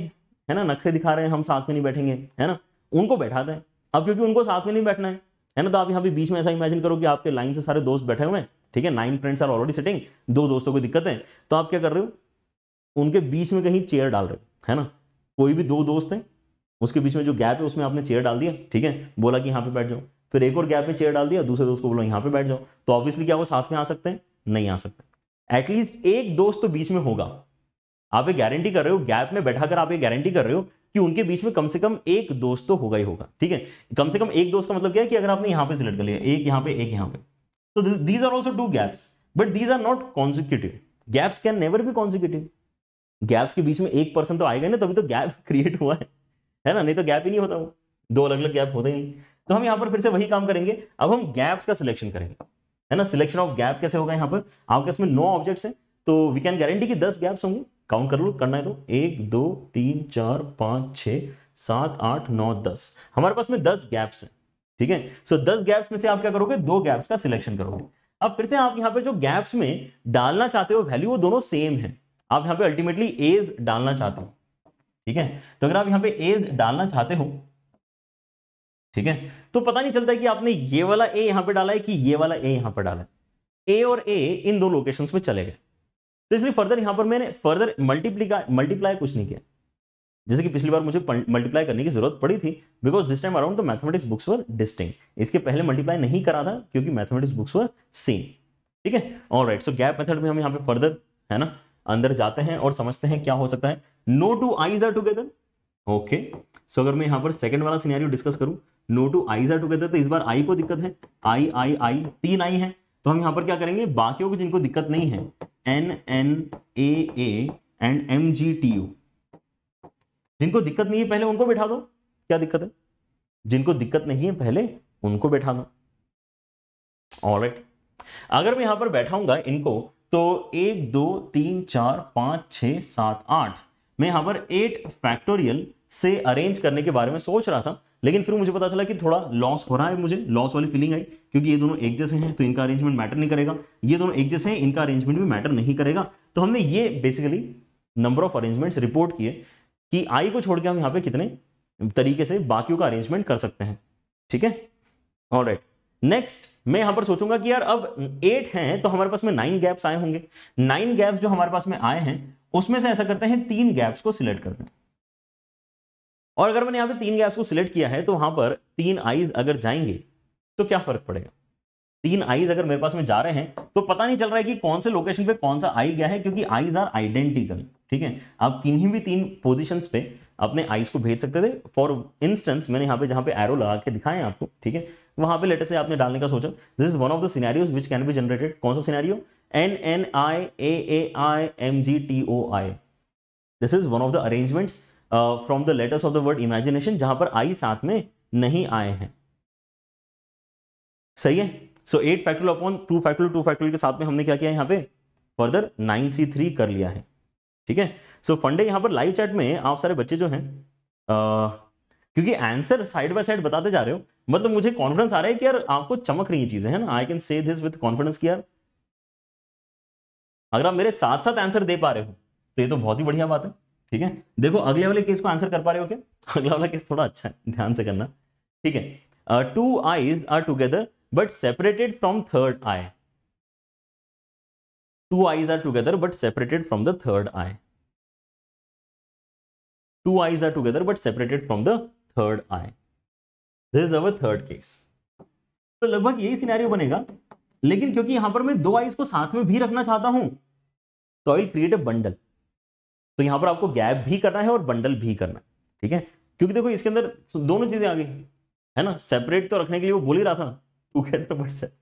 [SPEAKER 2] है ना नखरे दिखा रहे हैं हम साथ में नहीं बैठेंगे है ना उनको बैठा दें अब क्योंकि उनको साथ में नहीं बैठना है है ना तो आप यहाँ पे बीच में ऐसा इमेजिन करो कि आपके लाइन से सारे दोस्त बैठे हुए हैं ठीक है nine friends are already setting दो दोस्तों को दिक्कत है तो आप क्या कर रहे हो उनके बीच में कहीं चेयर डाल रहे है ना कोई भी दो दोस्त हैं उसके बीच में जो गैप है उसमें आपने चेयर डाल दिया ठीक है बोला कि यहाँ पे बैठ जाओ फिर एक और गैप में चेयर डाल दिया दूसरे दोस्त को बोला यहाँ पे बैठ जाओ तो ऑब्वियसली क्या वो साथ में आ सकते हैं नहीं आ सकते एटलीस्ट एक दोस्त तो बीच में होगा आप ये गारंटी कर रहे हो गैप में बैठा कर आप ये गारंटी कर रहे हो कि उनके बीच में कम से कम एक दोस्त तो होगा ही होगा ठीक है कम से कम एक दोस्त का मतलब क्या है कि अगर आपने यहाँ पे सिलेक्ट कर लिया एक यहाँ पे एक यहाँ पे तो these are also two gaps but these are not consecutive gaps can never भी कॉन्जिक्यूटिव गैप्स के बीच में एक पर्सन तो आएगा ना तभी तो गैप क्रिएट हुआ है है ना नहीं तो गैप ही नहीं होता वो दो अलग अलग गैप होते ही नहीं तो हम यहाँ पर फिर से वही काम करेंगे अब हम गैप्स का सिलेक्शन करेंगे है ना सिलेक्शन ऑफ गैप कैसे होगा यहाँ पर आपके इसमें नौ ऑब्जेक्ट्स हैं तो वी कैन गारंटी कि दस गैप्स होंगे काउंट कर लो करना है तो एक दो तीन चार पाँच छः सात आठ नौ दस हमारे पास में दस गैप्स हैं ठीक है सो दस गैप्स में से आप क्या करोगे दो गैप्स का सिलेक्शन करोगे अब फिर से आप यहाँ पर जो गैप्स में डालना चाहते हो वैल्यू वो दोनों सेम है आप यहाँ पे अल्टीमेटली एज डालना चाहते हो ठीक है तो अगर आप यहाँ पे एज डालना चाहते हो ठीक है तो पता नहीं चलता है कि आपने ये वाला ए यहाँ पे डाला है कि ये वाला ए यहाँ पे डाला है ए और ए इन दो लोकेशन पे चले गए तो इसलिए फर्दर यहाँ पर मैंने फर्दर मल्टीप्ली मल्टीप्लाई कुछ नहीं किया जैसे कि पिछली बार मुझे मल्टीप्लाई करने की जरूरत पड़ी थी because this time around the mathematics books were distinct इसके पहले मल्टीप्लाई नहीं करा था क्योंकि मैथमेटिक्स बुक्स वर सेम ठीक है all right so gap method में हम यहाँ पे फर्दर है ना अंदर जाते हैं और समझते हैं क्या हो सकता है no two I's are together okay so अगर मैं यहां पर सेकंड वाला सिनेरियो डिस्कस करूं no two I's are together तो इस बार आई को दिक्कत है आई आई आई तीन आई है तो हम यहां पर क्या करेंगे बाकियों को जिनको दिक्कत नहीं है N N A A and M G T U जिनको दिक्कत नहीं है पहले उनको बैठा दो क्या दिक्कत है जिनको दिक्कत नहीं है पहले उनको बैठा दो ऑलराइट right. अगर मैं यहां पर बैठाऊंगा इनको तो एक दो तीन चार पाँच छ सात आठ मैं यहाँ पर एट फैक्टोरियल से अरेंज करने के बारे में सोच रहा था लेकिन फिर मुझे पता चला कि थोड़ा लॉस हो रहा है मुझे लॉस वाली फीलिंग आई क्योंकि ये दोनों एक जैसे हैं तो इनका अरेंजमेंट मैटर नहीं करेगा ये दोनों एक जैसे हैं इनका अरेंजमेंट भी मैटर नहीं करेगा तो हमने ये basically number of arrangements report किए कि आई को छोड़ के हम यहाँ पे कितने तरीके से बाकियों का अरेंजमेंट कर सकते हैं ठीक है ऑल राइट नेक्स्ट मैं यहां पर सोचूंगा कि यार अब एट हैं तो हमारे पास में नाइन गैप्स आए होंगे नाइन गैप्स जो हमारे पास में आए हैं उसमें से ऐसा करते हैं तीन गैप्स को सिलेक्ट करते हैं और अगर मैंने यहां पे तीन गैप्स को सिलेक्ट किया है तो वहां पर तीन आईज अगर जाएंगे तो क्या फर्क पड़ेगा तीन आईज अगर मेरे पास में जा रहे हैं तो पता नहीं चल रहा है कि कौन से लोकेशन पे कौन सा आई गया है क्योंकि आईज आर आइडेंटिकल ठीक है आप किन्हीं भी तीन पोजिशन पे अपने आईज को भेज सकते थे फॉर इंस्टेंस मैंने यहां पे जहां पे एरो लगा के दिखाए आपको ठीक है वहां पर लेटर से आपने डालने का सोचा this is one of the scenarios which can be generated कौन सा scenario N N I A A I M G T O I this is one of the arrangements from the letters of the word imagination जहां पर आई साथ में नहीं आए हैं सही है so eight factor upon two factor two factor के साथ में हमने क्या किया यहां पे फर्दर नाइन सी थ्री कर लिया है ठीक है सो फंडे यहां पर लाइव चैट में आप सारे बच्चे जो हैं uh, क्योंकि आंसर साइड बाय साइड बताते जा रहे हो मतलब मुझे कॉन्फिडेंस आ रहा है कि यार आपको चमक रही चीजें है ना I can say this with confidence की यार अगर आप मेरे साथ साथ आंसर दे पा रहे हो तो ये तो बहुत ही बढ़िया बात है ठीक है देखो अगले वाले केस को आंसर कर पा रहे हो क्या अगला वाला केस थोड़ा अच्छा है ध्यान से करना ठीक है two I's are together but separated from third I two I's are
[SPEAKER 1] together but separated from the third I two I's are together
[SPEAKER 2] but separated from the third I this is our third case तो लगभग यही scenario बनेगा लेकिन क्योंकि यहां पर मैं दो आईज को साथ में भी रखना चाहता हूं तो I will create a bundle तो यहां पर आपको गैप भी करना है और बंडल भी करना है ठीक है क्योंकि देखो इसके अंदर दोनों चीजें आ गई है ना सेपरेट तो रखने के लिए वो बोल ही रहा था टू बट सेट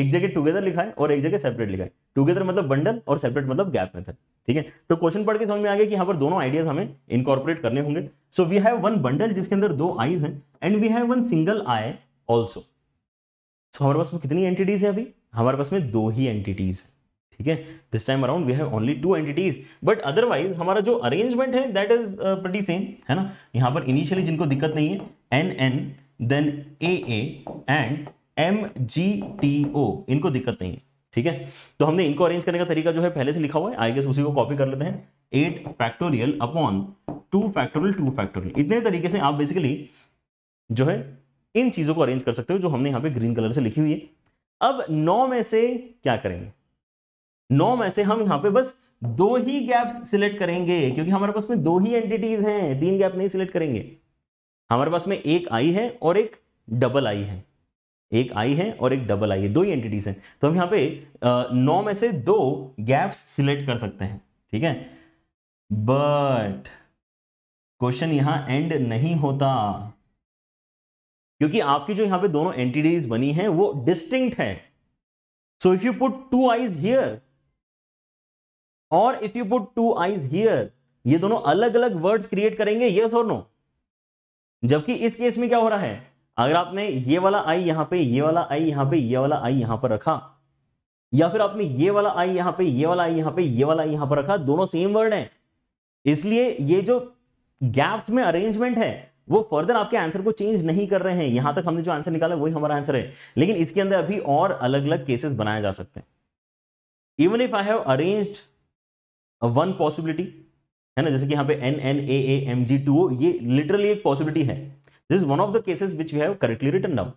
[SPEAKER 2] एक जगह टुगेदर लिखा है और एक जगह सेपरेट लिखा है टुगेदर मतलब बंडल और सेपरेट मतलब गैप मेथड ठीक है तो क्वेश्चन पढ़ के समझ में आ गया कि यहाँ पर दोनों आइडियाज हमें इनकॉर्पोरेट करने होंगे so we have one bundle जिसके अंदर दो आईज हैं and we have one single I also so हमारे पास में कितनी एंटिटीज है अभी हमारे पास में दो ही एंटिटीज है ठीक है this time around we have only two entities but otherwise हमारा जो अरेंजमेंट है दैट इज प्रटी सेम है ना यहाँ पर इनिशियली जिनको दिक्कत नहीं है N N then A and M G T O इनको दिक्कत नहीं है ठीक है तो हमने इनको अरेंज करने का तरीका जो है पहले से लिखा हुआ है आई गेस उसी को कॉपी कर लेते हैं eight factorial upon two factorial two factorial इतने तरीके से आप बेसिकली जो है इन चीजों को अरेंज कर सकते हो जो हमने यहाँ पे ग्रीन कलर से लिखी हुई है अब नौ में से क्या करेंगे नौ में से हम यहाँ पे बस दो ही गैप सिलेक्ट करेंगे क्योंकि हमारे पास में दो ही एंटिटीज हैं तीन गैप नहीं सिलेक्ट करेंगे हमारे पास में एक आई है और एक डबल आई है एक आई है और एक डबल आई है दो ही एंटिटीज हैं तो हम यहाँ पे नौ में से दो गैप्स सिलेक्ट कर सकते हैं ठीक है बट क्वेश्चन यहां एंड नहीं होता क्योंकि आपकी जो यहां पे दोनों एंटिटीज बनी है वो डिस्टिंक्ट है so if you put two I's here और if you put two I's here ये दोनों अलग अलग वर्ड्स क्रिएट करेंगे यस और नो जबकि इस केस में क्या हो रहा है अगर आपने ये वाला आई यहाँ पे ये वाला आई यहाँ पे ये वाला आई यहां पर रखा या फिर आपने ये वाला आई यहाँ पे ये वाला आई यहाँ पे ये वाला आई यहां पर रखा दोनों सेम वर्ड है इसलिए ये जो गैप्स में अरेंजमेंट है वो फर्दर आपके आंसर को चेंज नहीं कर रहे हैं यहां तक हमने जो आंसर निकाला वही हमारा आंसर है लेकिन इसके अंदर अभी और अलग अलग केसेस बनाए जा सकते हैं even if I have arranged one possibility है ना जैसे कि यहां पे N N A M G two ये लिटरली एक पॉसिबिलिटी है This is one of the cases which we have correctly written down.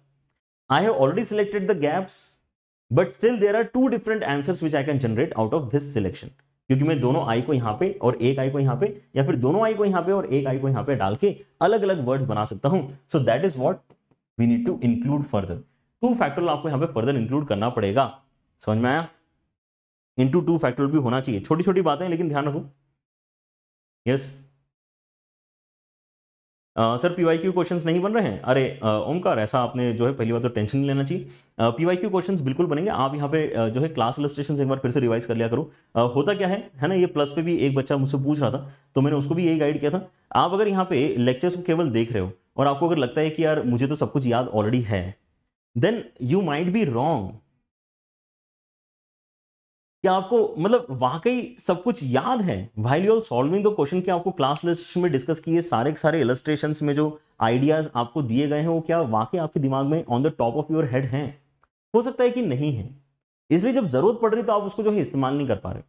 [SPEAKER 2] I have already selected the gaps, but still there are two different answers which I can generate out of this selection. क्योंकि मैं दोनों आई को यहाँ पे और एक आई को यहाँ पे या फिर दोनों आई को यहाँ पे और एक आई को यहाँ पे डाल के अलग अलग वर्ड्स बना सकता हूँ so that is what we need to include further two factor आपको यहाँ पे फर्दर इंक्लूड करना पड़ेगा समझ में आया इंटू टू फैक्टर भी होना चाहिए छोटी छोटी बातें लेकिन ध्यान रखो यस yes. आ, sir P Y Q question नहीं बन रहे हैं अरे ओमकार ऐसा आपने जो है पहली बार तो टेंशन नहीं लेना चाहिए पी वाई क्यू क्वेश्चन बिल्कुल बनेंगे आप यहाँ पे जो है क्लास इलस्ट्रेशन एक बार फिर से रिवाइज कर लिया करो आ, होता क्या है है ना ये प्लस पे भी एक बच्चा मुझसे पूछ रहा था तो मैंने उसको भी यही गाइड किया था आप अगर यहाँ पे लेक्चर्स को केवल देख रहे हो और आपको अगर लगता है कि यार मुझे तो सब कुछ याद ऑलरेडी है then you might be wrong कि आपको मतलब वाकई सब कुछ याद है while all solving the question कि आपको क्लास लिस्ट में डिस्कस किए सारे के सारे इलस्ट्रेशन में जो आइडियाज आपको दिए गए हैं वो क्या वाकई आपके दिमाग में on the top of your head हैं हो सकता है कि नहीं है इसलिए जब जरूरत पड़ रही तो आप उसको जो है इस्तेमाल नहीं कर पा रहे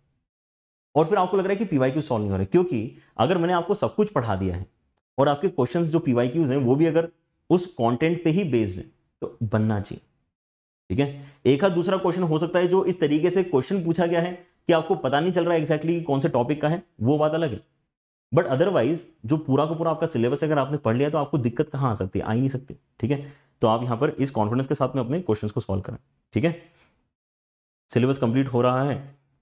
[SPEAKER 2] और फिर आपको लग रहा है कि पीवाई क्यू सॉल्व नहीं हो रहा क्योंकि अगर मैंने आपको सब कुछ पढ़ा दिया है और आपके क्वेश्चन जो पीवाई क्यूज हैं वो भी अगर उस कॉन्टेंट पे ही बेस्ड है तो बनना चाहिए ठीक है एक हाथ दूसरा क्वेश्चन हो सकता है जो इस तरीके से क्वेश्चन पूछा गया है कि आपको पता नहीं चल रहा है एग्जैक्टली exactly कौन से टॉपिक का है वो बात अलग है बट अदरवाइज जो पूरा का पूरा आपका सिलेबस अगर आपने पढ़ लिया तो आपको दिक्कत कहाँ आ सकती है आ ही नहीं सकती ठीक है तो आप यहाँ पर इस कॉन्फिडेंस के साथ में अपने क्वेश्चन को सॉल्व करें ठीक है सिलेबस कंप्लीट हो रहा है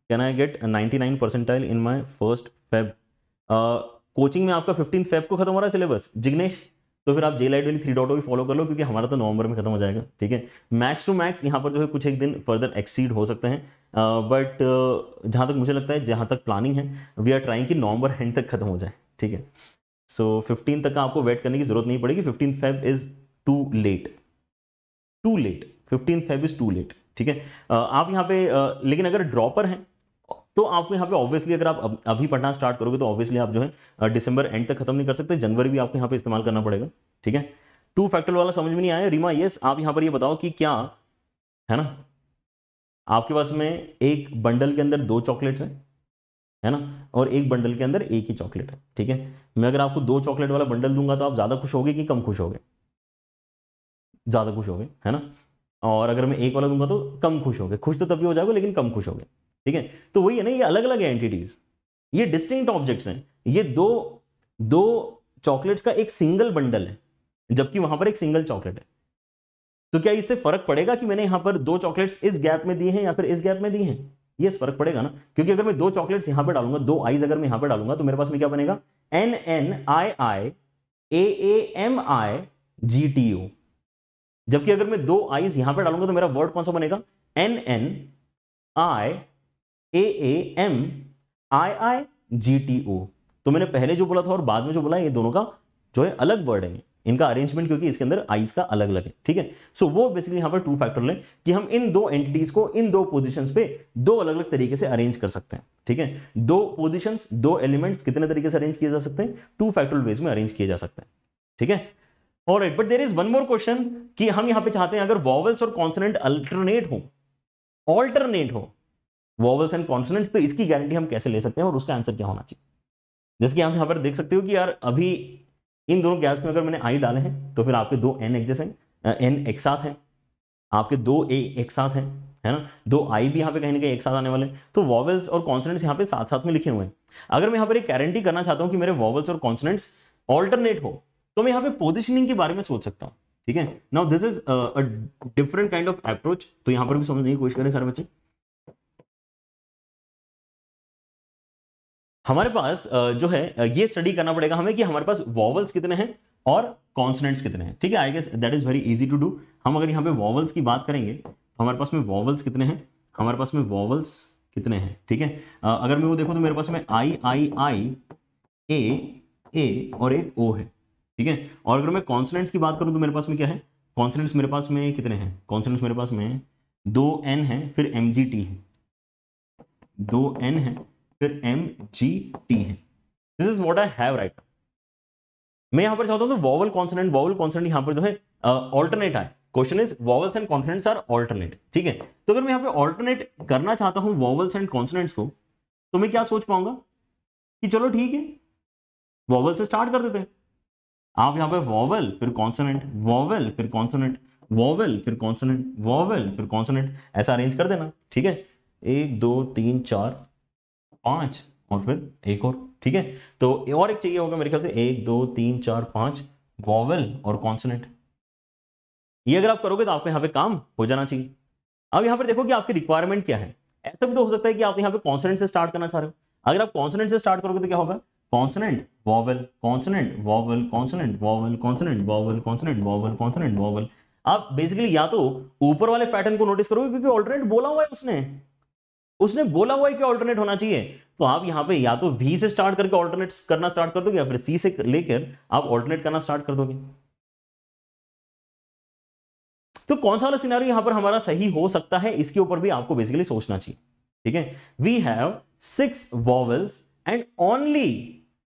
[SPEAKER 2] can I get 99 nine percentile in my first Feb coaching में आपका फिफ्टीन फेब को खत्म हो रहा है सिलेबस जिग्नेश तो फिर आप जे लाइट वाली थ्री डॉट भी फॉलो कर लो क्योंकि हमारा तो नवंबर में खत्म हो जाएगा ठीक है मैक्स टू मैक्स यहाँ पर जो है कुछ एक दिन फर्दर एक्सीड हो सकते हैं बट जहाँ तक मुझे लगता है जहाँ तक प्लानिंग है वी आर ट्राइंग कि नवंबर एंड तक खत्म हो जाए ठीक है सो so, फिफ्टीन तक का आपको वेट करने की जरूरत नहीं पड़ेगी fifteen Feb is too late too late fifteen Feb is too late ठीक है आप यहाँ पे लेकिन अगर ड्रॉपर हैं तो आपको यहाँ पे ऑब्वियसली अगर आप अभी पढ़ना स्टार्ट करोगे तो ऑब्वियसली आप जो है डिसंबर एंड तक खत्म नहीं कर सकते जनवरी भी आपको यहाँ पे इस्तेमाल करना पड़ेगा ठीक है टू फैक्टर वाला समझ में नहीं आया रीमा यस आप यहाँ पर ये यह बताओ कि क्या है ना आपके पास में एक बंडल के अंदर दो चॉकलेट्स हैं है ना और एक बंडल के अंदर एक ही चॉकलेट है ठीक है मैं अगर आपको दो चॉकलेट वाला बंडल दूंगा तो आप ज़्यादा खुश होगे कि कम खुश होगे ज़्यादा खुश होगे है ना और अगर मैं एक वाला दूंगा तो कम खुश होगे खुश तो तभी हो जाओगे लेकिन कम खुश होगे ठीक है तो वही है ना ये अलग अलग है एंटिटीज ये डिस्टिंक्ट ऑब्जेक्ट्स हैं ये दो दो चॉकलेट्स का एक सिंगल बंडल है जबकि वहां पर एक सिंगल चॉकलेट है तो क्या इससे फर्क पड़ेगा कि मैंने यहां पर दो चॉकलेट्स इस गैप में दिए हैं या फिर इस गैप में दिए हैं ये फर्क पड़ेगा ना क्योंकि अगर मैं दो चॉकलेट्स यहां पर डालूंगा दो आईज अगर मैं यहां पर डालूंगा तो मेरे पास में क्या बनेगा N N I I A M I G T O जबकि अगर मैं दो आईज यहां पर डालूंगा तो मेरा वर्ड कौन सा बनेगा N N I A A M I I G T O तो मैंने पहले जो बोला था और बाद में जो बोला ये दोनों का जो है अलग वर्ड है इनका अरेंजमेंट क्योंकि इसके अंदर आईज का अलग अलग है ठीक है सो वो बेसिकली यहां पर टू फैक्टर लें कि हम इन दो एंटिटीज को इन दो पोजीशंस पे दो अलग अलग तरीके से अरेंज कर सकते हैं ठीक है दो पोजीशंस दो एलिमेंट्स कितने तरीके से अरेंज किए जा सकते हैं टू फैक्टर वेज में अरेंज किए जा सकते हैं ठीक है और right but there is one more question कि हम यहां पर चाहते हैं अगर वॉवल्स और कॉन्सनेंट अल्टरनेट हो ऑल्टरनेट हो वॉवल्स एंड कॉन्सोनेंट्स तो इसकी गारंटी हम कैसे ले सकते हैं और उसका आंसर क्या होना चाहिए जैसे कि आप यहाँ पर देख सकते हो कि यार अभी इन दोनों गैस में अगर मैंने आई डाले हैं तो फिर आपके दो एन एक्जेस हैं एन एक साथ हैं आपके दो ए एक साथ हैं है ना दो आई भी यहाँ पे कहीं ना कहीं एक साथ आने वाले हैं तो वॉवल्स और कॉन्सोनेंट्स यहाँ पे साथ साथ में लिखे हुए हैं अगर मैं यहाँ पर एक गारंटी करना चाहता हूँ कि मेरे वॉवल्स और कॉन्सोनेंट्स ऑल्टरनेट हो तो मैं यहाँ पे पोजिशनिंग के बारे में सोच सकता हूँ ठीक है now this is a different kind of approach तो यहाँ पर भी समझने की कोशिश करें सारे बच्चे हमारे पास जो है ये स्टडी करना पड़ेगा हमें कि हमारे पास वॉवल्स कितने हैं और कॉन्सनेंट्स कितने हैं ठीक है I guess that is very easy to do हम अगर यहाँ पे वॉवल्स की बात करेंगे तो हमारे पास में वॉवल्स कितने हैं हमारे पास में वॉवल्स कितने हैं ठीक है अगर मैं वो देखूँ तो मेरे पास में आई आई आई ए ए और एक ओ है ठीक है और अगर मैं कॉन्सनेंट्स की बात करूँ तो मेरे पास में क्या है कॉन्सनेंट्स मेरे पास में कितने हैं कॉन्सनेंट्स मेरे पास में दो एन है फिर एम जी टी है दो एन है फिर एम जी टी है this is what I have write मैं यहां पर चाहता हूं तो वॉवल कॉन्सनेट वॉवल कॉन्सनेट यहां पर जो है ऑल्टरनेट uh, आए question is vowels and consonants are alternate ठीक है तो अगर मैं यहां पे ऑल्टरनेट करना चाहता हूं वॉवल्स एंड कॉन्सनेट्स को तो मैं क्या सोच पाऊंगा कि चलो ठीक है वॉवल से स्टार्ट कर देते हैं आप यहां पे वॉवल फिर कॉन्सनेंट वॉवल फिर कॉन्सनेंट वॉवल फिर कॉन्सनेंट वॉवल फिर कॉन्सनेंट ऐसा अरेंज कर देना ठीक है एक दो तीन चार पांच और फिर एक और ठीक है तो और एक चाहिए होगा मेरे ख्याल से एक दो तीन चार पांच वॉवल और कॉन्सनेंट ये अगर आप करोगे तो आपको यहाँ पे काम हो जाना चाहिए अब यहाँ पर देखो कि आपकी रिक्वायरमेंट क्या है ऐसा भी तो हो सकता है कि आप यहाँ पे कॉन्सनेंट से स्टार्ट करना चाह रहे हो अगर आप कॉन्सनेंट से स्टार्ट करोगे तो क्या होगा consonant vowel consonant vowel consonant vowel consonant vowel consonant vowel consonant vowel आप बेसिकली या तो ऊपर वाले पैटर्न को नोटिस करोगे क्योंकि ऑलरेडी बोला हुआ है उसने उसने बोला हुआ है कि ऑल्टरनेट होना चाहिए तो आप यहां पे या तो वी से स्टार्ट करके ऑल्टरनेट करना स्टार्ट कर दोगे या फिर सी से लेकर आप ऑल्टरनेट करना स्टार्ट कर दोगे तो कौन सा वाला सिनारियो यहां पर हमारा सही हो सकता है इसके ऊपर भी आपको बेसिकली सोचना चाहिए ठीक है we have six vowels and only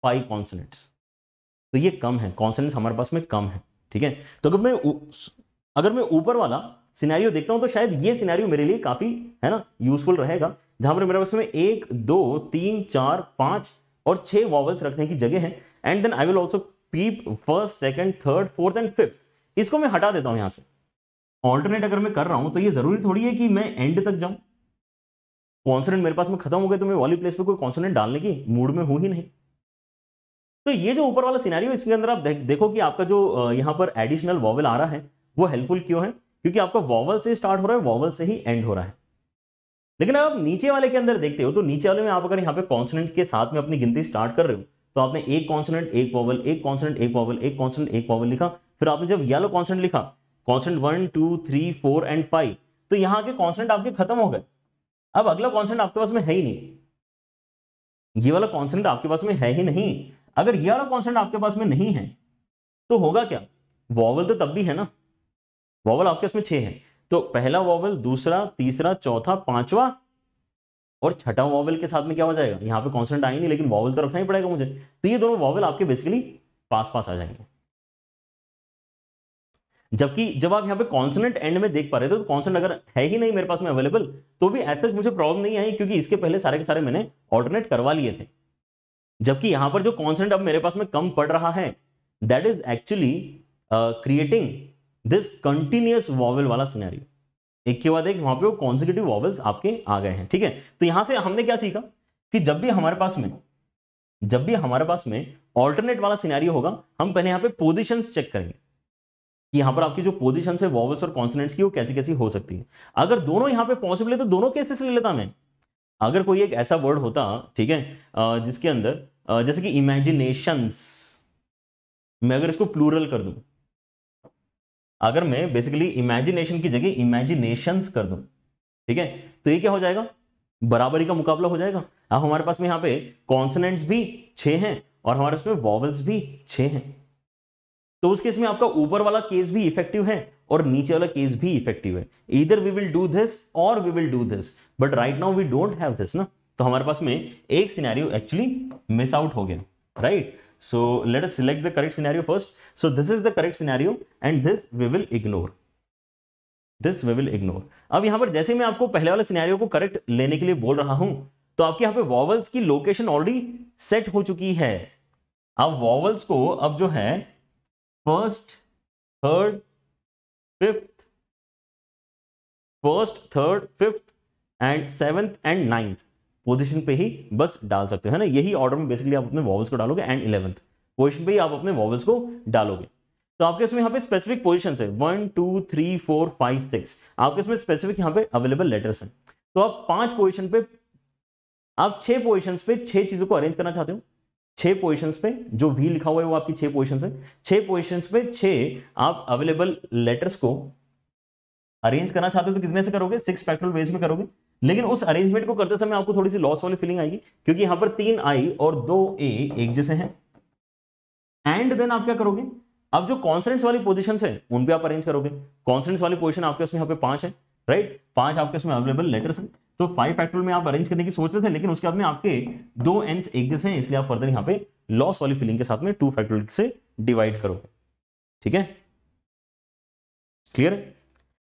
[SPEAKER 2] five consonants तो ये कम है कॉन्सनेट्स हमारे पास में कम है ठीक है तो अगर मैं अगर मैं ऊपर वाला सिनेरियो देखता हूं तो शायद ये सिनेरियो मेरे लिए काफी है ना यूजफुल रहेगा जहां पर मेरे पास में एक दो तीन चार पांच और छह वॉवल्स रखने की जगह है and then I will also peep first second third fourth and fifth इसको मैं हटा देता हूं यहां से ऑल्टरनेट अगर मैं कर रहा हूं तो ये जरूरी थोड़ी है कि मैं एंड तक जाऊं कॉन्सोनेंट मेरे पास में खत्म हो गए तो मैं वाली प्लेस पे कोई कॉन्सोनेंट डालने की मूड में हूं ही नहीं तो ये जो ऊपर वाला सिनेरियो इसके अंदर आप देखो कि आपका जो यहां पर एडिशनल वॉवल आ रहा है वो हेल्पफुल क्यों है क्योंकि आपका वॉवल से स्टार्ट हो रहा है वॉवल से ही एंड हो रहा है लेकिन अगर आप नीचे वाले के अंदर देखते हो तो नीचे वाले में आप अगर यहाँ पे कॉन्सनेंट के साथ में अपनी गिनती स्टार्ट कर रहे हो तो आपने एक कॉन्सनेंट एक वॉवल एक कॉन्सनेंट एक वॉवल एक कॉन्सनेंट एक वॉवल लिखा फिर आपने जब येलो कॉन्सनेंट लिखा consonant one two three four and five तो यहाँ के कॉन्सनेंट आपके खत्म हो गए अब अगला कॉन्सनेंट आपके पास में है ही नहीं ये वाला कॉन्सनेंट आपके पास में है ही नहीं अगर ये वाला कॉन्सनेंट आपके पास में नहीं है तो होगा क्या वॉवल तो तब भी है ना वॉवल आपके इसमें छह है तो पहला वॉवल दूसरा तीसरा चौथा पांचवा और छठा वॉवल के साथ में क्या हो जाएगा यहाँ पे कॉन्सेंट आएंगे लेकिन वॉवल तो रखना ही पड़ेगा मुझे तो ये दोनों वॉवल आपके बेसिकली पास पास आ जाएंगे जबकि जब आप यहाँ पे कॉन्सनेंट एंड में देख पा रहे थे तो कॉन्सनेंट अगर है ही नहीं मेरे पास में अवेलेबल तो भी ऐसे मुझे प्रॉब्लम नहीं आई क्योंकि इसके पहले सारे के सारे मैंने ऑल्टरनेट करवा लिए थे जबकि यहाँ पर जो कॉन्सनेंट अब मेरे पास में कम पड़ रहा है that is actually creating this continuous vowel वाला सीनारी एक के बाद एक वहां पे वो वॉवल्स आपके आ गए हैं ठीक है तो यहां से हमने क्या सीखा कि जब भी हमारे पास में जब भी हमारे पास में ऑल्टरनेट वाला सिनेरियो होगा हम पहले यहां पे पोजिशन चेक करेंगे कि यहां पर आपकी जो पोजिशन है वॉवल्स और कॉन्सनेंट्स की वो कैसी कैसी हो सकती है अगर दोनों यहां पे पॉसिबल है तो दोनों केसेस ले लेता मैं अगर कोई एक ऐसा वर्ड होता ठीक है जिसके अंदर जैसे कि इमेजिनेशंस मैं अगर इसको प्लूरल कर दूं अगर मैं बेसिकली इमेजिनेशन की जगह इमेजिनेशन कर दू ठीक है तो ये क्या हो जाएगा बराबरी का मुकाबला हो जाएगा अब हमारे पास में यहाँ पे कॉन्सनेंट्स भी छः हैं और हमारे पास में वॉवल्स भी छः हैं तो उस केस में आपका ऊपर वाला केस भी इफेक्टिव है और नीचे वाला केस भी इफेक्टिव है इधर वी विल डू दिस और we will do this but right now we don't have this ना तो हमारे पास में एक सिनेरियो एक्चुअली मिस आउट हो गया right right? So let us select the correct scenario first. So this is the correct scenario and this we will ignore. This we will ignore अब यहाँ पर जैसे मैं आपको पहले वाले सिनेरियो को करेक्ट लेने के लिए बोल रहा हूं तो आपके यहाँ पे वॉवल्स की लोकेशन ऑलरेडी सेट हो चुकी है आप वॉवल्स को अब जो है first third fifth first third fifth and seventh and ninth position पे ही बस डाल सकते हो है ना यही ऑर्डर में बेसिकली आप अपने वॉवल्स को डालोगे एंड इलेवंथ पोजिशन पे ही आप अपने वॉवल्स को डालोगे तो आपके इसमें यहाँ पे स्पेसिफिक पोजिशन है one two three four five six आपके इसमें स्पेसिफिक यहाँ पे अवेलेबल लेटर्स हैं तो आप पांच पोजिशन पे आप छह पोजिशन पे छह चीजों को अरेंज करना चाहते हो छह पोजिशन पे जो भी लिखा हुआ है वो आपकी छह पोजिशन है छह पोजिशन पे छह आप अवेलेबल लेटर्स को अरेंज करना चाहते हो तो कितने से करोगे सिक्स स्पेक्ट्रल वेज में करोगे लेकिन उस अरेंजमेंट को करते समय आपको थोड़ी सी लॉस वाली फीलिंग आएगी क्योंकि यहां पर तीन आई और दो ए एक जैसे हैं एंड देन आप क्या करोगे अब जो कॉन्सेंट्स वाली पोजिशन है उन पर आप अरेंज करोगे कॉन्सेंट्स वाली पोजिशन आपके उसमें यहाँ पे पांच है राइट पांच आपके उसमें अवेलेबल लेटर्स है तो फाइव फैक्ट्रल में आप अरेंज करने की सोच रहे थे लेकिन उसके बाद में आपके दो एंड एक जैसे हैं इसलिए आप फर्दर यहाँ पे लॉस वाली फीलिंग के साथ में टू फैक्ट्रल से डिवाइड करोगे ठीक है क्लियर है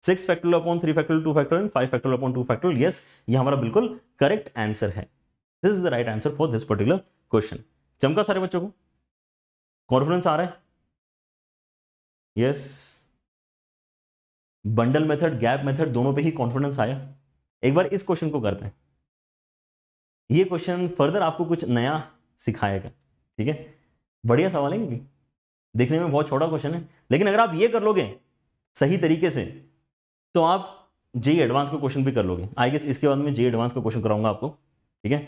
[SPEAKER 2] six factorial upon three factorial two and five factorial upon two factorial yes ये हमारा बिल्कुल करेक्ट आंसर है this is the right answer for this particular question चमका सारे बच्चों को कॉन्फिडेंस आ
[SPEAKER 1] रहा है yes bundle method
[SPEAKER 2] gap method दोनों पे ही कॉन्फिडेंस आया एक बार इस क्वेश्चन को करते हैं ये क्वेश्चन फर्दर आपको कुछ नया सिखाएगा ठीक है बढ़िया सवाल है क्योंकि देखने में बहुत छोटा क्वेश्चन है लेकिन अगर आप ये कर लोगे सही तरीके से तो आप जे एडवांस का क्वेश्चन भी कर लोगे आई गेस इसके बाद में जे एडवांस का क्वेश्चन कराऊंगा आपको ठीक है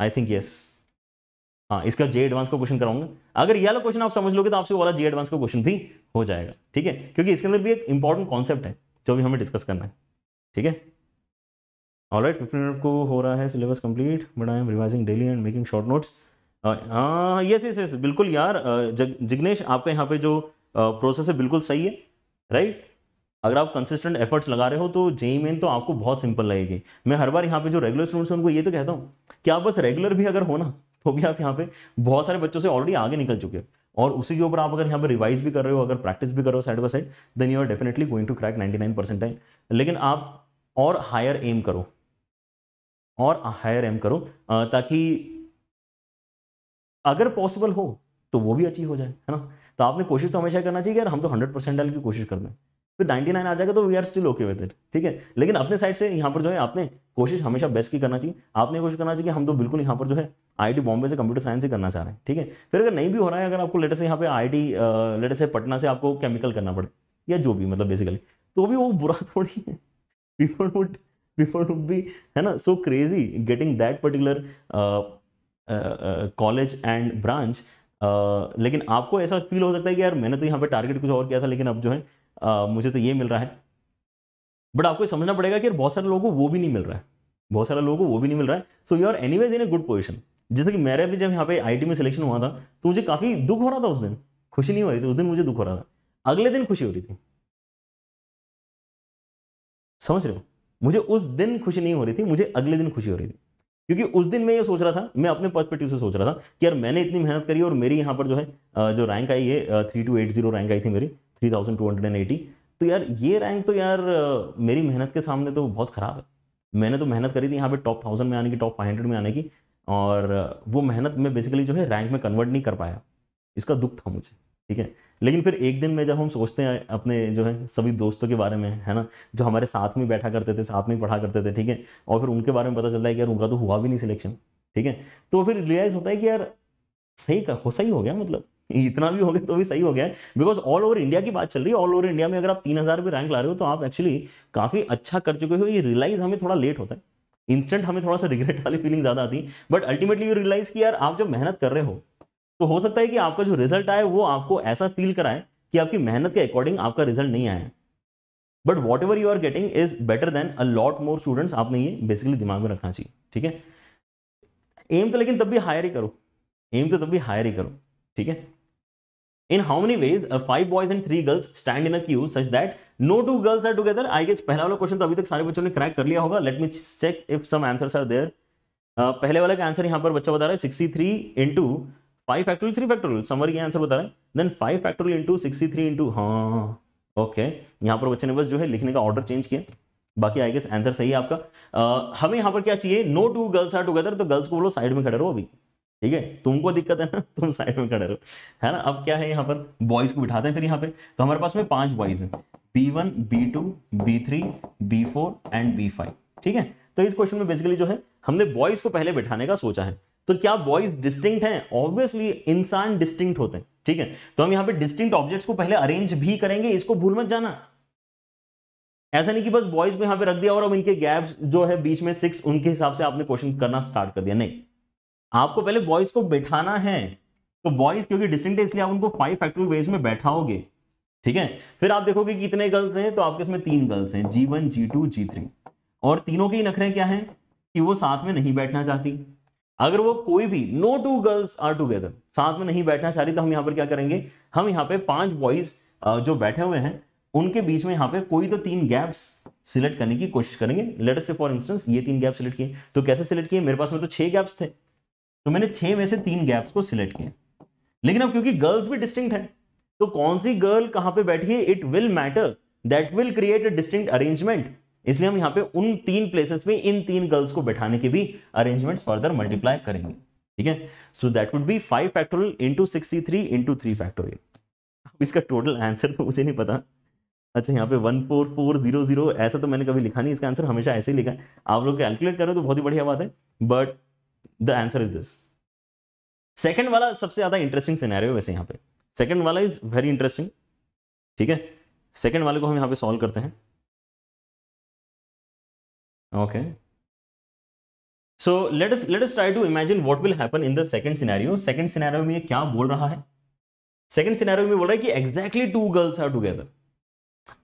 [SPEAKER 2] आई थिंक यस हाँ इसका जे एडवांस का क्वेश्चन कराऊंगा अगर ये वाला क्वेश्चन आप समझ लोगे तो आपसे वाला जे एडवांस का क्वेश्चन भी हो जाएगा ठीक है क्योंकि इसके अंदर भी एक इंपॉर्टेंट कॉन्सेप्ट है जो भी हमें डिस्कस करना है ठीक है ऑल राइट फिफ्टीन मिनट को हो रहा है syllabus complete but I am revising daily and making short notes yes yes yes बिल्कुल यार uh, जिग्नेश आपका यहाँ पे जो प्रोसेस uh, है बिल्कुल सही है राइट अगर आप कंसिस्टेंट एफर्ट्स लगा रहे हो तो जेई मेन e तो आपको बहुत सिंपल लगेगी मैं हर बार यहाँ पे जो रेगुलर स्टूडेंट्स हैं उनको ये तो कहता हूँ कि आप बस रेगुलर भी अगर हो ना तो भी आप यहाँ पे बहुत सारे बच्चों से ऑलरेडी आगे निकल चुके हैं और उसी के ऊपर आप अगर यहाँ पे रिवाइज भी कर रहे हो अगर प्रैक्टिस भी कर रहे हो side by side then you are definitely going to crack nine percent लेकिन आप और हायर एम करो और हायर एम करो ताकि अगर पॉसिबल हो तो वो भी अचीव हो जाए है ना तो आपने कोशिश तो हमेशा करना चाहिए यार हम तो हंड्रेड परसेंट डाल की कोशिश कर हैं फिर 99 आ जाएगा तो we are still okay with it ठीक है लेकिन अपने साइड से यहाँ पर जो है आपने कोशिश हमेशा बेस्ट की करना चाहिए आपने कोशिश करना चाहिए कि हम तो बिल्कुल यहाँ पर जो है आईआईटी बॉम्बे से कंप्यूटर साइंस ही करना चाह रहे हैं ठीक है फिर अगर नहीं भी हो रहा है अगर आपको लेटेस्ट यहाँ पे आई टी लेटेस्ट से पटना से आपको केमिकल करना पड़े या जो भी मतलब बेसिकली तो भी वो बुरा थोड़ी है पीपल वुड पीपल वुड भी है ना so crazy getting that particular college and branch लेकिन आपको ऐसा फील हो सकता है कि यार मैंने तो यहाँ पे टारगेट कुछ और किया था लेकिन अब जो है आ, मुझे तो ये मिल रहा है बट आपको समझना पड़ेगा कि बहुत सारे लोगों को वो भी नहीं मिल रहा है बहुत सारे लोगों को वो भी नहीं मिल रहा है so you are any in a good position जैसे कि मेरा भी जब यहाँ पे आई में सिलेक्शन हुआ था तो मुझे काफ़ी दुख हो रहा था उस दिन खुशी नहीं हो रही थी उस दिन मुझे दुख हो रहा था अगले दिन खुशी हो रही थी समझ रहे हो मुझे उस दिन खुशी नहीं हो रही थी मुझे अगले दिन खुशी हो रही थी क्योंकि उस दिन मैं ये सोच रहा था मैं अपने पर्सपेक्टिव से सोच रहा था कि यार मैंने इतनी मेहनत करी और मेरी यहाँ पर जो है जो रैंक आई है three two eight zero rank आई थी मेरी three thousand two hundred and eighty तो यार ये रैंक तो यार मेरी मेहनत के सामने तो बहुत ख़राब है मैंने तो मेहनत करी थी यहाँ पे टॉप थाउजेंड में आने की टॉप फाइव हंड्रेड में आने की और वो मेहनत मैं बेसिकली जो है रैंक में कन्वर्ट नहीं कर पाया इसका दुख था मुझे ठीक है लेकिन फिर एक दिन में जब हम सोचते हैं अपने जो है सभी दोस्तों के बारे में है ना जो हमारे साथ में बैठा करते थे साथ में पढ़ा करते थे ठीक है और फिर उनके बारे में पता चलता है कि यार उनका तो हुआ भी नहीं सिलेक्शन ठीक है तो फिर रियलाइज़ होता है कि यार सही का हो सही हो गया मतलब इतना भी हो गया तो भी सही हो गया है बिकॉज ऑल ओवर इंडिया की बात चल रही है ऑल ओवर इंडिया में अगर आप तीन हज़ार भी रैंक ला रहे हो तो आप एक्चुअली काफ़ी अच्छा कर चुके हो ये रियलाइज हमें थोड़ा लेट होता है इंस्टेंट हमें थोड़ा सा रिग्रेट वाली फीलिंग ज़्यादा आती है बट अल्टीमेटली यू रियलाइज कि यार आप जब मेहनत कर रहे हो तो हो सकता है कि आपका जो रिजल्ट आए वो आपको ऐसा फील कराए कि आपकी मेहनत के अकॉर्डिंग आपका रिजल्ट नहीं आया but whatever you are getting is better than a lot more students आपने ये बेसिकली दिमाग में रखना चाहिए ठीक है एम तो लेकिन तब भी हायर ही करो एम तो तब भी हायर ही करो ठीक है in how many ways five boys and three girls stand in queue such that no two girls are together I guess पहला वाला क्वेश्चन तो अभी तक सारे बच्चों ने क्रैक कर लिया होगा let me check if some answers are there पहले वाला का आंसर यहाँ पर बच्चा बता रहा है sixty three into five factorial three factorial Samar ये आंसर बता रहा है then five factorial into sixty three into हाँ ओके यहाँ पर बच्चे ने बस जो है लिखने का ऑर्डर चेंज किया बाकी आई गेस आंसर सही है आपका uh, हमें यहाँ पर क्या चाहिए no two girls are together तो गर्ल्स को बोलो साइड में खड़े रहो अभी ठीक है तुमको दिक्कत है ना तुम साइड में खड़े रहो है ना अब क्या है यहाँ पर बॉयज को बिठाते हैं फिर यहाँ पे तो हमारे पास में पांच बॉयज हैं B one B two B three B four and B five ठीक है तो इस क्वेश्चन में बेसिकली जो है हमने बॉयज को पहले बिठाने का सोचा है तो क्या बॉयज डिस्टिंक्ट हैं ऑब्वियसली इंसान डिस्टिंक्ट होते हैं ठीक है तो हम यहाँ पे डिस्टिंक्ट ऑब्जेक्ट्स को पहले अरेंज भी करेंगे इसको भूल मत जाना ऐसा नहीं कि बस बॉयज को यहाँ पे रख दिया और अब इनके गैप्स जो है बीच में सिक्स उनके हिसाब से आपने क्वेश्चन करना स्टार्ट कर दिया नहीं आपको पहले बॉयज को बैठाना है तो बॉयज क्योंकि डिस्टिंक्ट है इसलिए आप उनको फाइव फैक्टोरियल वेज में बैठाओगे ठीक है फिर आप देखोगे कितने गर्ल्स हैं तो आपके इसमें तीन गर्ल्स हैं G one G two G three और तीनों के ही नखरे क्या हैं कि वो साथ में नहीं बैठना चाहती अगर वो कोई भी no two girls are together साथ में नहीं बैठना चाह रही तो हम यहाँ पर क्या करेंगे हम यहाँ पे पांच बॉयज जो बैठे हुए हैं उनके बीच में यहाँ पे कोई तो तीन गैप्स सिलेक्ट करने की कोशिश करेंगे लेटर से फॉर इंस्टेंस ये तीन गैप सिलेक्ट किए तो कैसे सिलेक्ट किए मेरे पास में तो छह गैप्स थे तो मैंने छह में से तीन गैप्स को सिलेक्ट किए लेकिन अब क्योंकि गर्ल्स भी डिस्टिंक्ट है तो कौन सी गर्ल कहां पे बैठी है it will matter that will create a distinct arrangement इसलिए हम यहां पे उन तीन प्लेसेस में इन तीन गर्ल्स को बैठाने के भी अरेंजमेंट्स फर्दर मल्टीप्लाई करेंगे ठीक है so that would be five factorial into sixty three into three factorial इसका टोटल आंसर तो मुझे नहीं पता अच्छा यहाँ पे one four four zero zero ऐसा तो मैंने कभी लिखा नहीं इसका आंसर हमेशा ऐसे ही लिखा है आप लोग कैलकुलेट करो तो बहुत ही बढ़िया बात है but the answer is this second वाला सबसे ज्यादा इंटरेस्टिंग सिनेरियो वैसे यहां पे सेकंड वाला इज वेरी इंटरेस्टिंग ठीक है सेकंड वाले को हम यहां पे सॉल्व करते हैं
[SPEAKER 1] okay so let us let us
[SPEAKER 2] try to imagine what will happen in the second scenario second scenario में ये क्या बोल रहा है सेकंड सिनेरियो में बोल रहा है कि exactly two girls are together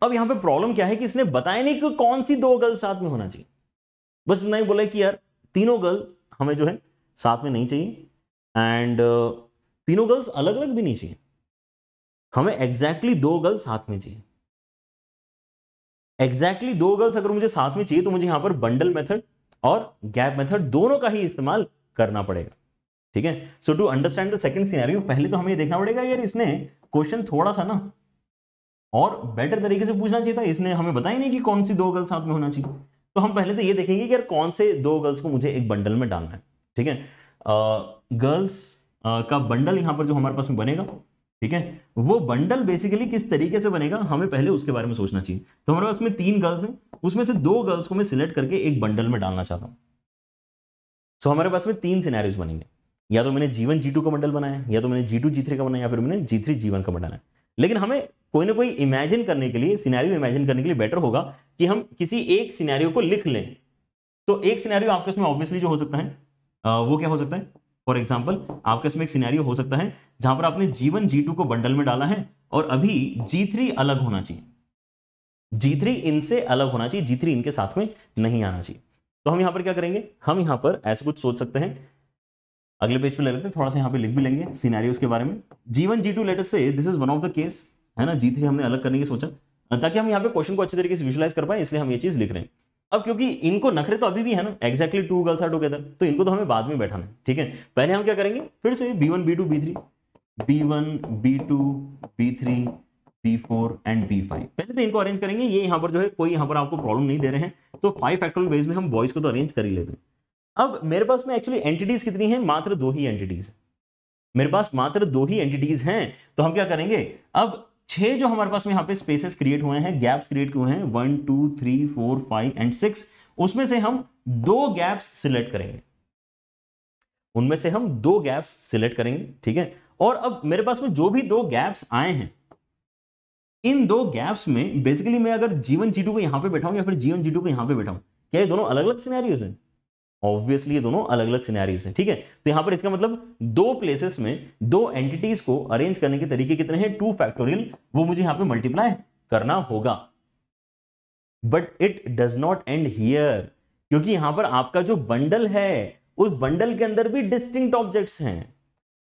[SPEAKER 2] अब यहां पे प्रॉब्लम क्या है कि इसने बताया नहीं कि कौन सी दो गर्ल साथ में होना चाहिए बस इतना ही बोला कि यार तीनों गर्ल हमें जो है साथ में नहीं चाहिए एंड uh, तीनों गर्ल्स अलग अलग भी नहीं चाहिए हमें एग्जैक्टली exactly दो गर्ल्स साथ में चाहिए एग्जैक्टली exactly दो गर्ल्स अगर मुझे साथ में चाहिए तो मुझे यहां पर बंडल मेथड और गैप मेथड दोनों का ही इस्तेमाल करना पड़ेगा ठीक है so to understand the second scenario पहले तो हमें ये देखना पड़ेगा यार इसने क्वेश्चन थोड़ा सा ना और बेटर तरीके से पूछना चाहिए था इसने हमें बताया नहीं कि कौन सी दो गर्ल साथ में होना चाहिए तो हम पहले तो ये देखेंगे कि यार कौन से दो गर्ल्स को मुझे एक बंडल में डालना है ठीक है गर्ल्स का बंडल यहाँ पर जो हमारे पास में बनेगा ठीक है वो बंडल बेसिकली किस तरीके से बनेगा हमें पहले उसके बारे में सोचना चाहिए तो हमारे पास में तीन गर्ल्स हैं उसमें से दो गर्ल्स को मैं सिलेक्ट करके एक बंडल में डालना चाहता हूँ सो हमारे पास में तीन सिनेरियोज बनेंगे या तो मैंने जीवन जी टू का बंडल बनाया या तो मैंने जी टू जी थ्री का बनाया या फिर मैंने जी थ्री जी वन का बनाया लेकिन हमें कोई ना कोई इमेजिन करने के लिए सिनेरियो इमेजिन करने के लिए बेटर होगा कि हम किसी एक सिनेरियो को लिख लें तो एक सिनेरियो आपके उसमें ऑब्वियसली जो हो सकता है वो क्या हो सकता है फॉर एग्जाम्पल आपके इसमें एक सिनेरियो हो सकता है जहां पर आपने जीवन जी टू को बंडल में डाला है और अभी जी अलग होना चाहिए जी थ्री इनसे अलग होना चाहिए जी थ्री इनके साथ में नहीं आना चाहिए तो हम यहां पर क्या करेंगे हम यहाँ पर ऐसे कुछ सोच सकते हैं अगले पेज पे ले लेते हैं थोड़ा सा यहाँ पे लिख भी लेंगे सिनेरियोस के बारे में जीवन जी टू लेटर से this is one of the case है ना जी हमने अलग करने की सोचा ताकि हम यहाँ पे क्वेश्चन को अच्छे तरीके से विजुलाइज कर पाए इसलिए हम ये चीज़ लिख रहे हैं अब क्योंकि इनको नखरे तो अभी भी है ना exactly two girls are together तो इनको तो हमें बाद में बैठाना है ठीक है पहले हम क्या करेंगे फिर से B one B two B three B one B two B three B four and B five पहले तो इनको अरेंज करेंगे ये यहाँ पर जो है कोई यहाँ पर आपको प्रॉब्लम नहीं दे रहे हैं तो फाइव फैक्ट्रल वेज में हम बॉयज को तो अरेंज कर ही लेते हैं अब मेरे पास में एक्चुअली एंटिटीज कितनी है मात्र दो ही एंटिटीज मेरे पास मात्र दो ही एंटिटीज हैं तो हम क्या करेंगे अब छह जो हमारे पास में यहाँ पे स्पेसेस क्रिएट हुए हैं गैप्स क्रिएट हुए हैं one two three four five and six उसमें से हम दो गैप्स सिलेक्ट करेंगे उनमें से हम दो गैप्स सिलेक्ट करेंगे ठीक है और अब मेरे पास में जो भी दो गैप्स आए हैं इन दो गैप्स में बेसिकली मैं अगर जीवन जीटू को यहां पे बैठाऊं या फिर जीवन जीटू को यहां पे बैठाऊं क्या ये दोनों अलग अलग सिनेरियोज हैं ऑब्वियसली ये दोनों अलग अलग सिनेरियोज हैं ठीक है तो यहां पर इसका मतलब दो प्लेसेस में दो एंटिटीज को अरेंज करने के तरीके कितने हैं टू फैक्टोरियल वो मुझे यहां पे मल्टीप्लाई करना होगा but it does not end here क्योंकि यहां पर आपका जो बंडल है उस बंडल के अंदर भी डिस्टिंक्ट ऑब्जेक्ट्स हैं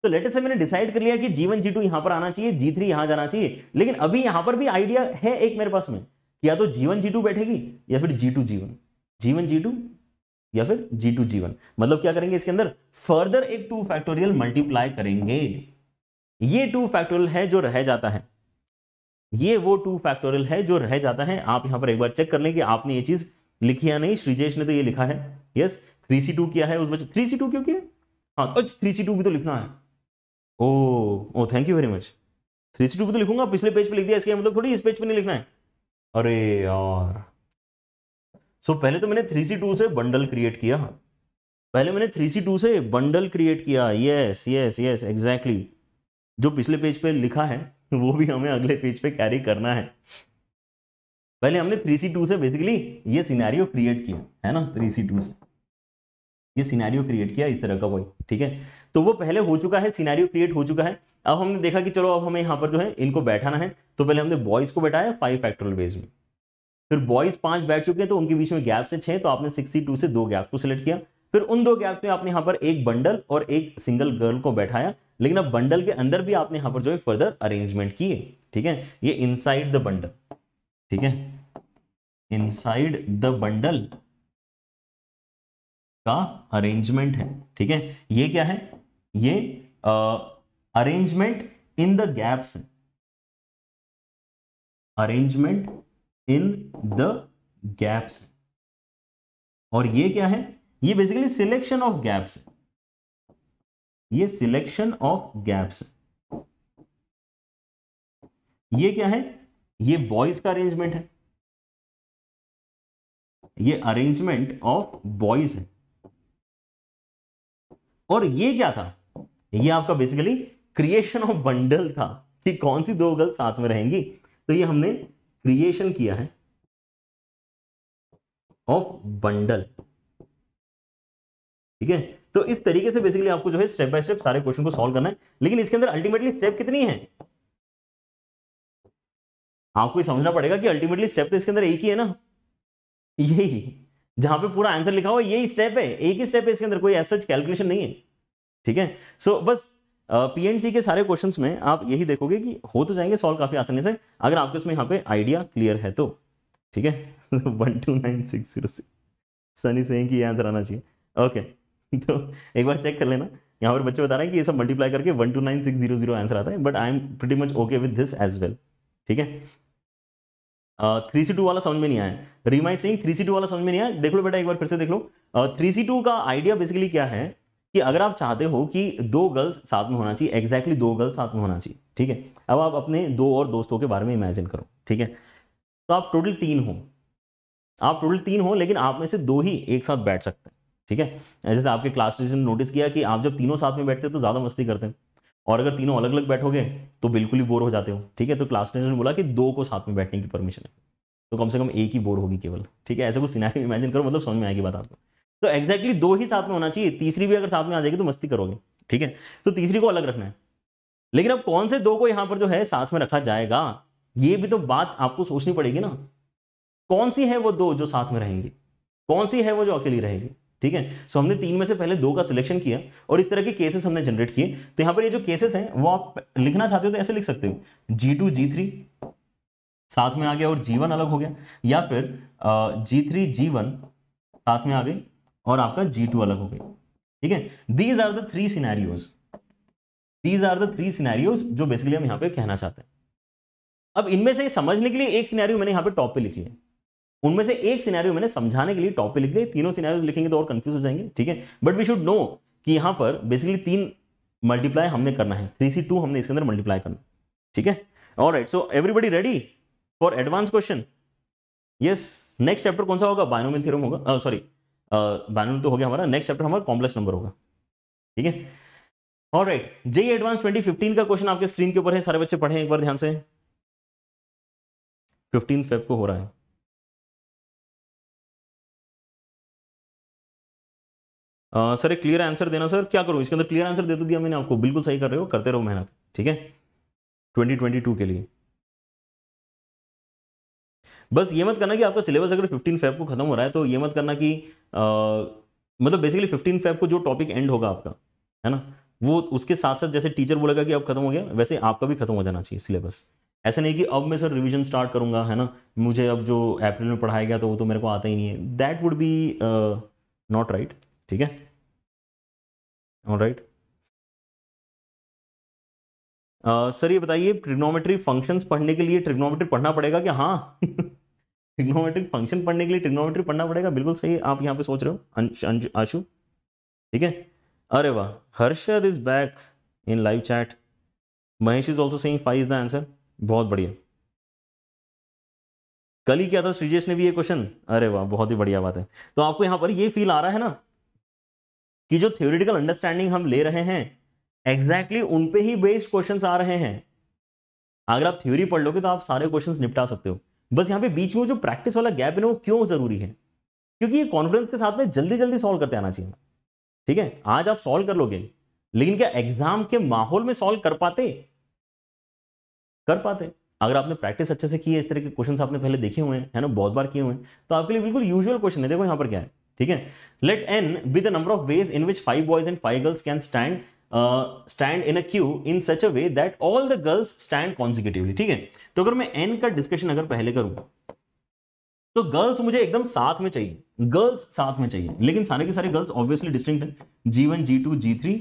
[SPEAKER 2] तो लेटेस्ट से मैंने डिसाइड कर लिया कि जीवन जी टू यहां पर आना चाहिए जी थ्री यहां जाना चाहिए लेकिन अभी यहां पर भी आइडिया है एक मेरे पास में या तो जीवन जी टू बैठेगी या फिर जी टू जीवन जीवन जी टू या फिर जी टू जी वन मतलब क्या करेंगे इसके अंदर फर्दर एक टू फैक्टोरियल मल्टीप्लाई करेंगे ये टू फैक्टोरियल है जो रह जाता है ये वो टू फैक्टोरियल है जो रह जाता है आप यहां पर एक बार चेक कर लें कि आपने ये चीज लिखी या नहीं श्रीजेश ने तो ये लिखा है यस थ्री सी टू किया है उसमें थ्री सी टू क्यों किया हाँ अच्छा थ्री सी टू भी तो लिखना है oh oh thank you very much three C two भी तो लिखूंगा पिछले पेज पे लिख दिया इसके मतलब थोड़ी इस पेज पे नहीं लिखना है अरे यार सो so, पहले तो मैंने थ्री सी टू से बंडल क्रिएट किया पहले मैंने थ्री सी टू से बंडल क्रिएट किया यस यस यस एग्जैक्टली जो पिछले पेज पे लिखा है वो भी हमें अगले पेज पे कैरी करना है पहले हमने थ्री सी टू से बेसिकली ये सिनेरियो क्रिएट किया है ना थ्री सी टू से ये सिनेरियो क्रिएट किया इस तरह का कोई ठीक है तो वो पहले हो चुका है सिनेरियो क्रिएट हो चुका है अब हमने देखा कि चलो अब हमें यहाँ पर जो है इनको बैठाना है तो पहले हमने बॉयज को बैठाया फाइव फैक्टोरियल बेस में फिर बॉयज पांच बैठ चुके हैं तो उनके बीच में गैप्स है छह तो आपने सिक्सटी टू से दो गैप्स को सिलेक्ट किया फिर उन दो गैप्स में आपने यहाँ पर एक बंडल और एक सिंगल गर्ल को बैठाया लेकिन अब बंडल के अंदर भी आपने यहाँ पर जो है फर्दर अरेंजमेंट किए ठीक है ये इनसाइड द बंडल ठीक है इनसाइड द बंडल का अरेंजमेंट है ठीक है ये क्या है ये arrangement in the gaps
[SPEAKER 1] arrangement in the gaps और ये क्या है ये बेसिकली सिलेक्शन ऑफ गैप्स ये सिलेक्शन ऑफ गैप्स ये क्या है ये बॉयज का अरेंजमेंट है
[SPEAKER 2] ये अरेंजमेंट ऑफ बॉयज है और ये क्या था ये आपका बेसिकली क्रिएशन ऑफ बंडल था कि कौन सी दो गर्ल साथ में रहेंगी तो ये हमने क्रिएशन किया है ऑफ बंडल ठीक है तो इस तरीके से बेसिकली आपको जो है स्टेप बाय स्टेप सारे क्वेश्चन को सॉल्व करना है लेकिन इसके अंदर अल्टीमेटली स्टेप कितनी है आपको समझना पड़ेगा कि अल्टीमेटली स्टेप तो इसके अंदर एक ही है ना यही जहां पे पूरा आंसर लिखा हुआ यही स्टेप है एक ही स्टेप है इसके अंदर कोई ऐसा कैलकुलेशन नहीं है ठीक है सो so, बस पी एंड सी के सारे क्वेश्चंस में आप यही देखोगे कि हो तो जाएंगे सॉल्व काफ़ी आसानी से अगर आपके उसमें यहाँ पे आइडिया क्लियर है तो ठीक है one two nine six zero six Sunny Singh की आंसर आना चाहिए ओके तो एक बार चेक कर लेना यहाँ पर बच्चे बता रहे हैं कि ये सब मल्टीप्लाई करके one two nine six zero zero answer आता है but I am pretty much okay with this as well ठीक है थ्री सी टू वाला समझ में नहीं आया रिमाइ सिंह थ्री सी टू वाला समझ में नहीं आया देख लो बेटा एक बार फिर से देख लो थ्री सी टू का आइडिया बेसिकली क्या है कि अगर आप चाहते हो कि दो गर्ल्स साथ में होना चाहिए एग्जैक्टली exactly दो गर्ल्स साथ में होना चाहिए ठीक है अब आप अपने दो और दोस्तों के बारे में इमेजिन करो ठीक है तो आप टोटल तीन हो आप टोटल तीन हो लेकिन आप में से दो ही एक साथ बैठ सकते हैं ठीक है जैसे आपके क्लास टीचर ने नोटिस किया कि आप जब तीनों साथ में बैठते हो तो ज़्यादा मस्ती करते हैं और अगर तीनों अलग अलग बैठोगे तो बिल्कुल ही बोर हो जाते हो ठीक है तो क्लास टीचर ने बोला कि दो को साथ में बैठने की परमिशन है तो कम से कम एक ही बोर होगी केवल ठीक है ऐसे कुछ सिनारी इमेजिन करो मतलब समझ में आएगी बात आपको तो एग्जैक्टली exactly दो ही साथ में होना चाहिए तीसरी भी अगर साथ में आ जाएगी तो मस्ती करोगे ठीक है तो तीसरी को अलग रखना है लेकिन अब कौन से दो को यहां पर जो है साथ में रखा जाएगा ये भी तो बात आपको सोचनी पड़ेगी ना कौन सी है वो दो जो साथ में रहेंगी कौन सी है वो जो अकेली रहेगी ठीक है सो हमने तीन में से पहले दो का सिलेक्शन किया और इस तरह के केसेस हमने जनरेट किए तो यहाँ पर ये जो केसेस हैं वो आप लिखना चाहते हो तो ऐसे लिख सकते हो जी टू जी थ्री साथ में आ गया और जीवन अलग हो गया या फिर जी थ्री जी वन साथ में आ गई और आपका जी टू अलग हो गया ठीक है these are the three scenarios these are the three scenarios जो बेसिकली हम यहाँ पे कहना चाहते हैं अब इनमें से समझने के लिए एक सीनारियो मैंने यहाँ पे टॉप पे लिख लिया उनमें से एक सिनेरियो मैंने समझाने के लिए टॉप पे लिख लिया तीनों सिनेरियोज लिखेंगे तो और कंफ्यूज हो जाएंगे ठीक है बट वी शुड नो कि यहाँ पर बेसिकली तीन मल्टीप्लाई हमने करना है थ्री सी टू हमने इसके अंदर मल्टीप्लाई करना ठीक है और right so everybody ready for advance question yes next chapter कौन सा होगा बायनोमियल थ्योरम होगा सॉरी बाइनोमियल तो हो गया हमारा नेक्स्ट चैप्टर हमारा कॉम्प्लेक्स नंबर होगा ठीक है और right JEE advance twenty fifteen का क्वेश्चन आपके स्क्रीन के ऊपर है सारे बच्चे
[SPEAKER 1] पढ़े एक बार ध्यान से फिफ्टीन फेब को हो रहा है आ, सर एक क्लियर आंसर देना
[SPEAKER 2] सर क्या करूं इसके अंदर क्लियर आंसर दे तो दिया मैंने आपको बिल्कुल सही कर रहे हो करते रहो मेहनत ठीक है 2022 के लिए बस ये मत करना कि आपका सिलेबस अगर फिफ्टीन फेब को खत्म हो रहा है तो ये मत करना कि आ, मतलब बेसिकली फिफ्टीन फेब को जो टॉपिक एंड होगा आपका है ना वो उसके साथ साथ जैसे टीचर बोलेगा कि अब खत्म हो गया वैसे आपका भी खत्म हो जाना चाहिए सिलेबस ऐसा नहीं कि अब मैं सर रिवीजन स्टार्ट करूंगा है ना मुझे अब जो अप्रैल में पढ़ाया गया तो वो तो मेरे को आता ही नहीं है that would be not right ठीक है
[SPEAKER 1] राइट सर ये बताइए
[SPEAKER 2] ट्रिग्नोमेट्री फंक्शंस पढ़ने के लिए ट्रिग्नोमेट्री पढ़ना पड़ेगा क्या हाँ ट्रिग्नोमेट्रिक फंक्शन पढ़ने के लिए ट्रिग्नोमेट्री पढ़ना पड़ेगा बिल्कुल सही आप यहाँ पे सोच रहे हो आशु ठीक है अरे वाह Harshad is back in live chat Mahesh is also saying five is the answer बहुत बढ़िया कल ही क्या था श्रीजेश ने भी ये क्वेश्चन अरे वाह बहुत ही बढ़िया बात है तो आपको यहाँ पर ये फील आ रहा है ना कि जो थ्योरिटिकल अंडरस्टैंडिंग हम ले रहे हैं एग्जैक्टली exactly उनपे ही बेस्ड क्वेश्चन आ रहे हैं अगर आप थ्योरी पढ़ लोगे तो आप सारे क्वेश्चन निपटा सकते हो बस यहाँ पे बीच में जो प्रैक्टिस वाला गैप है ना वो क्यों जरूरी है क्योंकि ये कॉन्फिडेंस के साथ में जल्दी जल्दी सॉल्व करते आना चाहिए ठीक है आज आप सॉल्व कर लोगे लेकिन क्या एग्जाम के माहौल में सॉल्व कर पाते कर पाते अगर आपने प्रैक्टिस अच्छे से की है इस तरह के क्वेश्चन आपने पहले देखे हुए हैं ना बहुत बार किए हुए हैं तो आपके लिए बिल्कुल यूजुअल क्वेश्चन है देखो यहाँ पर क्या है ठीक है let N be the number of ways in which five boys and five girls can stand stand in a queue in such a way that all the girls stand consecutively ठीक है तो अगर मैं एन का discussion अगर पहले करूं तो गर्ल्स मुझे एकदम साथ में चाहिए गर्ल्स साथ में चाहिए लेकिन सारे के सारे गर्ल्स ऑब्वियसली डिस्टिंक्ट है G one G two G three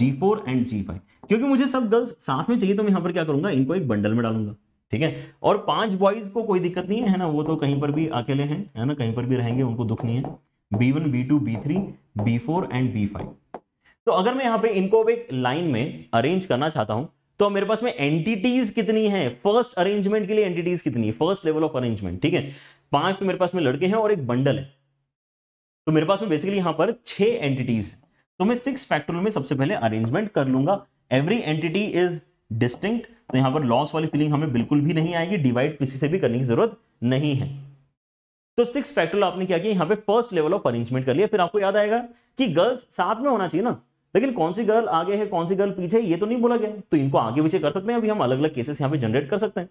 [SPEAKER 2] G four and G five क्योंकि मुझे सब गर्ल्स साथ में चाहिए तो मैं यहां पर क्या करूंगा इनको एक बंडल में डालूंगा ठीक है और पांच बॉयज को कोई दिक्कत नहीं है, ना वो तो कहीं पर भी अकेले हैं है ना कहीं पर भी रहेंगे उनको दुख नहीं है B one B two B three B four and B five तो अगर मैं यहां पर इनको एक लाइन में अरेंज करना चाहता हूं तो मेरे पास में एंटिटीज कितनी है फर्स्ट अरेंजमेंट के लिए एंटिटीज कितनी है फर्स्ट लेवल ऑफ अरेंजमेंट ठीक है पांच तो मेरे पास में लड़के हैं और एक बंडल है तो मेरे पास में बेसिकली यहां पर छह एंटिटीज है तो मैं सिक्स फैक्टर में सबसे पहले अरेंजमेंट कर लूंगा एवरी एंटिटी इज डिस्टिंग तो यहां पर लॉस वाली फीलिंग हमें बिल्कुल भी नहीं आएगी डिवाइड किसी से भी करने की जरूरत नहीं है तो सिक्स फैक्टर आपने क्या किया यहां पे फर्स्ट लेवल ऑफ अरेंजमेंट कर लिया फिर आपको याद आएगा कि गर्ल्स साथ में होना चाहिए ना लेकिन कौन सी गर्ल आगे है कौन सी गर्ल पीछे है ये तो नहीं बोला गया तो इनको आगे पीछे कर सकते हैं अभी हम अलग अलग केसेस यहाँ पे जनरेट कर सकते हैं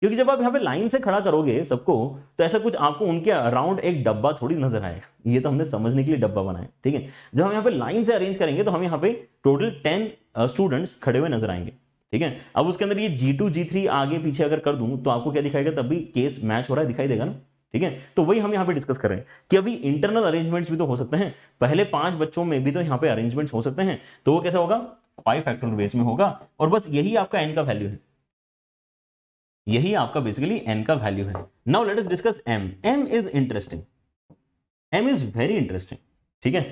[SPEAKER 2] क्योंकि जब आप यहाँ पे लाइन से खड़ा करोगे सबको तो ऐसा कुछ आपको उनके अराउंड एक डब्बा थोड़ी नजर आएगा ये तो हमने समझने के लिए डब्बा बनाया ठीक है जब हम यहाँ पे लाइन से अरेंज करेंगे तो हम यहाँ पे टोटल टेन स्टूडेंट्स खड़े हुए नजर आएंगे ठीक है अब उसके अंदर ये जी टू जी थ्री आगे पीछे अगर कर दूं तो आपको क्या दिखाएगा तब भी केस मैच हो रहा है दिखाई देगा ना ठीक है तो वही हम यहाँ पे डिस्कस कर रहे हैं कि अभी इंटरनल अरेंजमेंट्स भी तो हो सकते हैं पहले पांच बच्चों में भी तो यहाँ पे अरेंजमेंट्स हो सकते हैं तो वो कैसा होगा फाइव फैक्टर बेस में होगा और बस यही आपका एन का वैल्यू है यही आपका बेसिकली एन का वैल्यू है now let us discuss M M is interesting M is very interesting ठीक है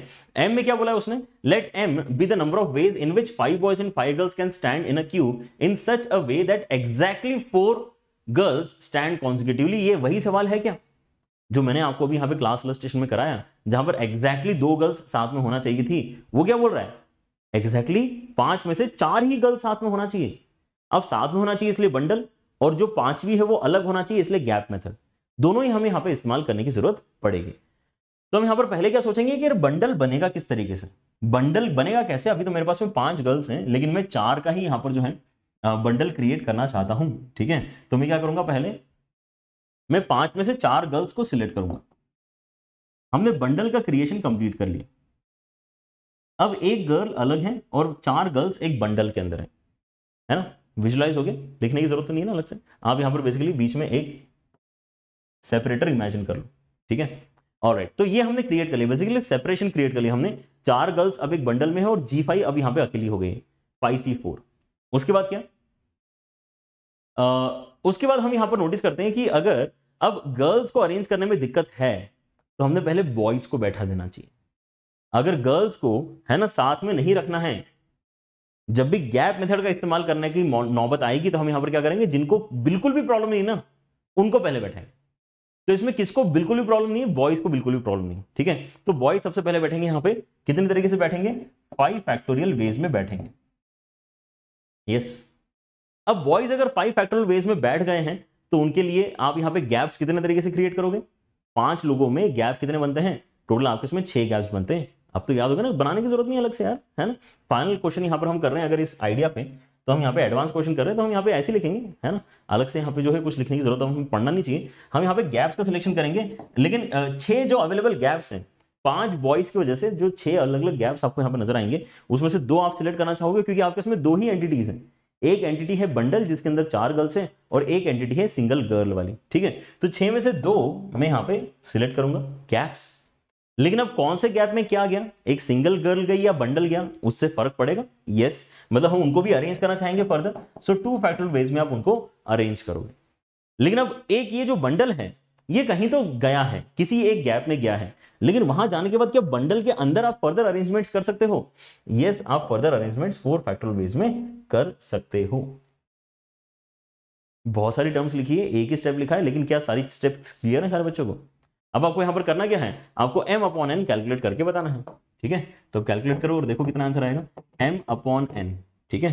[SPEAKER 2] एम में क्या बोला है उसने let M be the number of ways in which five boys and five girls can stand in a queue in such a way that exactly four girls stand consecutively ये वही सवाल है क्या जो मैंने आपको अभी यहाँ पे क्लास स्टेशन में कराया जहां पर एग्जैक्टली exactly दो गर्ल्स साथ में होना चाहिए थी वो क्या बोल रहा है एग्जैक्टली exactly पांच में से चार ही गर्ल्स साथ में होना चाहिए अब साथ में होना चाहिए इसलिए बंडल और जो पांचवी है वो अलग होना चाहिए इसलिए गैप मेथड दोनों ही हमें यहाँ पे इस्तेमाल करने की जरूरत पड़ेगी तो हम यहाँ पर पहले क्या सोचेंगे कि बंडल बनेगा किस तरीके से बंडल बनेगा कैसे अभी तो मेरे पास में पांच गर्ल्स हैं लेकिन मैं चार का ही यहाँ पर जो है बंडल क्रिएट करना चाहता हूँ ठीक है तो मैं क्या करूंगा पहले मैं पांच में से चार गर्ल्स को सिलेक्ट करूंगा हमने बंडल का क्रिएशन कंप्लीट कर लिया अब एक गर्ल अलग है और चार गर्ल्स एक बंडल के अंदर है है ना विजुलाइज हो गया लिखने की जरूरत तो नहीं है ना अलग से आप यहां पर बेसिकली बीच में एक सेपरेटर इमेजिन कर लो ठीक है और राइट तो ये हमने क्रिएट कर लिया बेसिकली सेपरेशन क्रिएट कर लिया हमने चार गर्ल्स अब एक बंडल में है और जी फाइव अब यहां पर अकेली हो गई फाइव सी फोर उसके बाद क्या उसके बाद हम यहाँ पर नोटिस करते हैं कि अगर अब गर्ल्स को अरेंज करने में दिक्कत है तो हमने पहले बॉयज को बैठा देना चाहिए अगर गर्ल्स को है ना साथ में नहीं रखना है जब भी गैप मेथड का इस्तेमाल करने की नौबत आएगी तो हम यहां पर क्या करेंगे जिनको बिल्कुल भी प्रॉब्लम नहीं ना उनको पहले बैठेंगे तो इसमें किसको बिल्कुल भी प्रॉब्लम नहीं है बॉयज को बिल्कुल भी प्रॉब्लम नहीं ठीक है तो बॉयज सबसे पहले बैठेंगे यहां पे कितने तरीके से बैठेंगे फाइव फैक्टोरियल वेज में बैठेंगे यस yes. अब बॉयज अगर फाइव फैक्टोरियल वेज में बैठ गए हैं तो उनके लिए आप यहाँ पे गैप्स कितने तरीके से क्रिएट करोगे पांच लोगों में गैप कितने बनते हैं टोटल आपके इसमें छह गैप्स बनते हैं अब तो याद होगा ना बनाने की जरूरत नहीं अलग से यार है ना फाइनल क्वेश्चन यहाँ पर हम कर रहे हैं अगर इस आइडिया पे तो हम यहाँ पे एडवांस क्वेश्चन कर रहे हैं तो हम यहाँ पे ऐसे लिखेंगे है ना अलग से यहाँ पे जो है कुछ लिखने की जरूरत हमें पढ़ना नहीं चाहिए हम यहाँ पे गैप्स का सिलेक्शन करेंगे लेकिन छह जो अवेलेबल गैप्स हैं पांच बॉयज की वजह से जो छह अलग अलग गैप्स आपको यहाँ पे नजर आएंगे उसमें से दो आप सिलेक्ट करना चाहोगे क्योंकि आपके उसमें दो ही एंटिटीज हैं एक एंटिटी है बंडल जिसके अंदर चार गर्ल्स हैं और एक एंटिटी है सिंगल गर्ल वाली ठीक है तो छह में से दो मैं यहाँ पे सिलेक्ट करूंगा गैप्स लेकिन अब कौन से गैप में क्या गया एक सिंगल गर्ल गई या बंडल गया उससे फर्क पड़ेगा यस मतलब हम उनको भी अरेंज करना चाहेंगे further so two factor ways में आप उनको अरेंज करोगे लेकिन अब एक ये जो बंडल है ये कहीं तो गया है किसी एक गैप में गया है लेकिन वहां जाने के बाद क्या बंडल के अंदर आप फर्दर अरेंजमेंट कर सकते हो यस yes, आप further arrangement four factorial ways में कर सकते हो बहुत सारी टर्म्स लिखी है एक ही स्टेप लिखा है लेकिन क्या सारी स्टेप क्लियर है सारे बच्चों को अब आपको यहां पर करना क्या है आपको एम अपॉन एन कैलकुलेट करके बताना है ठीक है तो कैलकुलेट करो और देखो कितना आंसर आएगा एम अपॉन एन ठीक है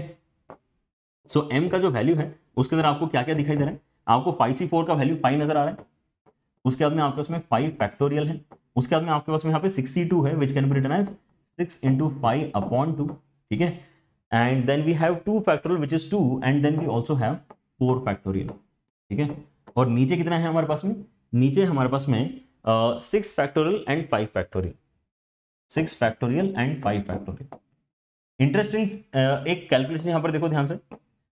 [SPEAKER 2] सो so, एम का जो वैल्यू है उसके अंदर आपको क्या क्या दिखाई दे रहा है आपको फाइव सी फोर का वैल्यू फाइव नजर आ रहा है उसके बाद में आपके पास में फाइव फैक्टोरियल है उसके बाद में आपके पास में यहाँ पे सिक्सटी टू है which can be written as six into five upon two ठीक है and then we have two factorial which is two and then we also have four factorial ठीक है और नीचे कितना है हमारे पास में नीचे हमारे पास में six factorial and five factorial six factorial and five factorial interesting एक कैलकुलेशन यहाँ पर देखो ध्यान से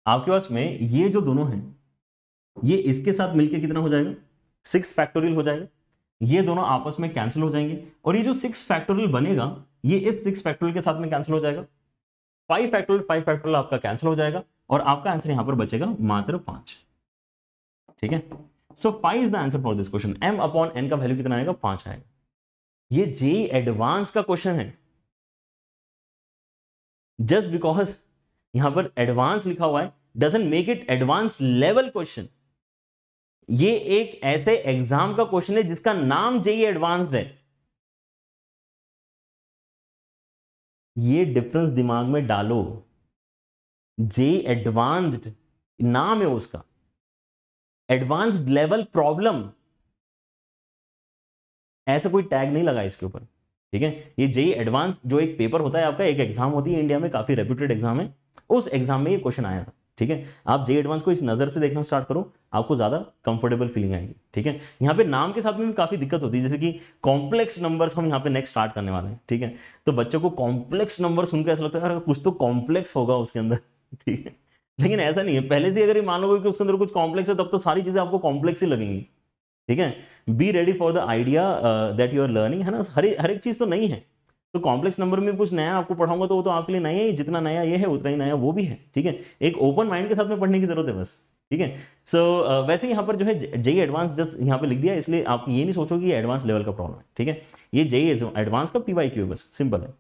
[SPEAKER 2] आपके पास में ये जो दोनों हैं ये इसके साथ मिलके कितना हो जाएगा सिक्स फैक्टोरियल हो जाएगा ये दोनों आपस में कैंसिल हो जाएंगे और ये जो सिक्स फैक्टोरियल बनेगा ये इस सिक्स फैक्टोरियल के साथ में कैंसिल हो जाएगा फाइव फैक्टोरियल फाइव फैक्टोरियल आपका कैंसिल हो जाएगा और आपका आंसर यहां पर बचेगा मात्र पांच ठीक है so five is the answer for this question M upon N का वैल्यू कितना आएगा पांच आएगा ये जे एडवांस का क्वेश्चन है जस्ट बिकॉज यहां पर एडवांस लिखा हुआ है doesn't make it advance level question ये एक ऐसे एग्जाम का क्वेश्चन है जिसका नाम
[SPEAKER 1] जेई एडवांस्ड है ये डिफरेंस दिमाग में डालो जेई एडवांस्ड नाम है उसका एडवांस्ड लेवल प्रॉब्लम
[SPEAKER 2] ऐसा कोई टैग नहीं लगा इसके ऊपर ठीक है ये जेई एडवांस जो एक पेपर होता है आपका एक एग्जाम होती है इंडिया में काफी रेप्यूटेड एग्जाम है उस एग्जाम में ये क्वेश्चन आया था ठीक है आप जे एडवांस को इस नज़र से देखना स्टार्ट करो आपको ज़्यादा कंफर्टेबल फीलिंग आएगी ठीक है यहाँ पे नाम के साथ में भी काफ़ी दिक्कत होती है जैसे कि कॉम्प्लेक्स नंबर्स हम यहाँ पे नेक्स्ट स्टार्ट करने वाले हैं ठीक है तो बच्चों को कॉम्प्लेक्स नंबर सुनकर ऐसा लगता है अरे कुछ तो कॉम्प्लेक्स होगा उसके अंदर ठीक है लेकिन ऐसा नहीं है पहले से अगर ये मानोगे कि उसके अंदर कुछ कॉम्प्लेक्स है तब तो सारी चीज़ें आपको कॉम्प्लेक्स ही लगेंगी ठीक है be ready for the idea that you are learning है ना हर हर एक चीज़ तो नहीं है तो कॉम्प्लेक्स नंबर में कुछ नया आपको पढ़ाऊंगा तो वो तो आपके लिए नया ही जितना नया ये है उतना ही नया वो भी है ठीक है एक ओपन माइंड के साथ में पढ़ने की जरूरत है बस ठीक है सो so, वैसे यहाँ पर जो है जेई एडवांस जस्ट यहाँ पे लिख दिया इसलिए आप ये नहीं सोचो कि ये एडवांस लेवल का प्रॉब्लम है ठीक है ये जेई एडवांस का पी वाई क्यू बस सिंपल है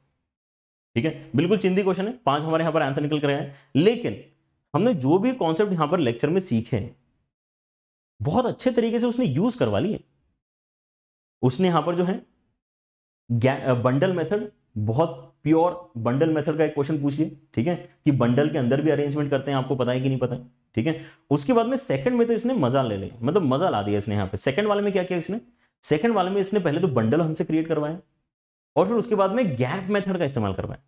[SPEAKER 2] ठीक है बिल्कुल चिंदी क्वेश्चन है पांच हमारे यहाँ पर आंसर निकल कर आए लेकिन हमने जो भी कॉन्सेप्ट यहाँ पर लेक्चर में सीखे बहुत अच्छे तरीके से उसने यूज करवा लिए उसने यहाँ पर जो है बंडल मेथड uh, बहुत प्योर बंडल मेथड का एक क्वेश्चन पूछिए ठीक है कि बंडल के अंदर भी अरेंजमेंट करते हैं आपको पता है कि नहीं पता ठीक है उसके बाद में सेकंड में तो इसने मजा ले लिया मतलब मजा ला दिया इसने यहाँ पे सेकंड वाले में क्या किया इसने सेकंड वाले में इसने पहले तो बंडल हमसे क्रिएट करवाया और फिर उसके बाद में गैप मेथड का इस्तेमाल करवाया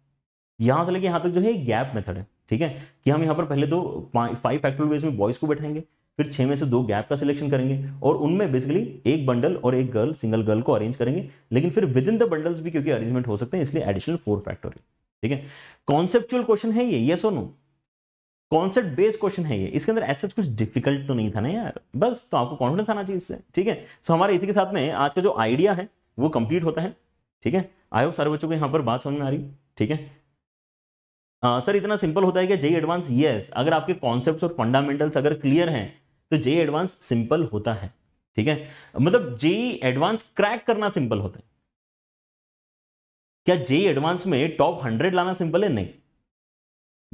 [SPEAKER 2] यहां से लेके यहाँ तक तो जो है गैप मेथड है ठीक है कि हम यहाँ पर पहले तो फाइव फैक्टोरियल बेस में बॉयज को बैठाएंगे फिर छः में से दो गैप का सिलेक्शन करेंगे और उनमें बेसिकली एक बंडल और एक गर्ल सिंगल गर्ल को अरेंज करेंगे लेकिन फिर विद इन द बंडल्स भी क्योंकि अरेंजमेंट हो सकते हैं इसलिए एडिशनल फोर फैक्टोरियल ठीक है कॉन्सेप्चुअल क्वेश्चन है ये यस और नो कॉन्सेप्ट बेस्ड क्वेश्चन है ये इसके अंदर ऐसा कुछ डिफिकल्ट तो नहीं था ना यार बस तो आपको कॉन्फिडेंस आना चाहिए इससे ठीक है सो हमारे इसी के साथ में आज का जो आइडिया है वो कंप्लीट होता है ठीक है आयो सारे बच्चों को यहाँ पर बात समझ में आ रही ठीक है सर इतना सिंपल होता है कि जय एडवांस यस अगर आपके कॉन्सेप्ट्स और फंडामेंटल्स अगर क्लियर हैं तो जे एडवांस सिंपल होता है ठीक है मतलब जे एडवांस क्रैक करना सिंपल होता है क्या जे एडवांस में टॉप हंड्रेड लाना सिंपल है नहीं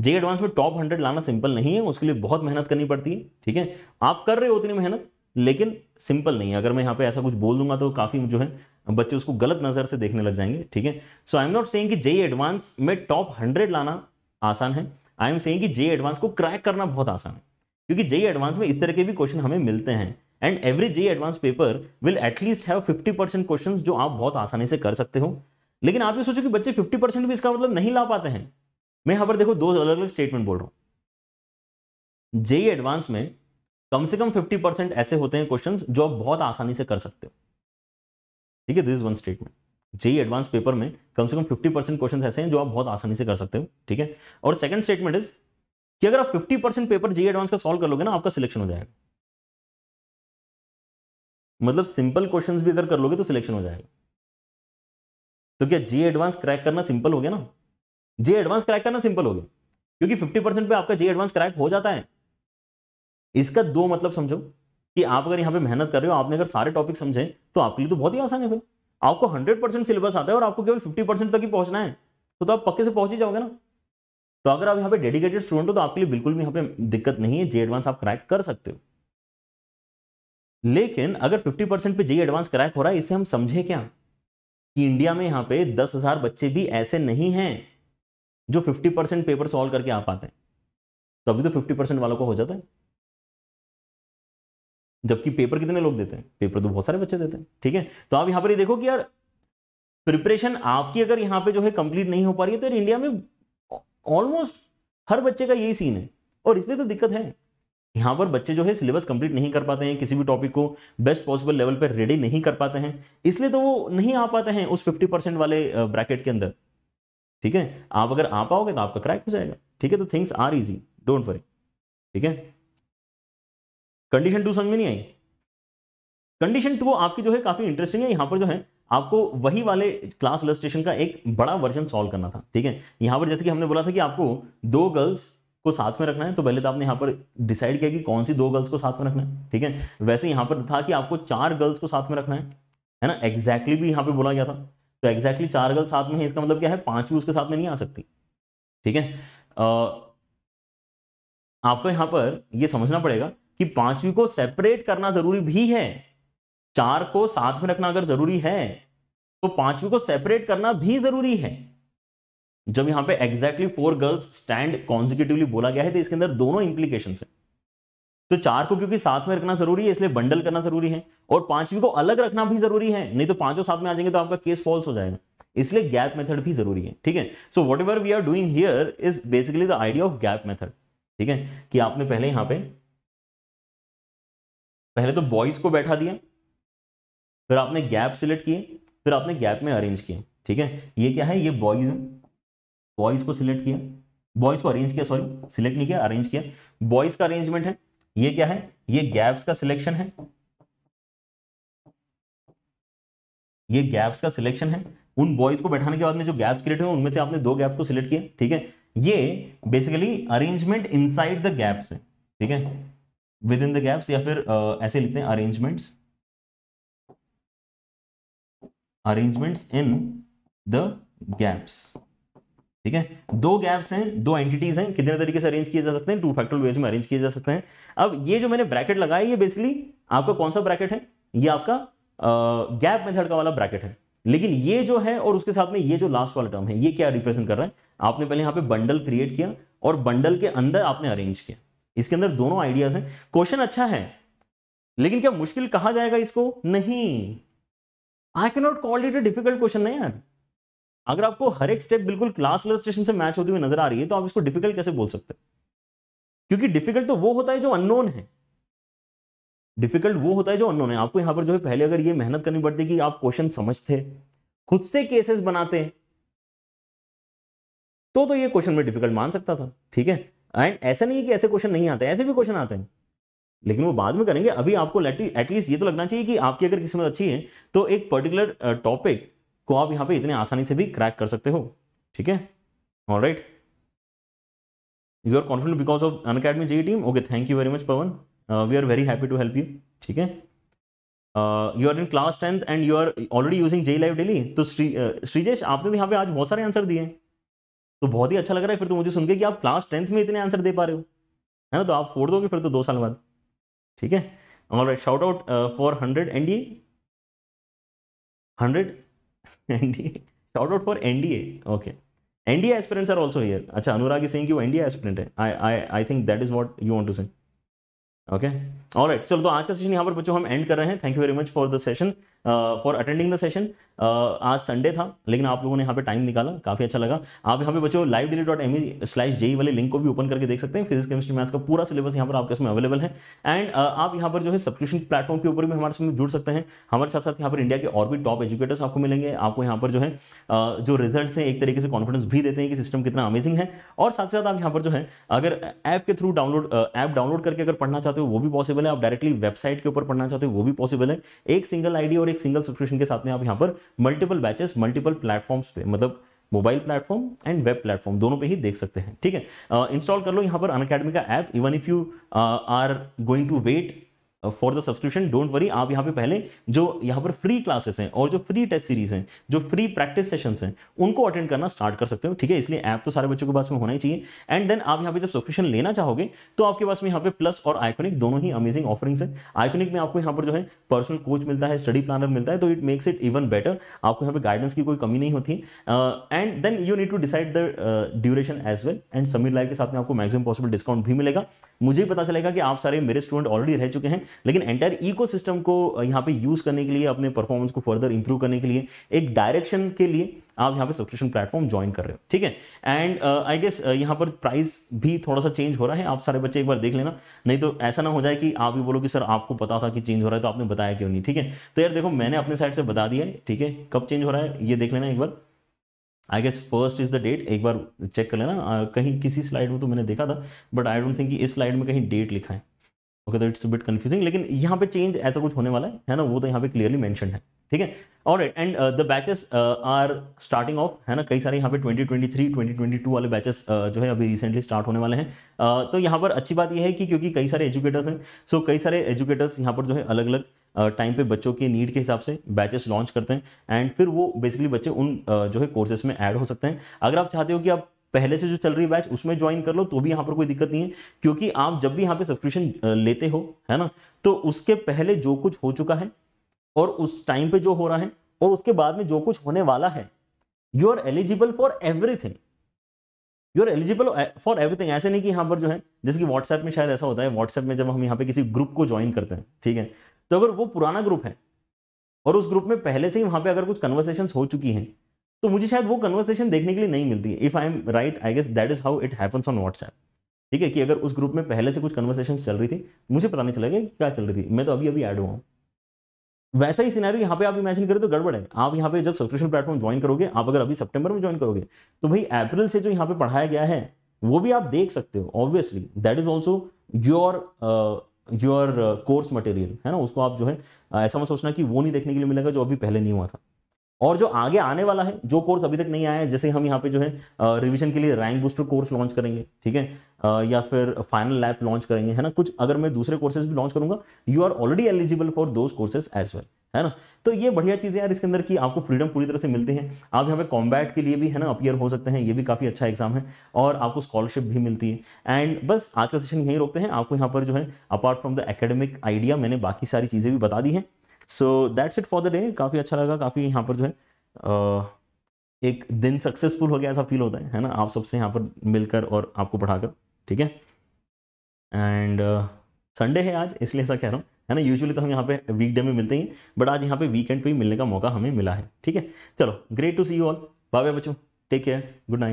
[SPEAKER 2] जे एडवांस में टॉप हंड्रेड लाना सिंपल नहीं है उसके लिए बहुत मेहनत करनी पड़ती है ठीक है आप कर रहे हो उतनी मेहनत लेकिन सिंपल नहीं है अगर मैं यहां पे ऐसा कुछ बोल दूंगा तो काफ़ी जो है बच्चे उसको गलत नज़र से देखने लग जाएंगे ठीक है so I am not saying कि जे एडवांस में टॉप हंड्रेड लाना आसान है आई एम सेइंग कि जे एडवांस को क्रैक करना बहुत आसान है क्योंकि जेई एडवांस e में इस तरह के भी क्वेश्चन हमें मिलते हैं and every JEE advance paper will at least have 50 percent question जो आप बहुत आसानी से कर सकते हो लेकिन आप ये सोचो कि बच्चे 50 परसेंट भी इसका मतलब नहीं ला पाते हैं मैं यहां पर देखो दो अलग अलग स्टेटमेंट बोल रहा हूं जेई एडवांस में कम से कम 50 परसेंट ऐसे होते हैं क्वेश्चन जो आप बहुत आसानी से कर सकते हो ठीक है this is one statement JEE advance paper में कम से कम 50 परसेंट क्वेश्चन ऐसे हैं जो आप बहुत आसानी से कर सकते हो ठीक है और सेकंड स्टेटमेंट इज कि अगर आप 50 परसेंट पेपर जी एडवांस का सॉल्व कर लोगे ना आपका सिलेक्शन हो जाएगा मतलब सिंपल क्वेश्चन भी अगर कर लोगे तो
[SPEAKER 1] सिलेक्शन हो जाएगा तो क्या जी एडवांस क्रैक करना सिंपल हो गया ना जे
[SPEAKER 2] एडवांस क्रैक करना सिंपल हो गया क्योंकि 50 परसेंट पे आपका जे एडवांस क्रैक हो जाता है इसका दो मतलब समझो कि आप अगर यहां पे मेहनत कर रहे हो आपने अगर सारे टॉपिक समझे तो आपके लिए तो बहुत ही आसान है फिर आपको 100 परसेंट सिलेबस आता है और आपको केवल 50 परसेंट तक ही पहुंचना है तो, तो आप पक्के से पहुंच ही जाओगे ना तो अगर आप यहाँ पे डेडिकेटेड स्टूडेंट हो तो आपके लिए बिल्कुल भी यहाँ पे दिक्कत नहीं है जे एडवांस आप क्रैक कर सकते हो लेकिन अगर 50 परसेंट पे जे एडवांस क्रैक हो रहा है इसे हम समझे क्या कि इंडिया में यहाँ पे दस हजार बच्चे भी ऐसे नहीं हैं जो 50 परसेंट पेपर सॉल्व करके आ पाते हैं तो अभी तो फिफ्टी परसेंट वालों को हो जाता है जबकि पेपर कितने लोग देते हैं पेपर तो बहुत सारे बच्चे देते हैं ठीक है तो आप यहाँ पर देखो कि यार प्रिपरेशन आपकी अगर यहाँ पे जो है कंप्लीट नहीं हो पा रही है तो इंडिया में ऑलमोस्ट हर बच्चे का यही सीन है और इसलिए तो दिक्कत है यहाँ पर बच्चे जो है सिलेबस कंप्लीट नहीं कर पाते हैं किसी भी टॉपिक को बेस्ट पॉसिबल लेवल पर रेडी नहीं कर पाते हैं इसलिए तो वो नहीं आ पाते हैं उस फिफ्टी परसेंट वाले ब्रैकेट के अंदर ठीक है आप अगर आ पाओगे तो आपका क्रैक हो जाएगा ठीक है तो things are easy don't worry ठीक है कंडीशन टू समझ में नहीं आई कंडीशन टू आपकी जो है काफी इंटरेस्टिंग है यहाँ पर जो है आपको वही वाले क्लास इलस्ट्रेशन का एक बड़ा वर्जन सॉल्व करना था ठीक है यहाँ पर जैसे कि हमने बोला था कि आपको दो गर्ल्स को साथ में रखना है तो पहले तो आपने यहाँ पर डिसाइड किया कि कौन सी दो गर्ल्स को साथ में रखना है ठीक है वैसे यहाँ पर था कि आपको चार गर्ल्स को साथ में रखना है है ना एग्जैक्टली भी यहाँ पे बोला गया था तो एग्जैक्टली चार गर्ल्स साथ में है इसका मतलब क्या है पांचवी उसके साथ में नहीं आ सकती ठीक है आपको यहाँ पर यह समझना पड़ेगा कि पांचवी को सेपरेट करना जरूरी भी है चार को साथ में रखना अगर जरूरी है तो पांचवी को सेपरेट करना भी जरूरी है जब यहां पे exactly four girls stand consecutively बोला गया है तो इसके अंदर दोनों इंप्लीकेशन है तो चार को क्योंकि साथ में रखना जरूरी है इसलिए बंडल करना जरूरी है और पांचवी को अलग रखना भी जरूरी है नहीं तो पांचों साथ में आ जाएंगे तो आपका केस फॉल्स हो जाएगा इसलिए गैप मेथड भी जरूरी है ठीक है so whatever we are doing here is basically the idea of gap method ठीक है कि आपने पहले यहां पे
[SPEAKER 1] पहले तो बॉयज को बैठा दिया फिर आपने गैप सिलेक्ट
[SPEAKER 2] किए फिर आपने गैप में अरेंज किए ठीक है ये क्या है ये बॉयज़ बॉयज़ को सिलेक्ट किया बॉयज़ को अरेंज किया सॉरी सिलेक्ट नहीं किया अरेंज किया बॉयज़ का अरेंजमेंट है ये क्या है ये गैप्स का सिलेक्शन है ये गैप्स का सिलेक्शन है उन बॉयज को बैठाने के बाद में जो गैप्स क्रिएट हुए उनमें से आपने दो गैप को सिलेक्ट किया ठीक है ये basically arrangement inside the gaps है ठीक है विद इन द गैप्स या फिर आ, ऐसे लिखते हैं arrangements arrangements in the gaps ठीक है दो गैप्स हैं दो एंटिटीज हैं कितने तरीके से अरेंज किए जा सकते हैं टू फैक्टर वेज में अरेंज किए जा सकते हैं अब ये जो मैंने ब्रैकेट लगाया ये बेसिकली आपका कौन सा ब्रैकेट है ये आपका गैप मेथड का वाला ब्रैकेट है लेकिन ये जो है और उसके साथ में ये जो लास्ट वाला टर्म है ये क्या रिप्रेजेंट कर रहा है आपने पहले यहाँ पे बंडल क्रिएट किया और बंडल के अंदर आपने अरेंज किया इसके अंदर दोनों आइडियाज हैं क्वेश्चन अच्छा है लेकिन क्या मुश्किल कहा जाएगा इसको नहीं I can not call it a difficult question नहीं यार अगर आपको हर एक स्टेप बिल्कुल क्लास इलस्ट्रेशन से मैच होती हुई नजर आ रही है तो आप इसको डिफिकल्ट कैसे बोल सकते हैं क्योंकि डिफिकल्ट तो वो होता है जो अननोन है डिफिकल्ट वो होता है जो अननोन है आपको यहाँ पर जो है पहले अगर ये मेहनत करनी पड़ती कि आप क्वेश्चन समझते खुद से केसेस बनाते तो तो ये क्वेश्चन में डिफिकल्ट मान सकता था ठीक है एंड ऐसा नहीं है कि ऐसे क्वेश्चन नहीं आते ऐसे भी क्वेश्चन आते हैं लेकिन वो बाद में करेंगे अभी आपको एटलीस्ट ये तो लगना चाहिए कि आपकी अगर किस्मत अच्छी है तो एक पर्टिकुलर टॉपिक को आप यहाँ पे इतने आसानी से भी क्रैक कर सकते हो ठीक है all right you are confident because of Unacademy JEE team okay thank you very much Pawan we are very happy to help you ठीक है you are in class tenth and you are already using J live daily तो श्री श्रीजेश आपने तो यहाँ पे आज बहुत सारे आंसर दिए तो बहुत ही अच्छा लग रहा है फिर तो मुझे सुन के कि आप क्लास टेंथ में इतने आंसर दे पा रहे हो है ना तो आप फोड़ दोगे फिर तो दो साल बाद ठीक है और right out for hundred N D hundred N D out for N D okay N D aspirants are also here अच्छा अनुराग इज सेइंग कि वो एन डी एस्पिरेंट है I I I think that is what you want to say okay all right चलो तो आज का session यहाँ पर बच्चों हम एंड कर रहे हैं thank you very much for the session for attending the session आज संडे था लेकिन आप लोगों ने यहाँ पे टाइम निकाला काफ़ी अच्छा लगा आप यहाँ पे बच्चों live daily dot M slash JEE वाले लिंक को भी ओपन करके देख सकते हैं फिजिक्स केमिस्ट्री मैथ्स का पूरा सिलेबस यहाँ पर आपके इसमें अवेलेबल है एंड आप यहाँ पर जो है सब्सक्रिप्शन प्लेटफॉर्म के ऊपर भी हमारे साथ जुड़ सकते हैं हमारे साथ साथ यहाँ पर इंडिया के और भी टॉप एजुकेटर्स आपको मिलेंगे आपको यहाँ पर जो है जो रिजल्ट हैं एक तरीके से कॉन्फिडेंस भी देते हैं कि सिस्टम कितना अमेजिंग है और साथ साथ आप यहाँ पर जो है अगर ऐप के थ्रू डाउनलोड ऐप डाउनलोड करके अगर पढ़ना चाहते हो वो भी पॉसिबल है आप डायरेक्टली वेबसाइट के ऊपर पढ़ना चाहते हो वो भी पॉसिबल है एक सिंगल आईडी और एक सिंगल सब्सक्रिप्शन के साथ में आप यहाँ पर मल्टीपल बैचेस मल्टीपल प्लेटफॉर्म्स पे मतलब mobile platform and web platform दोनों पे ही देख सकते हैं ठीक है इंस्टॉल uh, कर लो यहाँ पर अन का app even if you are going to wait for the subscription don't worry आप यहाँ पे पहले जो यहाँ पर फ्री क्लासेस हैं और जो फ्री टेस्ट सीरीज हैं जो फ्री प्रैक्टिस सेशन हैं उनको अटेंड करना स्टार्ट कर सकते हो ठीक है इसलिए ऐप तो सारे बच्चों के पास में होना ही चाहिए एंड देन आप यहाँ पे जब सब्सक्रिप्शन लेना चाहोगे तो आपके पास में यहाँ पे प्लस और आइकोनिक दोनों ही अमेजिंग ऑफरिंग्स है आइकोनिक में आपको यहाँ पर जो है पर्सनल कोच मिलता है स्टडी प्लानर मिलता है तो it makes it even better आपको यहाँ पे गाइडेंस की कोई कमी नहीं होती and then you need to decide the duration as well and Sameer live के साथ में आपको मैक्सिमम पॉसिबल डिस्काउंट भी मिलेगा मुझे पता चलेगा कि आप सारे मेरे स्टूडेंट ऑलरेडी रह चुके हैं लेकिन एंटायर इको को यहाँ पे यूज़ करने के लिए अपने परफॉर्मेंस को फर्दर इंप्रूव करने के लिए एक डायरेक्शन के लिए आप यहाँ पे सब्सक्रिप्शन प्लेटफॉर्म ज्वाइन कर रहे हो ठीक है एंड आई गेस यहाँ पर प्राइस भी थोड़ा सा चेंज हो रहा है आप सारे बच्चे एक बार देख लेना नहीं तो ऐसा ना हो जाए कि आप भी बोलो कि सर आपको पता था कि चेंज हो रहा है तो आपने बताया क्यों नहीं ठीक है तो यार देखो मैंने अपने साइड से बता दिया है ठीक है कब चेंज हो रहा है ये देख लेना एक बार I guess first is the date एक बार चेक कर लेना कहीं किसी स्लाइड में तो मैंने देखा था बट आई डोंट थिंक इस स्लाइड में कहीं डेट लिखा है okay that it's bit confusing लेकिन यहाँ पे चेंज ऐसा कुछ होने वाला है है ना वो तो यहाँ पे क्लियरली मैंशन है ठीक है और and the batches are starting off है ना कई सारे यहाँ पे 2023 2022 वाले बैचेस uh, जो है अभी रिसेंटली स्टार्ट होने वाले हैं uh, तो यहाँ पर अच्छी बात यह है कि क्योंकि कई सारे एजुकेटर्स हैं सो so, कई सारे एजुकेटर्स यहाँ पर जो है अलग अलग टाइम पे बच्चों के नीड के हिसाब से बैचेस लॉन्च करते हैं एंड फिर वो बेसिकली बच्चे उन uh, जो है कोर्सेज में ऐड हो सकते हैं अगर आप चाहते हो कि आप पहले से जो चल रही बैच उसमें ज्वाइन कर लो तो भी यहाँ पर कोई दिक्कत नहीं है क्योंकि आप जब भी यहाँ पे सब्सक्रिप्शन लेते हो है ना तो उसके पहले जो कुछ हो चुका है और उस टाइम पे जो हो रहा है और उसके बाद में जो कुछ होने वाला है you are eligible for everything you are eligible for everything ऐसे नहीं कि यहाँ पर जो है जैसे कि व्हाट्सएप में शायद ऐसा होता है व्हाट्सएप में जब हम यहाँ पे किसी ग्रुप को ज्वाइन करते हैं ठीक है तो अगर वो पुराना ग्रुप है और उस ग्रुप में पहले से ही वहां पे अगर कुछ कन्वर्सेशन हो चुकी हैं तो मुझे शायद वो कन्वर्सेशन देखने के लिए नहीं मिलती है if I am right I guess that is how it happens on WhatsApp ठीक है कि अगर उस ग्रुप में पहले से कुछ कन्वर्सेशन चल रही थी मुझे पता नहीं चलेगा कि क्या चल रही थी मैं तो अभी अभी ऐड हुआ हूँ वैसा ही सिनेरियो यहाँ पे आप इमेजिन करें तो गड़बड़ है आप यहाँ पे जब सब्सक्रिप्शन प्लेटफॉर्म ज्वाइन करोगे आप अगर अभी सितंबर में ज्वाइन करोगे तो भाई अप्रैल से जो यहाँ पे पढ़ाया गया है वो भी आप देख सकते हो obviously that is also your your course material है ना उसको आप जो है ऐसा मत सोचना कि वो नहीं देखने के लिए मिलेगा जो अभी पहले नहीं हुआ था और जो आगे आने वाला है जो कोर्स अभी तक नहीं आया है जैसे हम यहाँ पे जो है रिवीजन के लिए रैंक बूस्टर कोर्स लॉन्च करेंगे ठीक है या फिर फाइनल लैप लॉन्च करेंगे है ना कुछ अगर मैं दूसरे कोर्सेज भी लॉन्च करूंगा you are already eligible for those courses as well है ना तो ये बढ़िया चीज़ें यार इसके अंदर की आपको फ्रीडम पूरी तरह से मिलते हैं आप यहाँ पे कॉम्बैट के लिए भी है ना अपियर हो सकते हैं ये भी काफ़ी अच्छा एग्जाम है और आपको स्कॉलरशिप भी मिलती है एंड बस आज का सेशन यहीं रोकते हैं आपको यहाँ पर जो है apart from the academic idea मैंने बाकी सारी चीज़ें भी बता दी हैं so that's it for the day काफ़ी अच्छा लगा काफ़ी यहाँ पर जो है एक दिन सक्सेसफुल हो गया ऐसा फील होता है है ना आप सबसे यहाँ पर मिलकर और आपको पढ़ाकर ठीक है एंड संडे है आज इसलिए ऐसा कह रहा हूँ है ना यूजुअली तो हम यहाँ पे वीकडे में मिलते हैं बट आज यहाँ पे वीकेंड पे ही मिलने का मौका हमें मिला है ठीक है चलो great to see you all bye बच्चों टेक केयर गुड नाइट